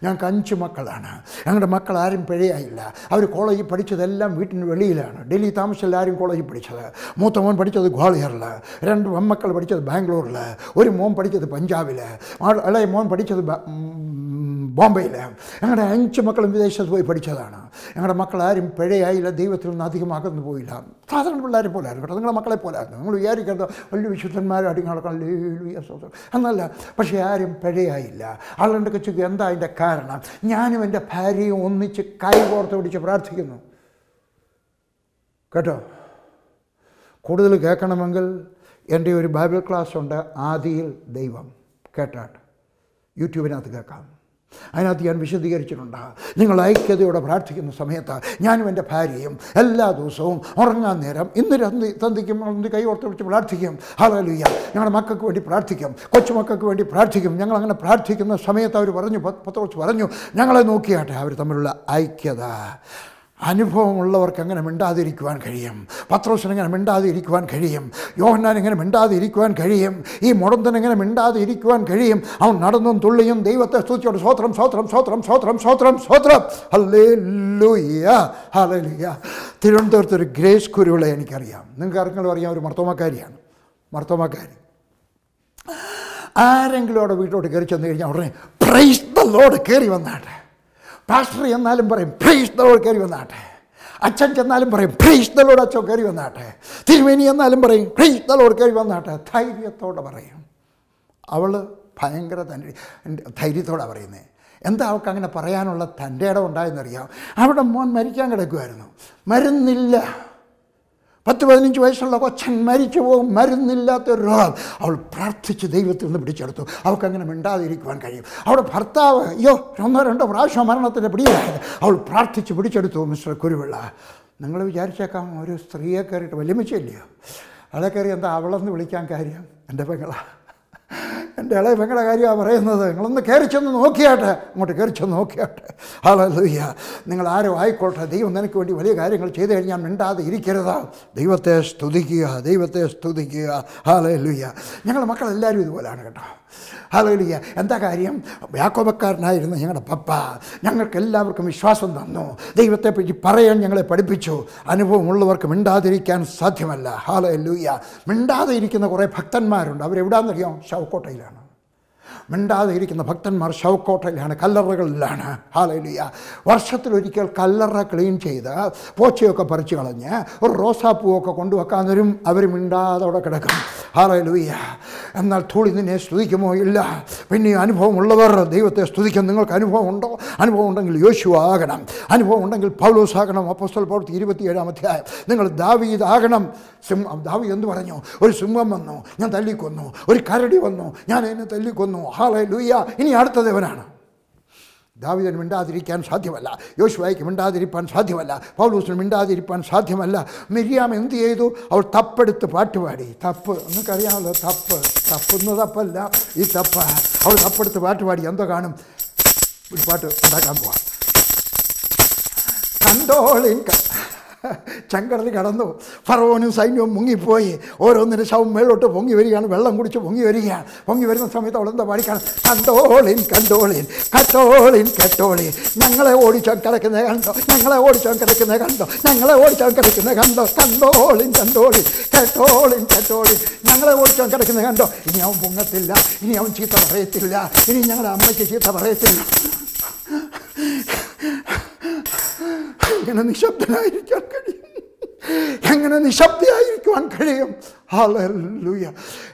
ഞങ്ങൾക്ക് അഞ്ച് മക്കളാണ് ഞങ്ങളുടെ മക്കൾ ആരും പിഴയായില്ല അവർ കോളേജിൽ പഠിച്ചതെല്ലാം വീട്ടിന് വെളിയിലാണ് ഡൽഹി താമസിച്ചല്ല ആരും കോളേജിൽ പഠിച്ചത് മൂത്ത മോൻ പഠിച്ചത് ഗ്വാളിയറിൽ രണ്ട് മക്കൾ പഠിച്ചത് ബാംഗ്ലൂരിൽ ഒരു മോൻ പഠിച്ചത് പഞ്ചാബിൽ ഇളയ മോൻ പഠിച്ചത് ബോംബെയിൽ ഞങ്ങളുടെ അഞ്ച് മക്കളും വിദേശത്ത് പോയി പഠിച്ചതാണ് ഞങ്ങളുടെ മക്കൾ ആരും പിഴയായില്ല ദൈവത്തിൽ നിന്ന് അധികം അകന്നു പോയില്ല സാധാരണ പിള്ളേരെ പോലായിരുന്നു കേട്ടോ നിങ്ങളുടെ മക്കളെ ആയിരുന്നു നിങ്ങൾ വിചാരിക്കരുത് വലിയ വിശുദ്ധന്മാരും നടക്കണം എന്നല്ല പക്ഷേ ആരും പിഴയായില്ല ആളുടെ കച്ചക്ക് എന്താ അതിൻ്റെ വരാത്തതിൻ്റെ കാരണം ഞാനും എൻ്റെ ഭാര്യയും ഒന്നിച്ച് കൈ കോർത്ത് പിടിച്ച് പ്രാർത്ഥിക്കുന്നു കേട്ടോ കൂടുതൽ കേൾക്കണമെങ്കിൽ എൻ്റെ ഒരു ബൈബിൾ ക്ലാസ് ഉണ്ട് ആദിയിൽ ദൈവം കേട്ടാട്ട് യൂട്യൂബിനകത്ത് കേൾക്കാം അതിനകത്ത് ഞാൻ വിശദീകരിച്ചിട്ടുണ്ട് നിങ്ങൾ ഐക്യതയോടെ പ്രാർത്ഥിക്കുന്ന സമയത്ത് ഞാനും എൻ്റെ ഭാര്യയും എല്ലാ ദിവസവും ഉറങ്ങാൻ നേരം ഇന്ന് തന്തി തന്തിക്കും ഒന്ന് കൈയോർത്ത് വിളിച്ച് പ്രാർത്ഥിക്കും ഹാലലുയ്യ ഞങ്ങളുടെ മക്കൾക്ക് വേണ്ടി പ്രാർത്ഥിക്കും കൊച്ചുമക്കൾക്ക് വേണ്ടി പ്രാർത്ഥിക്കും ഞങ്ങൾ അങ്ങനെ പ്രാർത്ഥിക്കുന്ന സമയത്ത് അവർ പറഞ്ഞു പത്ത് പറഞ്ഞു ഞങ്ങളെ നോക്കിയാട്ടെ അവർ തമ്മിലുള്ള ഐക്യത അനുഭവമുള്ളവർക്ക് അങ്ങനെ മിണ്ടാതിരിക്കുവാൻ കഴിയും പത്രോസിന് എങ്ങനെ മിണ്ടാതിരിക്കുവാൻ കഴിയും യോഹന്നാൻ എങ്ങനെ മിണ്ടാതിരിക്കുവാൻ കഴിയും ഈ മുടന്തൻ എങ്ങനെ മിണ്ടാതിരിക്കുവാൻ കഴിയും അവൻ നടന്നും തുള്ളിയും ദൈവത്തെ സ്തുതിയോട് സ്വോത്രം സ്വോത്രം സ്വോത്രം സ്വോത്രം സ്വോത്രം സ്വോത്രം ഹലേ ലൂയ്യ ഹലലുയ്യ തിരുവനന്തപുരത്ത് ഒരു ഗ്രേസ് കുരുവിളെ എനിക്കറിയാം നിങ്ങൾക്ക് ആർക്കെങ്കിലും അറിയാം ഒരു മർത്തോമക്കാരിയാണ് മർത്തോമക്കാരി ആരെങ്കിലും അവിടെ വീട്ടിലോട്ട് കയറി ചെന്ന് കഴിഞ്ഞാൽ ഉടനെ പ്രൈസ് ദ ലോഡ് കയറി വന്നാട്ടെ പാസ്റ്റർ എന്നാലും പറയും പ്രീഷ്ണലോട് കയറി വന്നാട്ടെ അച്ഛൻ ചെന്നാലും പറയും പ്രീഷ്ണലോട് അച്ഛൻ കയറി വന്നാട്ടെ തിരുവേനി എന്നാലും പറയും പ്രീഷ്ണലോട് കയറി വന്നാട്ടെ ധൈര്യത്തോടെ പറയും അവൾ ഭയങ്കര തൻ്റെ ധൈര്യത്തോടെ പറയുന്നത് എന്താ അവൾക്ക് അങ്ങനെ പറയാനുള്ള തൻ്റെ ഇടം ഉണ്ടായെന്നറിയാം അവിടെ മോൻ മരിക്കാൻ കിടക്കുമായിരുന്നു മരുന്നില്ല പത്ത് പതിനഞ്ച് വയസ്സുള്ള കൊച്ചൻ മരിച്ചു പോകും മരുന്നില്ലാത്ത ഒരാൾ അവൾ പ്രാർത്ഥിച്ച് ദൈവത്തിൽ നിന്ന് പിടിച്ചെടുത്തു അവൾക്ക് അങ്ങനെ മിണ്ടാതിരിക്കുവാൻ കഴിയും അവളുടെ ഭർത്താവ് അയ്യോ ഒന്നോ രണ്ടോ പ്രാവശ്യം മരണത്തിൻ്റെ പിടിയിലായത് അവൾ പ്രാർത്ഥിച്ച് പിടിച്ചെടുത്തു മിസ്റ്റർ കുരുവിള്ള നിങ്ങൾ വിചാരിച്ചേക്കാം ഒരു സ്ത്രീയെ കയറിയിട്ട് വലിയ മിച്ചില്ലയോ അതൊക്കെ എന്താ അവളെന്ന് വിളിക്കാൻ കാര്യം എൻ്റെ പെങ്ങളാണ് എൻ്റെ ഇളയവങ്ങളുടെ കാര്യമാണ് പറയുന്നത് നിങ്ങളൊന്ന് കയറി ചെന്ന് നോക്കിയാട്ടെ അങ്ങോട്ട് കയറി ചെന്ന് നോക്കിയാട്ടെ ഹലലുയ്യ നിങ്ങൾ ആരോ ആയിക്കോട്ടെ ദൈവം നിനക്ക് വേണ്ടി വലിയ കാര്യങ്ങൾ ചെയ്തു കഴിഞ്ഞാൽ മിണ്ടാതെ ഇരിക്കരുത് ദൈവത്തെ സ്തുതിക്കുക ദൈവത്തെ സ്തുതിക്കുക ഹലലുയ്യ ഞങ്ങളുടെ മക്കളെല്ലാവരും ഇതുപോലെയാണ് കേട്ടോ ഹലോലിയ എന്താ കാര്യം യാക്കോബക്കാരനായിരുന്ന ഞങ്ങളുടെ പപ്പ ഞങ്ങൾക്ക് എല്ലാവർക്കും വിശ്വാസം തന്നു ദൈവത്തെ പറ്റി പറയാൻ ഞങ്ങളെ പഠിപ്പിച്ചു അനുഭവമുള്ളവർക്ക് മിണ്ടാതിരിക്കാൻ സാധ്യമല്ല ഹാലയിലൂയ മിണ്ടാതെ ഇരിക്കുന്ന കുറേ ഭക്തന്മാരുണ്ട് അവരെവിടാന്നറിയാം ശവക്കോട്ടയിലാണ് മിണ്ടാതെ ഇരിക്കുന്ന ഭക്തന്മാർ ശവക്കോട്ടയിലാണ് കല്ലറകളിലാണ് ഹാലലിയ വർഷത്തിലൊരിക്കൽ കല്ലറ ക്ലീൻ ചെയ്ത് പോച്ചയൊക്കെ പറിച്ചു കളഞ്ഞ് ഒരു റോസാപ്പൂവൊക്കെ കൊണ്ടുവെക്കാനൊരും അവർ മിണ്ടാതെ അവിടെ കിടക്കും ഹാലലുയ്യ എന്നാൽ ധൂളി നിന്നെ സ്തുതിക്കുമോ ഇല്ല പിന്നെ അനുഭവമുള്ളവർ ദൈവത്തെ സ്തുതിക്കും നിങ്ങൾക്ക് അനുഭവം ഉണ്ടോ അനുഭവം ഉണ്ടെങ്കിൽ യോശു ആകണം അനുഭവം ഉണ്ടെങ്കിൽ പൗലോസ് ആകണം അപ്പോസ്റ്റൽ പ്രവൃത്തി ഇരുപത്തിയേഴാം അധ്യായം നിങ്ങൾ ദാവീദ് ആകണം സിംഹം ദാവീദ് എന്ന് പറഞ്ഞു ഒരു സിംഹം വന്നു ഞാൻ തല്ലിക്കൊന്നു ഒരു കരടി വന്നു ഞാൻ എന്നെ തല്ലിക്കൊന്നു ഹാളെ ലൂയ്യ ഇനി അടുത്ത ദേവനാണ് ദാവിദന് മിണ്ടാതിരിക്കാൻ സാധ്യമല്ല യോശുവായിക്ക് മിണ്ടാതിരിപ്പാൻ സാധ്യമല്ല പൗലൂസിന് മിണ്ടാതിരിപ്പാൻ സാധ്യമല്ല മിരിയാം എന്ത് ചെയ്തു അവൾ തപ്പെടുത്ത് പാട്ടുപാടി തപ്പ് നിങ്ങൾക്കറിയാമല്ലോ തപ്പ് തപ്പുന്ന തപ്പല്ല ഈ തപ്പ് അവൾ തപ്പെടുത്ത് പാട്ടുപാടി എന്തോ കാണും ഒരു പാട്ട് ഉണ്ടാക്കാൻ പോവാം കണ്ടോളിൻ ചങ്കടൽ കടന്നു ഫറവനും സൈന്യവും മുങ്ങിപ്പോയി ഓരോന്നിൻ്റെ ശവം മേളോട്ട് പൊങ്ങി വരികയാണ് വെള്ളം കുടിച്ച് പൊങ്ങി വരികയാണ് പൊങ്ങി വരുന്ന സമയത്ത് എന്താ പാടിക്കാണ് കണ്ടോളിൻ കണ്ടോളിൻ കട്ടോളിൻ കെട്ടോളിൻ ഞങ്ങളെ ഓടിച്ചോൻ കിടക്കുന്നത് കണ്ടോ ഞങ്ങളെ ഓടിച്ചോൻ കിടക്കുന്നത് കണ്ടോ ഞങ്ങളെ ഓടിച്ചോൻ കിടക്കുന്നത് കണ്ടോ കണ്ടോളിൻ കണ്ടോളിൻ കെട്ടോളിൻ കെട്ടോളിൻ ഞങ്ങളെ ഓടിച്ചോൻ കിടക്കുന്നത് കണ്ടോ ഇനി അവൻ പൊങ്ങത്തില്ല ഇനി അവൻ ചീത്ത പറയത്തില്ല ഇനി ഞങ്ങളുടെ അമ്മയ്ക്ക് ചീത്ത പറയത്തില്ല എങ്ങനെ നിശബ്ദനായിരിക്കാൻ കഴിയും എങ്ങനെ നിശബ്ദയായിരിക്കുവാൻ കഴിയും ഹാലൂയ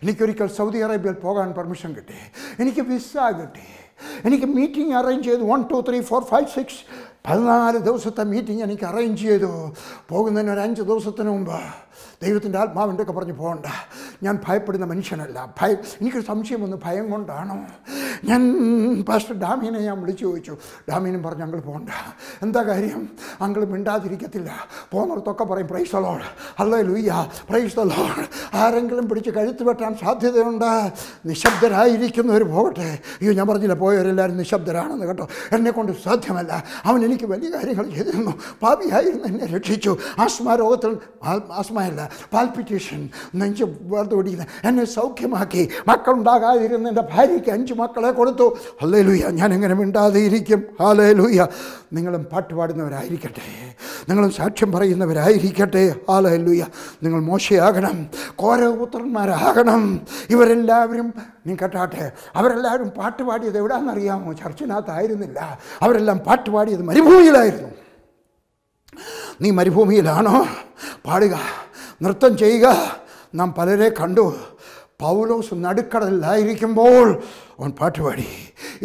എനിക്കൊരിക്കൽ സൗദി അറേബ്യയിൽ പോകാൻ പെർമിഷൻ കിട്ടി എനിക്ക് വിസ കിട്ടി എനിക്ക് മീറ്റിംഗ് അറേഞ്ച് ചെയ്തു one two three four five six പതിനാല് ദിവസത്തെ മീറ്റിംഗ് എനിക്ക് അറേഞ്ച് ചെയ്തു പോകുന്നതിന് ഒരു അഞ്ച് ദിവസത്തിന് മുമ്പ് ദൈവത്തിൻ്റെ ആത്മാവിൻ്റെ ഒക്കെ പറഞ്ഞ് പോകണ്ട ഞാൻ ഭയപ്പെടുന്ന മനുഷ്യനല്ല ഭയം എനിക്ക് സംശയം ഒന്ന് ഭയം കൊണ്ടാണോ ഞാൻ പാസ്റ്റർ ഡാമിനെ ഞാൻ വിളിച്ചു ചോദിച്ചു ഡാമിനും പറഞ്ഞു ഞങ്ങൾ പോകണ്ട എന്താ കാര്യം അങ്ങൾ മിണ്ടാതിരിക്കത്തില്ല പോകുന്നിടത്തൊക്കെ പറയും പ്രൈസ് അലോഡ് അല്ലേ ലൂയ്യ പ്രൈസ് അലോഡ് ആരെങ്കിലും പിടിച്ച് കഴുത്ത് വെട്ടാൻ സാധ്യതയുണ്ട് നിശബ്ദരായിരിക്കുന്നവർ പോകട്ടെ അയ്യോ ഞാൻ പറഞ്ഞില്ല പോയവരെല്ലാവരും നിശബ്ദരാണെന്ന് കേട്ടോ എന്നെക്കൊണ്ട് സാധ്യമല്ല അവൻ എനിക്ക് വലിയ കാര്യങ്ങൾ ചെയ്തിരുന്നു പാപിയായിരുന്നു എന്നെ രക്ഷിച്ചു ആസ്മ രോഗത്തിൽ ആസ്മയല്ല പാൽപിറ്റേഷൻ നെഞ്ച് വേർത്ത് എന്നെ സൗഖ്യമാക്കി മക്കളുണ്ടാകാതിരുന്ന എൻ്റെ ഭാര്യയ്ക്ക് അഞ്ച് മക്കളെ കൊടുത്തു ഹല്ലേ ലൂയ ഞാൻ എങ്ങനെ ഇരിക്കും ഹാലേ ലൂയ നിങ്ങളും പാട്ട് പാടുന്നവരായിരിക്കട്ടെ നിങ്ങളും സാക്ഷ്യം പറയുന്നവരായിരിക്കട്ടെ ഹാലേ ലൂയ നിങ്ങൾ മോശയാകണം കോരപുത്രന്മാരാകണം ഇവരെല്ലാവരും നീ കേട്ടാട്ടെ അവരെല്ലാവരും പാട്ട് പാടിയത് എവിടാണെന്നറിയാമോ ചർച്ചിനകത്തായിരുന്നില്ല അവരെല്ലാം പാട്ട് പാടിയത് മരുഭൂമിയിലായിരുന്നു നീ മരുഭൂമിയിലാണോ പാടുക നൃത്തം ചെയ്യുക നാം പലരെ കണ്ടു പൗലോസ് നടുക്കടലിലായിരിക്കുമ്പോൾ അവൻ പാട്ടുപാടി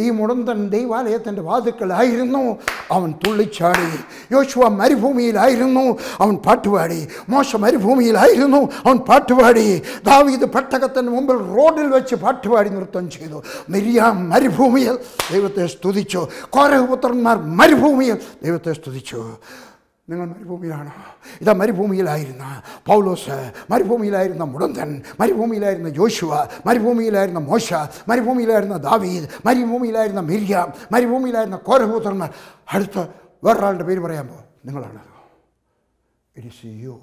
ഈ മുടന്തൻ ദൈവാലയത്തിൻ്റെ വാതുക്കളായിരുന്നു അവൻ തുള്ളിച്ചാടി യോശുവ മരുഭൂമിയിലായിരുന്നു അവൻ പാട്ടുപാടി മോശ മരുഭൂമിയിലായിരുന്നു അവൻ പാട്ടുപാടി ദാവീദ് പട്ടകത്തിന് മുമ്പിൽ റോഡിൽ വെച്ച് പാട്ടുപാടി നൃത്തം ചെയ്തു മിരിയാം മരുഭൂമിയിൽ ദൈവത്തെ സ്തുതിച്ചു കോരഹപുത്രന്മാർ മരുഭൂമിയിൽ ദൈവത്തെ സ്തുതിച്ചു നിങ്ങൾ മരുഭൂമിയിലാണോ ഇതാ മരുഭൂമിയിലായിരുന്ന പൗലോസ് മരുഭൂമിയിലായിരുന്ന മുടന്തൻ മരുഭൂമിയിലായിരുന്ന ജോഷുവ മരുഭൂമിയിലായിരുന്ന മോശ മരുഭൂമിയിലായിരുന്ന ദാവീദ് മരുഭൂമിയിലായിരുന്ന മിര്യാം മരുഭൂമിയിലായിരുന്ന കോരപുത്രന്മാർ അടുത്ത വേറൊരാളുടെ പേര് പറയാമോ നിങ്ങളാണ് ഇറ്റ് ഇസ് യു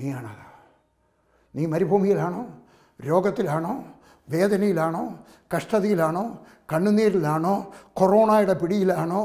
നീയാണത് നീ മരുഭൂമിയിലാണോ രോഗത്തിലാണോ വേദനയിലാണോ കഷ്ടതയിലാണോ കണ്ണുനീരിലാണോ കൊറോണയുടെ പിടിയിലാണോ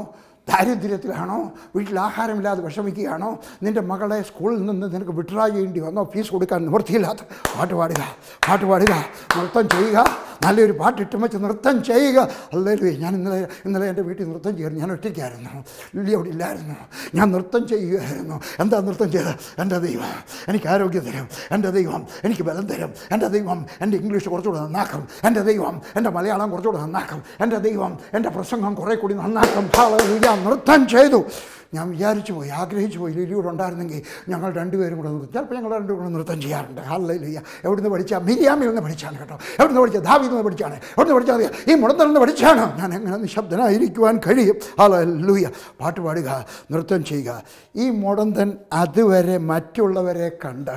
ദാരിദ്ര്യത്തിലാണോ വീട്ടിൽ ആഹാരമില്ലാതെ വിഷമിക്കുകയാണോ നിൻ്റെ മകളെ സ്കൂളിൽ നിന്ന് നിനക്ക് വിട്രാ ചെയ്യേണ്ടി വന്നോ ഫീസ് കൊടുക്കാൻ നിവൃത്തിയില്ലാത്ത പാട്ട് പാടുക പാട്ട് പാടുക നൃത്തം ചെയ്യുക നല്ലൊരു പാട്ടിട്ടും വെച്ച് നൃത്തം ചെയ്യുക അല്ലേ ഞാൻ ഇന്നലെ ഇന്നലെ എൻ്റെ വീട്ടിൽ നൃത്തം ചെയ്യുന്നു ഞാൻ ഒറ്റയ്ക്കായിരുന്നു വലിയ അവിടെ ഇല്ലായിരുന്നു ഞാൻ നൃത്തം ചെയ്യുകയായിരുന്നു എന്താ നൃത്തം ചെയ്ത് എൻ്റെ ദൈവം എനിക്ക് ആരോഗ്യം തരും എൻ്റെ ദൈവം എനിക്ക് ബലം തരും എൻ്റെ ദൈവം എൻ്റെ ഇംഗ്ലീഷ് കുറച്ചുകൂടെ നന്നാക്കും എൻ്റെ ദൈവം എൻ്റെ മലയാളം കുറച്ചുകൂടെ നന്നാക്കും എൻ്റെ ദൈവം എൻ്റെ പ്രസംഗം കുറേ കൂടി നന്നാക്കും ഭാവ నృత్యం చేయదు ഞാൻ വിചാരിച്ചു പോയി ആഗ്രഹിച്ചു പോയി ലിലിയൂടെ ഉണ്ടായിരുന്നെങ്കിൽ ഞങ്ങൾ രണ്ടുപേരും കൂടെ നൃത്തം ചിലപ്പോൾ ഞങ്ങൾ രണ്ടുപേരും കൂടെ നൃത്തം ചെയ്യാറുണ്ട് ഹല്ലിയ എവിടുന്ന് പഠിച്ച മിരിയാമിൽ നിന്ന് പഠിച്ചാണ് കേട്ടോ എവിടുന്ന് പഠിച്ച ധാവിയിൽ നിന്ന് പഠിച്ചാണ് എവിടുന്ന് പഠിച്ചാൽ ഈ മുടന്തൽ നിന്ന് പഠിച്ചാണ് ഞാൻ എങ്ങനെ നിശബ്ദനായിരിക്കുവാൻ കഴിയും ഹല്ലിയ പാട്ട് പാടുക നൃത്തം ചെയ്യുക ഈ മുടന്തൻ അതുവരെ മറ്റുള്ളവരെ കണ്ട്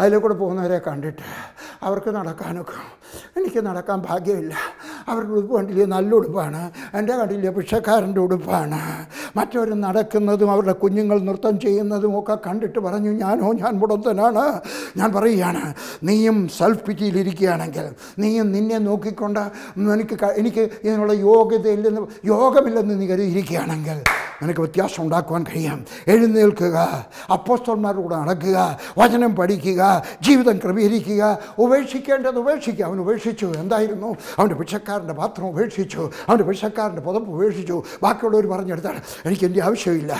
അതിലെ കൂടെ പോകുന്നവരെ കണ്ടിട്ട് അവർക്ക് നടക്കാനൊക്കെ എനിക്ക് നടക്കാൻ ഭാഗ്യമില്ല അവരുടെ ഉടുപ്പ് കണ്ടില്ലേ നല്ല ഉടുപ്പാണ് എൻ്റെ കണ്ടില്ലേ പിക്ഷക്കാരൻ്റെ ഉടുപ്പാണ് മറ്റവർ നടക്കുന്ന ചെയ്യുന്നതും അവരുടെ കുഞ്ഞുങ്ങൾ നൃത്തം ചെയ്യുന്നതും ഒക്കെ കണ്ടിട്ട് പറഞ്ഞു ഞാനോ ഞാൻ മുടന്തനാണ് ഞാൻ പറയുകയാണ് നീയും സെൽഫ് പിറ്റിയിലിരിക്കുകയാണെങ്കിൽ നീയും നിന്നെ നോക്കിക്കൊണ്ട് എനിക്ക് എനിക്ക് ഇതിനുള്ള യോഗ്യതയില്ലെന്ന് യോഗമില്ലെന്ന് നീ കരുതിയിരിക്കുകയാണെങ്കിൽ നിനക്ക് വ്യത്യാസം ഉണ്ടാക്കുവാൻ കഴിയാം എഴുന്നേൽക്കുക അപ്പോസ്തന്മാരുടെ നടക്കുക വചനം പഠിക്കുക ജീവിതം ക്രമീകരിക്കുക ഉപേക്ഷിക്കേണ്ടത് ഉപേക്ഷിക്കുക അവൻ ഉപേക്ഷിച്ചു എന്തായിരുന്നു അവൻ്റെ ഭിക്ഷക്കാരൻ്റെ പാത്രം ഉപേക്ഷിച്ചു അവൻ്റെ ഭിക്ഷക്കാരൻ്റെ പുതപ്പ് ഉപേക്ഷിച്ചു ബാക്കിയുള്ളവർ പറഞ്ഞെടുത്താണ് എനിക്ക് ആവശ്യമില്ല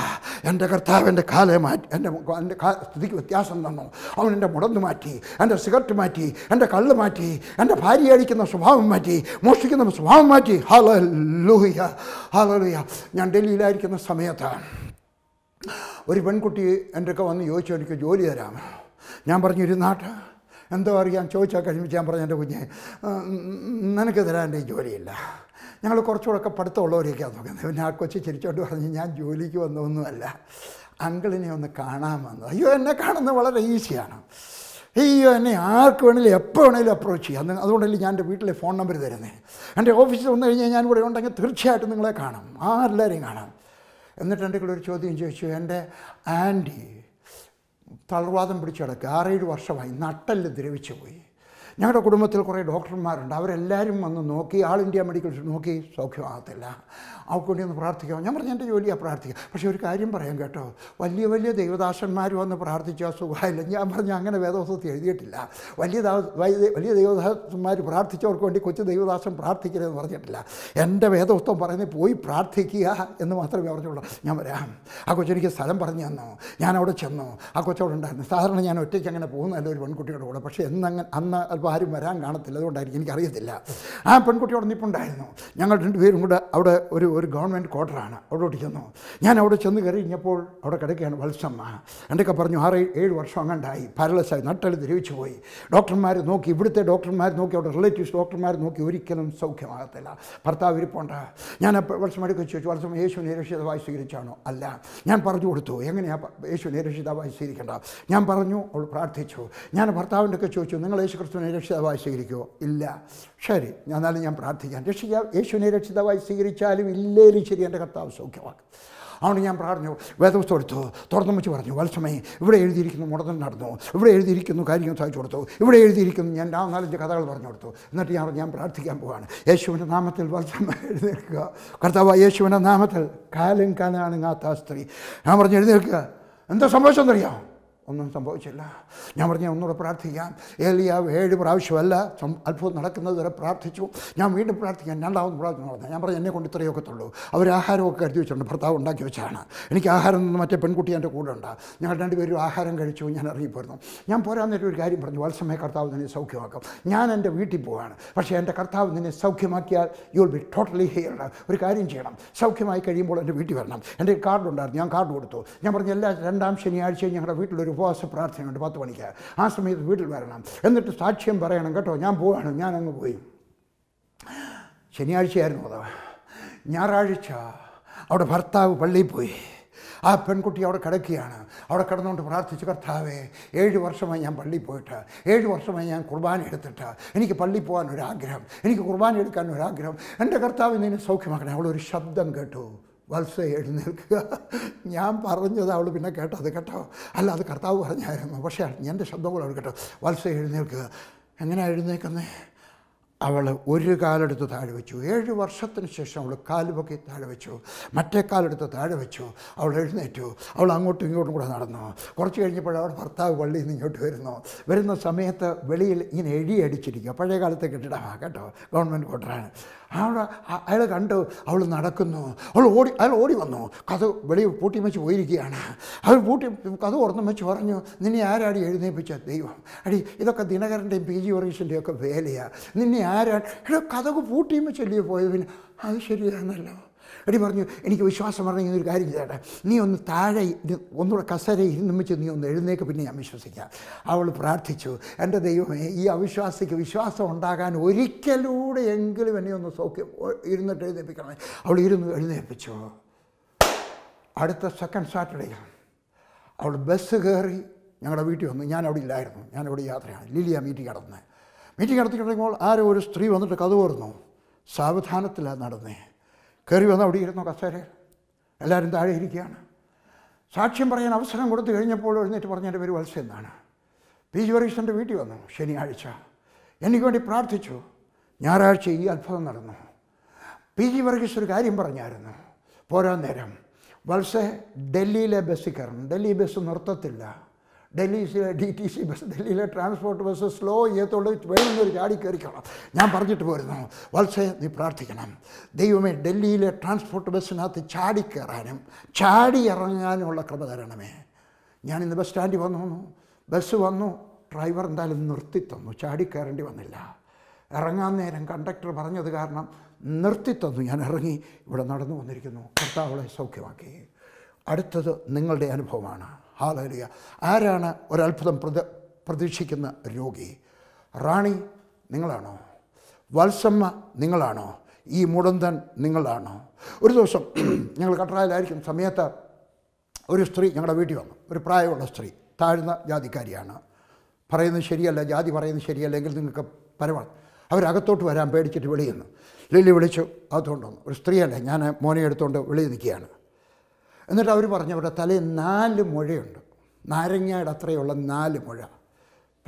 എൻ്റെ കർത്താവ് എൻ്റെ കാലെ മാറ്റി എൻ്റെ എൻ്റെ സ്ഥിതിക്ക് വ്യത്യാസം തന്നു അവൻ എൻ്റെ മുടന്ന് മാറ്റി എൻ്റെ സിഗരറ്റ് മാറ്റി എൻ്റെ കള്ള് മാറ്റി എൻ്റെ ഭാര്യ അടിക്കുന്ന സ്വഭാവം മാറ്റി മോഷ്ടിക്കുന്ന സ്വഭാവം മാറ്റി ഹലോ ലൂഹ്യ ഹലോ ഞാൻ ഡൽഹിയിലായിരിക്കുന്ന സമയത്ത് ഒരു പെൺകുട്ടി ഒക്കെ വന്ന് ചോദിച്ചു എനിക്ക് ജോലി തരാം ഞാൻ പറഞ്ഞു ഇരുന്നാട്ട് എന്തോ അറിയാൻ ചോദിച്ചാൽ കഴിഞ്ഞിട്ട് ഞാൻ പറഞ്ഞു എൻ്റെ കുഞ്ഞെ നിനക്ക് തരാൻ എൻ്റെ ജോലിയില്ല ഞങ്ങൾ ഒക്കെ പഠിത്തമുള്ളവരെയൊക്കെയാണ് നോക്കുന്നത് പിന്നെ ആ കൊച്ചി ചിരിച്ചോണ്ട് പറഞ്ഞ് ഞാൻ ജോലിക്ക് വന്നൊന്നുമല്ല അങ്കിളിനെ ഒന്ന് കാണാൻ വന്നത് അയ്യോ എന്നെ കാണുന്നത് വളരെ ഈസിയാണ് അയ്യോ എന്നെ ആർക്ക് വേണമെങ്കിലും എപ്പോൾ വേണമെങ്കിലും അപ്രോച്ച് ചെയ്യാം അതുകൊണ്ടല്ലേ ഞാൻ എൻ്റെ വീട്ടിലെ ഫോൺ നമ്പർ തരുന്നത് എൻ്റെ ഓഫീസിൽ വന്നു കഴിഞ്ഞാൽ ഞാൻ ഇവിടെ ഉണ്ടെങ്കിൽ തീർച്ചയായിട്ടും നിങ്ങളെ കാണാം ആ എല്ലാവരെയും കാണാം എന്നിട്ട് എൻ്റെ കൂടെ ഒരു ചോദ്യം ചോദിച്ചു എൻ്റെ ആൻറ്റി തളർവാദം കിടക്കുക ആറേഴ് വർഷമായി നട്ടല് ദ്രവിച്ചു പോയി ഞങ്ങളുടെ കുടുംബത്തിൽ കുറേ ഡോക്ടർമാരുണ്ട് അവരെല്ലാവരും വന്ന് നോക്കി ആൾ ഇന്ത്യ മെഡിക്കൽ നോക്കി സൗഖ്യമാകത്തില്ല അവൾക്ക് വേണ്ടി ഒന്ന് പ്രാർത്ഥിക്കാം ഞാൻ പറഞ്ഞു എൻ്റെ ജോലിയാണ് പ്രാർത്ഥിക്കുക പക്ഷേ ഒരു കാര്യം പറയാം കേട്ടോ വലിയ വലിയ ദൈവദാസന്മാർ വന്ന് പ്രാർത്ഥിച്ചാൽ സുഖമില്ല ഞാൻ പറഞ്ഞു അങ്ങനെ വേദവസ്തുത്തിൽ എഴുതിയിട്ടില്ല വലിയ വലിയ ദൈവദാസന്മാർ പ്രാർത്ഥിച്ചവർക്ക് വേണ്ടി കൊച്ചു ദൈവദാസൻ പ്രാർത്ഥിക്കരുതെന്ന് പറഞ്ഞിട്ടില്ല എൻ്റെ വേദവസ്തം പറയുന്നത് പോയി പ്രാർത്ഥിക്കുക എന്ന് മാത്രമേ പറഞ്ഞുള്ളൂ ഞാൻ വരാം ആ കൊച്ചെനിക്ക് സ്ഥലം പറഞ്ഞു തന്നു ഞാൻ അവിടെ ചെന്നു ആ കൊച്ചവിടെ ഉണ്ടായിരുന്നു സാധാരണ ഞാൻ ഒറ്റയ്ക്ക് അങ്ങനെ പോകുന്നതല്ല ഒരു പെൺകുട്ടിയുടെ കൂടെ പക്ഷേ എന്നങ്ങനെ അന്ന് അപ്പോൾ ആരും വരാൻ കാണത്തില്ല അതുകൊണ്ടായിരിക്കും എനിക്കറിയത്തില്ല ആ പെൺകുട്ടിയോട് നിപ്പുണ്ടായിരുന്നു ഞങ്ങൾ രണ്ടുപേരും കൂടെ അവിടെ ഒരു ഒരു ഗവൺമെൻറ് ക്വാർട്ടറാണ് അവിടോട്ട് ചെന്നു ഞാൻ അവിടെ ചെന്ന് കയറി കഴിഞ്ഞപ്പോൾ അവിടെ കിടക്കുകയാണ് വത്സമ്മ എന്തൊക്കെ പറഞ്ഞു ആറ് ഏഴ് വർഷം അങ്ങണ്ടായി പാരലസായി നട്ടല് ദ്രവിച്ചു പോയി ഡോക്ടർമാർ നോക്കി ഇവിടുത്തെ ഡോക്ടർമാർ നോക്കി അവിടെ റിലേറ്റീവ്സ് ഡോക്ടർമാർ നോക്കി ഒരിക്കലും സൗഖ്യമാകത്തില്ല ഭർത്താവ് ഇരിപ്പോണ്ട ഞാൻ വത്സം എടുക്കുക ചോദിച്ചു വർഷം യേശു നിരക്ഷിതമായി സ്വീകരിച്ചാണോ അല്ല ഞാൻ പറഞ്ഞു കൊടുത്തു എങ്ങനെയാണ് യേശു നിരക്ഷിതമായി സ്വീകരിക്കേണ്ട ഞാൻ പറഞ്ഞു അവൾ പ്രാർത്ഥിച്ചു ഞാൻ ഭർത്താവിൻ്റെ ഒക്കെ ചോദിച്ചു നിങ്ങൾ യേശു ക്രിസ്തു നിരക്ഷിതമായി സ്വീകരിക്കുമോ ഇല്ല ശരി എന്നാലും ഞാൻ പ്രാർത്ഥിക്കാം രക്ഷിക്കാം യേശുവിനെ രക്ഷിതമായി സ്വീകരിച്ചാലും ഇല്ലേലും ശരി എൻ്റെ കർത്താവ് സൗഖ്യമാക്കും അതുകൊണ്ട് ഞാൻ പ്രാർത്ഥിച്ചു വേദപുസ്തകം എടുത്തു തുറന്നു വെച്ച് പറഞ്ഞു വത്സമയം ഇവിടെ എഴുതിയിരിക്കുന്നു മുടന്തൻ നടന്നു ഇവിടെ എഴുതിയിരിക്കുന്നു കാര്യങ്ങൾ സാധിച്ചു കൊടുത്തു ഇവിടെ എഴുതിയിരിക്കുന്നു ഞാൻ ആ നാലഞ്ച് കഥകൾ പറഞ്ഞു കൊടുത്തു എന്നിട്ട് ഞാൻ ഞാൻ പ്രാർത്ഥിക്കാൻ പോവാണ് യേശുവിൻ്റെ നാമത്തിൽ വത്സമ എഴുന്നേൽക്കുക കർത്താവ് യേശുവിൻ്റെ നാമത്തിൽ കാലും കാലാണുങ്ങാത്ത സ്ത്രീ ഞാൻ പറഞ്ഞു എഴുന്നേൽക്കുക എന്താ എന്നറിയാം ഒന്നും സംഭവിച്ചില്ല ഞാൻ പറഞ്ഞു ഒന്നുകൂടെ പ്രാർത്ഥിക്കാം ഏലിയ ഏഴ് പ്രാവശ്യമല്ല അത്ഭുതം നടക്കുന്നത് വരെ പ്രാർത്ഥിച്ചു ഞാൻ വീണ്ടും പ്രാർത്ഥിക്കാം രണ്ടാമത് പ്രാർത്ഥന നടന്നു ഞാൻ പറഞ്ഞു എന്നെ കൊണ്ട് ഇത്രയൊക്കത്തുള്ളൂ അവർ ആഹാരമൊക്കെ കരുതി വെച്ചിട്ടുണ്ട് ഭർത്താവ് ഉണ്ടാക്കി വെച്ചാണ് എനിക്ക് ആഹാരം മറ്റേ പെൺകുട്ടി എൻ്റെ കൂടെ ഉണ്ട് ഞങ്ങൾ രണ്ടുപേരും ആഹാരം കഴിച്ചു ഞാൻ ഇറങ്ങിപ്പോയിരുന്നു ഞാൻ പോരാൻ ഒരു കാര്യം പറഞ്ഞു വത്സമയ കർത്താവ് നിന്നെ സൗഖ്യമാക്കും ഞാൻ എൻ്റെ വീട്ടിൽ പോവാണ് പക്ഷേ എൻ്റെ കർത്താവ് നിന്നെ സൗഖ്യമാക്കിയാൽ you will be totally heard ഒരു കാര്യം ചെയ്യണം സൗഖ്യമായി കഴിയുമ്പോൾ എൻ്റെ വീട്ടിൽ വരണം എൻ്റെ ഉണ്ടായിരുന്നു ഞാൻ കാർഡ് കൊടുത്തു ഞാൻ പറഞ്ഞു എല്ലാ രണ്ടാം ശനിയാഴ്ചയും ഞങ്ങളുടെ വീട്ടിലൊരു ഉപവാസ പ്രാർത്ഥനയുണ്ട് പത്ത് മണിക്ക് ആ സമയത്ത് വീട്ടിൽ വരണം എന്നിട്ട് സാക്ഷ്യം പറയണം കേട്ടോ ഞാൻ പോവാണ് ഞാൻ അങ്ങ് പോയി ശനിയാഴ്ചയായിരുന്നു അത് ഞായറാഴ്ച അവിടെ ഭർത്താവ് പള്ളിയിൽ പോയി ആ പെൺകുട്ടി അവിടെ കിടക്കുകയാണ് അവിടെ കിടന്നുകൊണ്ട് പ്രാർത്ഥിച്ച് കർത്താവേ ഏഴ് വർഷമായി ഞാൻ പള്ളി പോയിട്ട് ഏഴ് വർഷമായി ഞാൻ കുർബാന എടുത്തിട്ട് എനിക്ക് പള്ളി പോകാൻ ഒരാഗ്രഹം എനിക്ക് കുർബാന എടുക്കാൻ ഒരാഗ്രഹം എൻ്റെ കർത്താവ് നിന്നെ സൗഖ്യമാക്കണേ അവളൊരു ശബ്ദം കേട്ടു വത്സ എഴുന്നേൽക്കുക ഞാൻ പറഞ്ഞത് അവൾ പിന്നെ കേട്ടത് കേട്ടോ അല്ല അത് കർത്താവ് പറഞ്ഞായിരുന്നു പക്ഷേ എൻ്റെ ശബ്ദം കൂടെ അവൾ കേട്ടോ വത്സ എഴുന്നേൽക്കുക എങ്ങനെ എഴുന്നേൽക്കുന്നേ അവൾ ഒരു കാലെടുത്ത് താഴെ വെച്ചു ഏഴ് വർഷത്തിന് ശേഷം അവൾ കാലുപൊക്കി താഴെ വെച്ചു മറ്റേ കാലെടുത്ത് താഴെ വെച്ചു അവൾ എഴുന്നേറ്റു അവൾ അങ്ങോട്ടും ഇങ്ങോട്ടും കൂടെ നടന്നു കുറച്ച് കഴിഞ്ഞപ്പോൾ അവൾ ഭർത്താവ് പള്ളിയിൽ നിന്ന് ഇങ്ങോട്ട് വരുന്നു വരുന്ന സമയത്ത് വെളിയിൽ ഇങ്ങനെ എഴുതി അടിച്ചിരിക്കുക പഴയ കാലത്തെ കെട്ടിടമാണ് കേട്ടോ ഗവൺമെൻറ് ക്വാർട്ടറാണ് അയാളുടെ അയാൾ കണ്ടു അവൾ നടക്കുന്നു അവൾ ഓടി അയാൾ ഓടി വന്നു കഥ വെളി പൂട്ടി വെച്ച് പോയിരിക്കുകയാണ് അവൾ പൂട്ടി കഥ ഓർന്നും വെച്ച് പറഞ്ഞു നിന്നെ ആരാടി എഴുന്നേൽപ്പിച്ച ദൈവം അടി ഇതൊക്കെ ദിനകരൻ്റെയും പി ജി വർഗീസിൻ്റെയും വേലയാണ് നിന്നെ ആരാ കഥ പൂട്ടിയും വെച്ചല്ലേ പോയത് പിന്നെ അത് ശരിയാണല്ലോ എടി പറഞ്ഞു എനിക്ക് വിശ്വാസം പറഞ്ഞു ഒരു കാര്യം ചെയ്തേട്ടെ നീ ഒന്ന് താഴെ ഒന്നുകൂടെ കസര വെച്ച് നീ ഒന്ന് എഴുന്നേക്ക് പിന്നെ ഞാൻ വിശ്വസിക്കാം അവൾ പ്രാർത്ഥിച്ചു എൻ്റെ ദൈവമേ ഈ അവിശ്വാസിക്ക് വിശ്വാസം ഉണ്ടാകാൻ ഒരിക്കലൂടെ എങ്കിലും എന്നെ ഒന്ന് സൗഖ്യം ഇരുന്നിട്ട് എഴുന്നേപ്പിക്കണമേ അവൾ ഇരുന്ന് എഴുന്നേൽപ്പിച്ചു അടുത്ത സെക്കൻഡ് സാറ്റർഡേ അവൾ ബസ് കയറി ഞങ്ങളുടെ വീട്ടിൽ വന്നു ഞാൻ അവിടെ ഇല്ലായിരുന്നു ഞാൻ അവിടെ യാത്രയാണ് ലിലിയ മീറ്റിംഗ് നടന്നത് മീറ്റിംഗ് നടത്തി ആരോ ഒരു സ്ത്രീ വന്നിട്ട് കഥ കോർന്നു സാവധാനത്തിലാണ് നടന്നേ കയറി വന്ന് അവിടെ ഇരുന്നു കസേരയിൽ എല്ലാവരും താഴെ ഇരിക്കുകയാണ് സാക്ഷ്യം പറയാൻ അവസരം കൊടുത്തു കഴിഞ്ഞപ്പോൾ എഴുന്നേറ്റ് പറഞ്ഞ എൻ്റെ പേര് വത്സ്യ എന്നാണ് പി ജി ഹരീഷൻ്റെ വീട്ടിൽ വന്നു ശനിയാഴ്ച എനിക്ക് വേണ്ടി പ്രാർത്ഥിച്ചു ഞായറാഴ്ച ഈ അത്ഭുതം നടന്നു പി ജി വർഗീസ് ഒരു കാര്യം പറഞ്ഞായിരുന്നു പോരാ നേരം വത്സ ഡൽഹിയിലെ ബസ്സിൽ കയറണം ഡൽഹി ബസ് നിർത്തത്തില്ല Delhi D T C bus ഡൽഹിയിലെ ട്രാൻസ്പോർട്ട് ബസ് സ്ലോ വേണമെന്ന് ഒരു ചാടി കയറിക്കണം ഞാൻ പറഞ്ഞിട്ട് പോരുന്നു വത്സേ നീ പ്രാർത്ഥിക്കണം ദൈവമേ ഡൽഹിയിലെ ട്രാൻസ്പോർട്ട് ബസ്സിനകത്ത് കയറാനും ചാടി ഇറങ്ങാനുമുള്ള കൃപ തരണമേ ഇന്ന് ബസ് സ്റ്റാൻഡിൽ വന്നു ബസ് വന്നു ഡ്രൈവർ എന്തായാലും നിർത്തി തന്നു ചാടി കയറേണ്ടി വന്നില്ല ഇറങ്ങാൻ നേരം കണ്ടക്ടർ പറഞ്ഞത് കാരണം നിർത്തി തന്നു ഞാൻ ഇറങ്ങി ഇവിടെ നടന്നു വന്നിരിക്കുന്നു കർത്താവളെ സൗഖ്യമാക്കി അടുത്തത് നിങ്ങളുടെ അനുഭവമാണ് ഹാലലിയ ആരാണ് ഒരത്ഭുതം പ്രത പ്രതീക്ഷിക്കുന്ന രോഗി റാണി നിങ്ങളാണോ വത്സമ്മ നിങ്ങളാണോ ഈ മുടന്തൻ നിങ്ങളാണോ ഒരു ദിവസം [clears throat] ഞങ്ങൾ കട്ടറായിലായിരിക്കും സമയത്ത് ഒരു സ്ത്രീ ഞങ്ങളുടെ വീട്ടിൽ വന്നു ഒരു പ്രായമുള്ള സ്ത്രീ താഴ്ന്ന ജാതിക്കാരിയാണ് പറയുന്നത് ശരിയല്ല ജാതി പറയുന്നത് എങ്കിൽ നിങ്ങൾക്ക് പരമാണ് അവരകത്തോട്ട് വരാൻ പേടിച്ചിട്ട് വിളിയുന്നു ലില്ലി വിളിച്ചു അതുകൊണ്ടൊന്നു ഒരു സ്ത്രീയല്ലേ ഞാൻ മോനെ എടുത്തുകൊണ്ട് വിളി നിൽക്കുകയാണ് എന്നിട്ട് അവർ പറഞ്ഞു അവരുടെ തലയിൽ നാല് മുഴയുണ്ട് നാരങ്ങയുടെ അത്രയുള്ള നാല് മുഴ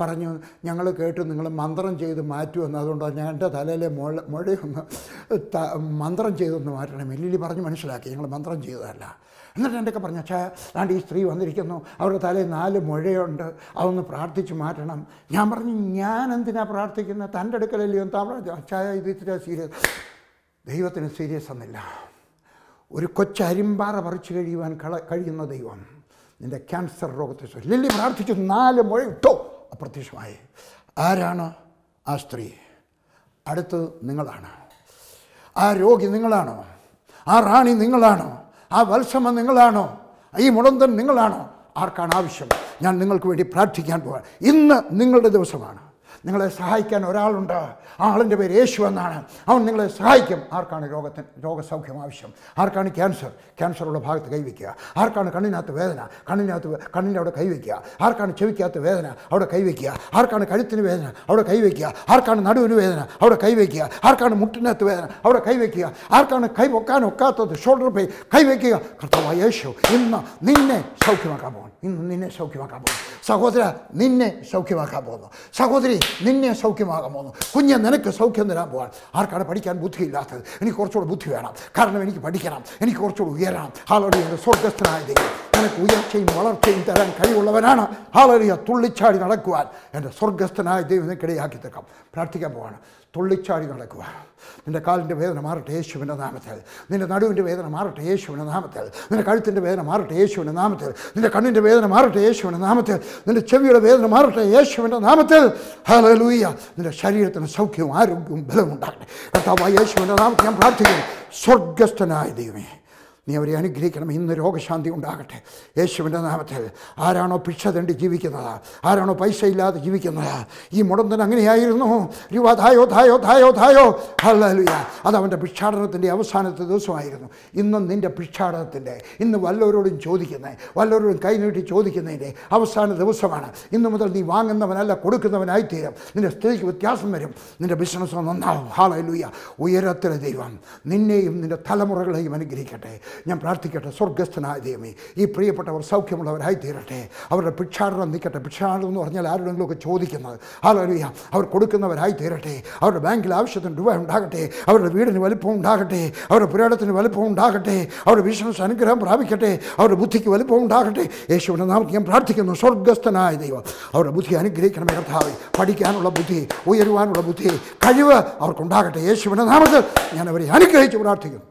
പറഞ്ഞു ഞങ്ങൾ കേട്ടു നിങ്ങൾ മന്ത്രം ചെയ്ത് മാറ്റുമെന്ന് അതുകൊണ്ട് ഞാൻ എൻ്റെ തലയിലെ മുഴ മുഴയൊന്ന് മന്ത്രം ചെയ്തൊന്ന് മാറ്റണം എല്ലിലി പറഞ്ഞ് മനസ്സിലാക്കി ഞങ്ങൾ മന്ത്രം ചെയ്തതല്ല എന്നിട്ട് എൻ്റെയൊക്കെ പറഞ്ഞു അച്ഛാ ആണ്ട് ഈ സ്ത്രീ വന്നിരിക്കുന്നു അവരുടെ തലയിൽ നാല് മുഴയുണ്ട് അതൊന്ന് പ്രാർത്ഥിച്ച് മാറ്റണം ഞാൻ പറഞ്ഞു ഞാൻ എന്തിനാ പ്രാർത്ഥിക്കുന്നത് തൻ്റെ അടുക്കലല്ലയോ താമ അച്ഛായ ഇത് ഇത്ര സീരിയസ് ദൈവത്തിന് സീരിയസ് ഒന്നില്ല ഒരു കൊച്ചരിമ്പാറ പറിച്ചു കഴിയുവാൻ കള കഴിയുന്ന ദൈവം നിൻ്റെ ക്യാൻസർ രോഗത്തെ ലില്ലി പ്രാർത്ഥിച്ചു നാല് മുഴ ഇട്ടോ അപ്രത്യക്ഷമായി ആരാണ് ആ സ്ത്രീ അടുത്ത് നിങ്ങളാണ് ആ രോഗി നിങ്ങളാണോ ആ റാണി നിങ്ങളാണോ ആ വത്സമ നിങ്ങളാണോ ഈ മുടന്തൻ നിങ്ങളാണോ ആർക്കാണ് ആവശ്യം ഞാൻ നിങ്ങൾക്ക് വേണ്ടി പ്രാർത്ഥിക്കാൻ പോവാൻ ഇന്ന് നിങ്ങളുടെ ദിവസമാണ് നിങ്ങളെ സഹായിക്കാൻ ഒരാളുണ്ട് ആ ആളിൻ്റെ പേര് യേശു എന്നാണ് അവൻ നിങ്ങളെ സഹായിക്കും ആർക്കാണ് രോഗത്തിന് രോഗസൗഖ്യം ആവശ്യം ആർക്കാണ് ക്യാൻസർ ക്യാൻസറുള്ള ഭാഗത്ത് കൈവയ്ക്കുക ആർക്കാണ് കണ്ണിനകത്ത് വേദന കണ്ണിനകത്ത് കണ്ണിൻ്റെ അവിടെ കൈവയ്ക്കുക ആർക്കാണ് ചെവിക്കകത്ത് വേദന അവിടെ കൈവയ്ക്കുക ആർക്കാണ് കഴുത്തിന് വേദന അവിടെ കൈവയ്ക്കുക ആർക്കാണ് നടുവിന് വേദന അവിടെ കൈവയ്ക്കുക ആർക്കാണ് മുട്ടിനകത്ത് വേദന അവിടെ കൈവയ്ക്കുക ആർക്കാണ് കൈ വെക്കാൻ ഒക്കാത്തത് ഷോൾഡർ പോയി കൈവയ്ക്കുക കൃത്യമായ യേശു ഇന്ന് നിന്നെ സൗഖ്യമാക്കാൻ പോകണം ഇന്ന് നിന്നെ സൗഖ്യമാക്കാൻ പോകണം സഹോദര നിന്നെ സൗഖ്യമാക്കാൻ പോകുന്നു സഹോദരി നിന്നെ സൗഖ്യമാകാമോന്ന് കുഞ്ഞെ നിനക്ക് സൗഖ്യം തരാൻ പോകാൻ ആർക്കാണ് പഠിക്കാൻ ബുദ്ധിയില്ലാത്തത് എനിക്ക് കുറച്ചുകൂടെ ബുദ്ധി വേണം കാരണം എനിക്ക് പഠിക്കണം എനിക്ക് കുറച്ചുകൂടെ ഉയരണം ഹാലോടി എൻ്റെ സ്വർഗസ്ഥനായ ദൈവം നിനക്ക് ഉയർച്ചയും വളർച്ചയും തരാൻ കഴിവുള്ളവനാണ് ഹാലറിയ തുള്ളിച്ചാടി നടക്കുവാൻ എൻ്റെ സ്വർഗസ്ഥനായ ദൈവം നിനക്കിടയാക്കി തീർക്കാം പ്രാർത്ഥിക്കാൻ പോവാണ് തുള്ളിച്ചാടി നടക്കുക നിൻ്റെ കാലിൻ്റെ വേദന മാറട്ടെ യേശുവിൻ്റെ നാമത്തിൽ നിൻ്റെ നടുവിൻ്റെ വേദന മാറട്ടെ യേശുവിൻ്റെ നാമത്തിൽ നിൻ്റെ കഴുത്തിൻ്റെ വേദന മാറട്ടെ യേശുവിൻ്റെ നാമത്തിൽ നിൻ്റെ കണ്ണിൻ്റെ വേദന മാറട്ടെ യേശുവിൻ്റെ നാമത്തിൽ നിൻ്റെ ചെവിയുടെ വേദന മാറട്ടെ യേശുവിൻ്റെ നാമത്തിൽ ഹലലൂയ്യ നിൻ്റെ ശരീരത്തിന് സൗഖ്യവും ആരോഗ്യവും ബലവും ഉണ്ടാകട്ടെ കർത്താവ് യേശുവിൻ്റെ നാമത്തിൽ ഞാൻ പ്രാർത്ഥിക്കുന്നു സ്വർഗസ്ഥനായ ദൈവമേ നീ അവരെ അനുഗ്രഹിക്കണം ഇന്ന് രോഗശാന്തി ഉണ്ടാകട്ടെ യേശുവിൻ്റെ നാമത്തിൽ ആരാണോ ഭിക്ഷ തണ്ടി ജീവിക്കുന്നത് ആരാണോ പൈസ ഇല്ലാതെ ജീവിക്കുന്നത് ഈ മുടന്തൻ അങ്ങനെയായിരുന്നു രൂപ ധായോ ധായോ ധായോ ധായോ ഹല്ലുയ അത് അവൻ്റെ ഭിക്ഷാടനത്തിൻ്റെ അവസാനത്തെ ദിവസമായിരുന്നു ഇന്നും നിൻ്റെ ഭിക്ഷാടനത്തിൻ്റെ ഇന്ന് വല്ലവരോടും ചോദിക്കുന്നത് വല്ലവരോടും കൈനീട്ടി ചോദിക്കുന്നതിൻ്റെ അവസാന ദിവസമാണ് ഇന്നു മുതൽ നീ വാങ്ങുന്നവനല്ല കൊടുക്കുന്നവനായിത്തീരും നിൻ്റെ സ്ത്രീക്ക് വ്യത്യാസം വരും നിൻ്റെ ബിസിനസ് നന്നാവും ഹാളയിലൂയ ഉയരത്തിലെ ദൈവം നിന്നെയും നിൻ്റെ തലമുറകളെയും അനുഗ്രഹിക്കട്ടെ ഞാൻ പ്രാർത്ഥിക്കട്ടെ സ്വർഗസ്ഥനായ ദൈവമേ ഈ പ്രിയപ്പെട്ടവർ സൗഖ്യമുള്ളവരായി തീരട്ടെ അവരുടെ ഭിക്ഷാടനം നിൽക്കട്ടെ ഭിക്ഷാടനം എന്ന് പറഞ്ഞാൽ ആരുടെങ്കിലുമൊക്കെ ചോദിക്കുന്നത് ആലോചിക്കുക അവർ കൊടുക്കുന്നവരായി തീരട്ടെ അവരുടെ ബാങ്കിൽ ആവശ്യത്തിന് രൂപ ഉണ്ടാകട്ടെ അവരുടെ വീടിന് വലിപ്പം ഉണ്ടാകട്ടെ അവരുടെ പുരാടത്തിന് വലിപ്പം ഉണ്ടാകട്ടെ അവരുടെ ബിസിനസ് അനുഗ്രഹം പ്രാപിക്കട്ടെ അവരുടെ ബുദ്ധിക്ക് വലിപ്പം ഉണ്ടാകട്ടെ യേശുവിനെ നാമത്തിൽ ഞാൻ പ്രാർത്ഥിക്കുന്നു സ്വർഗസ്ഥനായ ദൈവം അവരുടെ ബുദ്ധി അനുഗ്രഹിക്കണമേ കർത്താവ് പഠിക്കാനുള്ള ബുദ്ധി ഉയരുവാനുള്ള ബുദ്ധി കഴിവ് അവർക്കുണ്ടാകട്ടെ യേശുവിൻ്റെ നാമത്തിൽ ഞാൻ അവരെ അനുഗ്രഹിച്ച് പ്രാർത്ഥിക്കുന്നു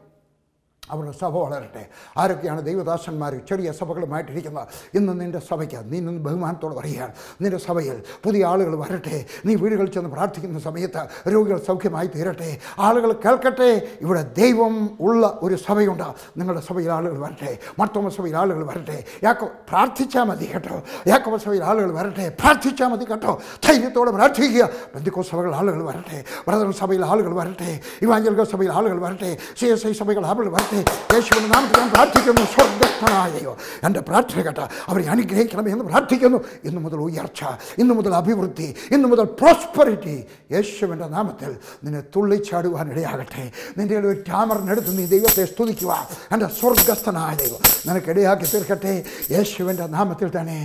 അവരുടെ സഭ വളരട്ടെ ആരൊക്കെയാണ് ദൈവദാസന്മാർ ചെറിയ സഭകളുമായിട്ടിരിക്കുന്നത് ഇന്ന് നിൻ്റെ സഭയ്ക്ക് നീ നിന്ന് ബഹുമാനത്തോടെ പറയുകയാണ് നിൻ്റെ സഭയിൽ പുതിയ ആളുകൾ വരട്ടെ നീ വീടുകളിൽ ചെന്ന് പ്രാർത്ഥിക്കുന്ന സമയത്ത് രോഗികൾ സൗഖ്യമായി തീരട്ടെ ആളുകൾ കേൾക്കട്ടെ ഇവിടെ ദൈവം ഉള്ള ഒരു സഭയുണ്ട് നിങ്ങളുടെ സഭയിൽ ആളുകൾ വരട്ടെ മർത്തോമ സഭയിൽ ആളുകൾ വരട്ടെ യാക്കോ പ്രാർത്ഥിച്ചാൽ മതി കേട്ടോ യാക്കോ സഭയിൽ ആളുകൾ വരട്ടെ പ്രാർത്ഥിച്ചാൽ മതി കേട്ടോ ധൈര്യത്തോടെ പ്രാർത്ഥിക്കുക ബന്ധുക്കോ സഭകൾ ആളുകൾ വരട്ടെ ബ്രദർ സഭയിൽ ആളുകൾ വരട്ടെ ഇവാഞ്ചലിക സഭയിൽ ആളുകൾ വരട്ടെ സി എസ് ഐ സഭകൾ ആളുകൾ വരട്ടെ മാറ്റി യേശുവിൻ്റെ നാമത്തിൽ ഞാൻ പ്രാർത്ഥിക്കുന്നു സ്വർഗസ്ഥനായോ എൻ്റെ പ്രാർത്ഥന കേട്ട അവരെ അനുഗ്രഹിക്കണമേ എന്ന് പ്രാർത്ഥിക്കുന്നു ഇന്നു മുതൽ ഉയർച്ച ഇന്നു മുതൽ അഭിവൃദ്ധി ഇന്നു മുതൽ പ്രോസ്പെറിറ്റി യേശുവിൻ്റെ നാമത്തിൽ നിന്നെ തുള്ളിച്ചാടുവാനിടയാകട്ടെ നിൻ്റെ ഒരു ക്യാമറിനെടുത്ത് നീ ദൈവത്തെ സ്തുതിക്കുക എൻ്റെ സ്വർഗസ്ഥനായ ദൈവം നിനക്കിടയാക്കി തീർക്കട്ടെ യേശുവിൻ്റെ നാമത്തിൽ തന്നെ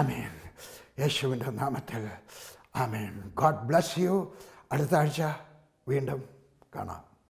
ആമേൻ യേശുവിൻ്റെ നാമത്തിൽ ആമേൻ ഗോഡ് ബ്ലസ് യു അടുത്ത ആഴ്ച വീണ്ടും കാണാം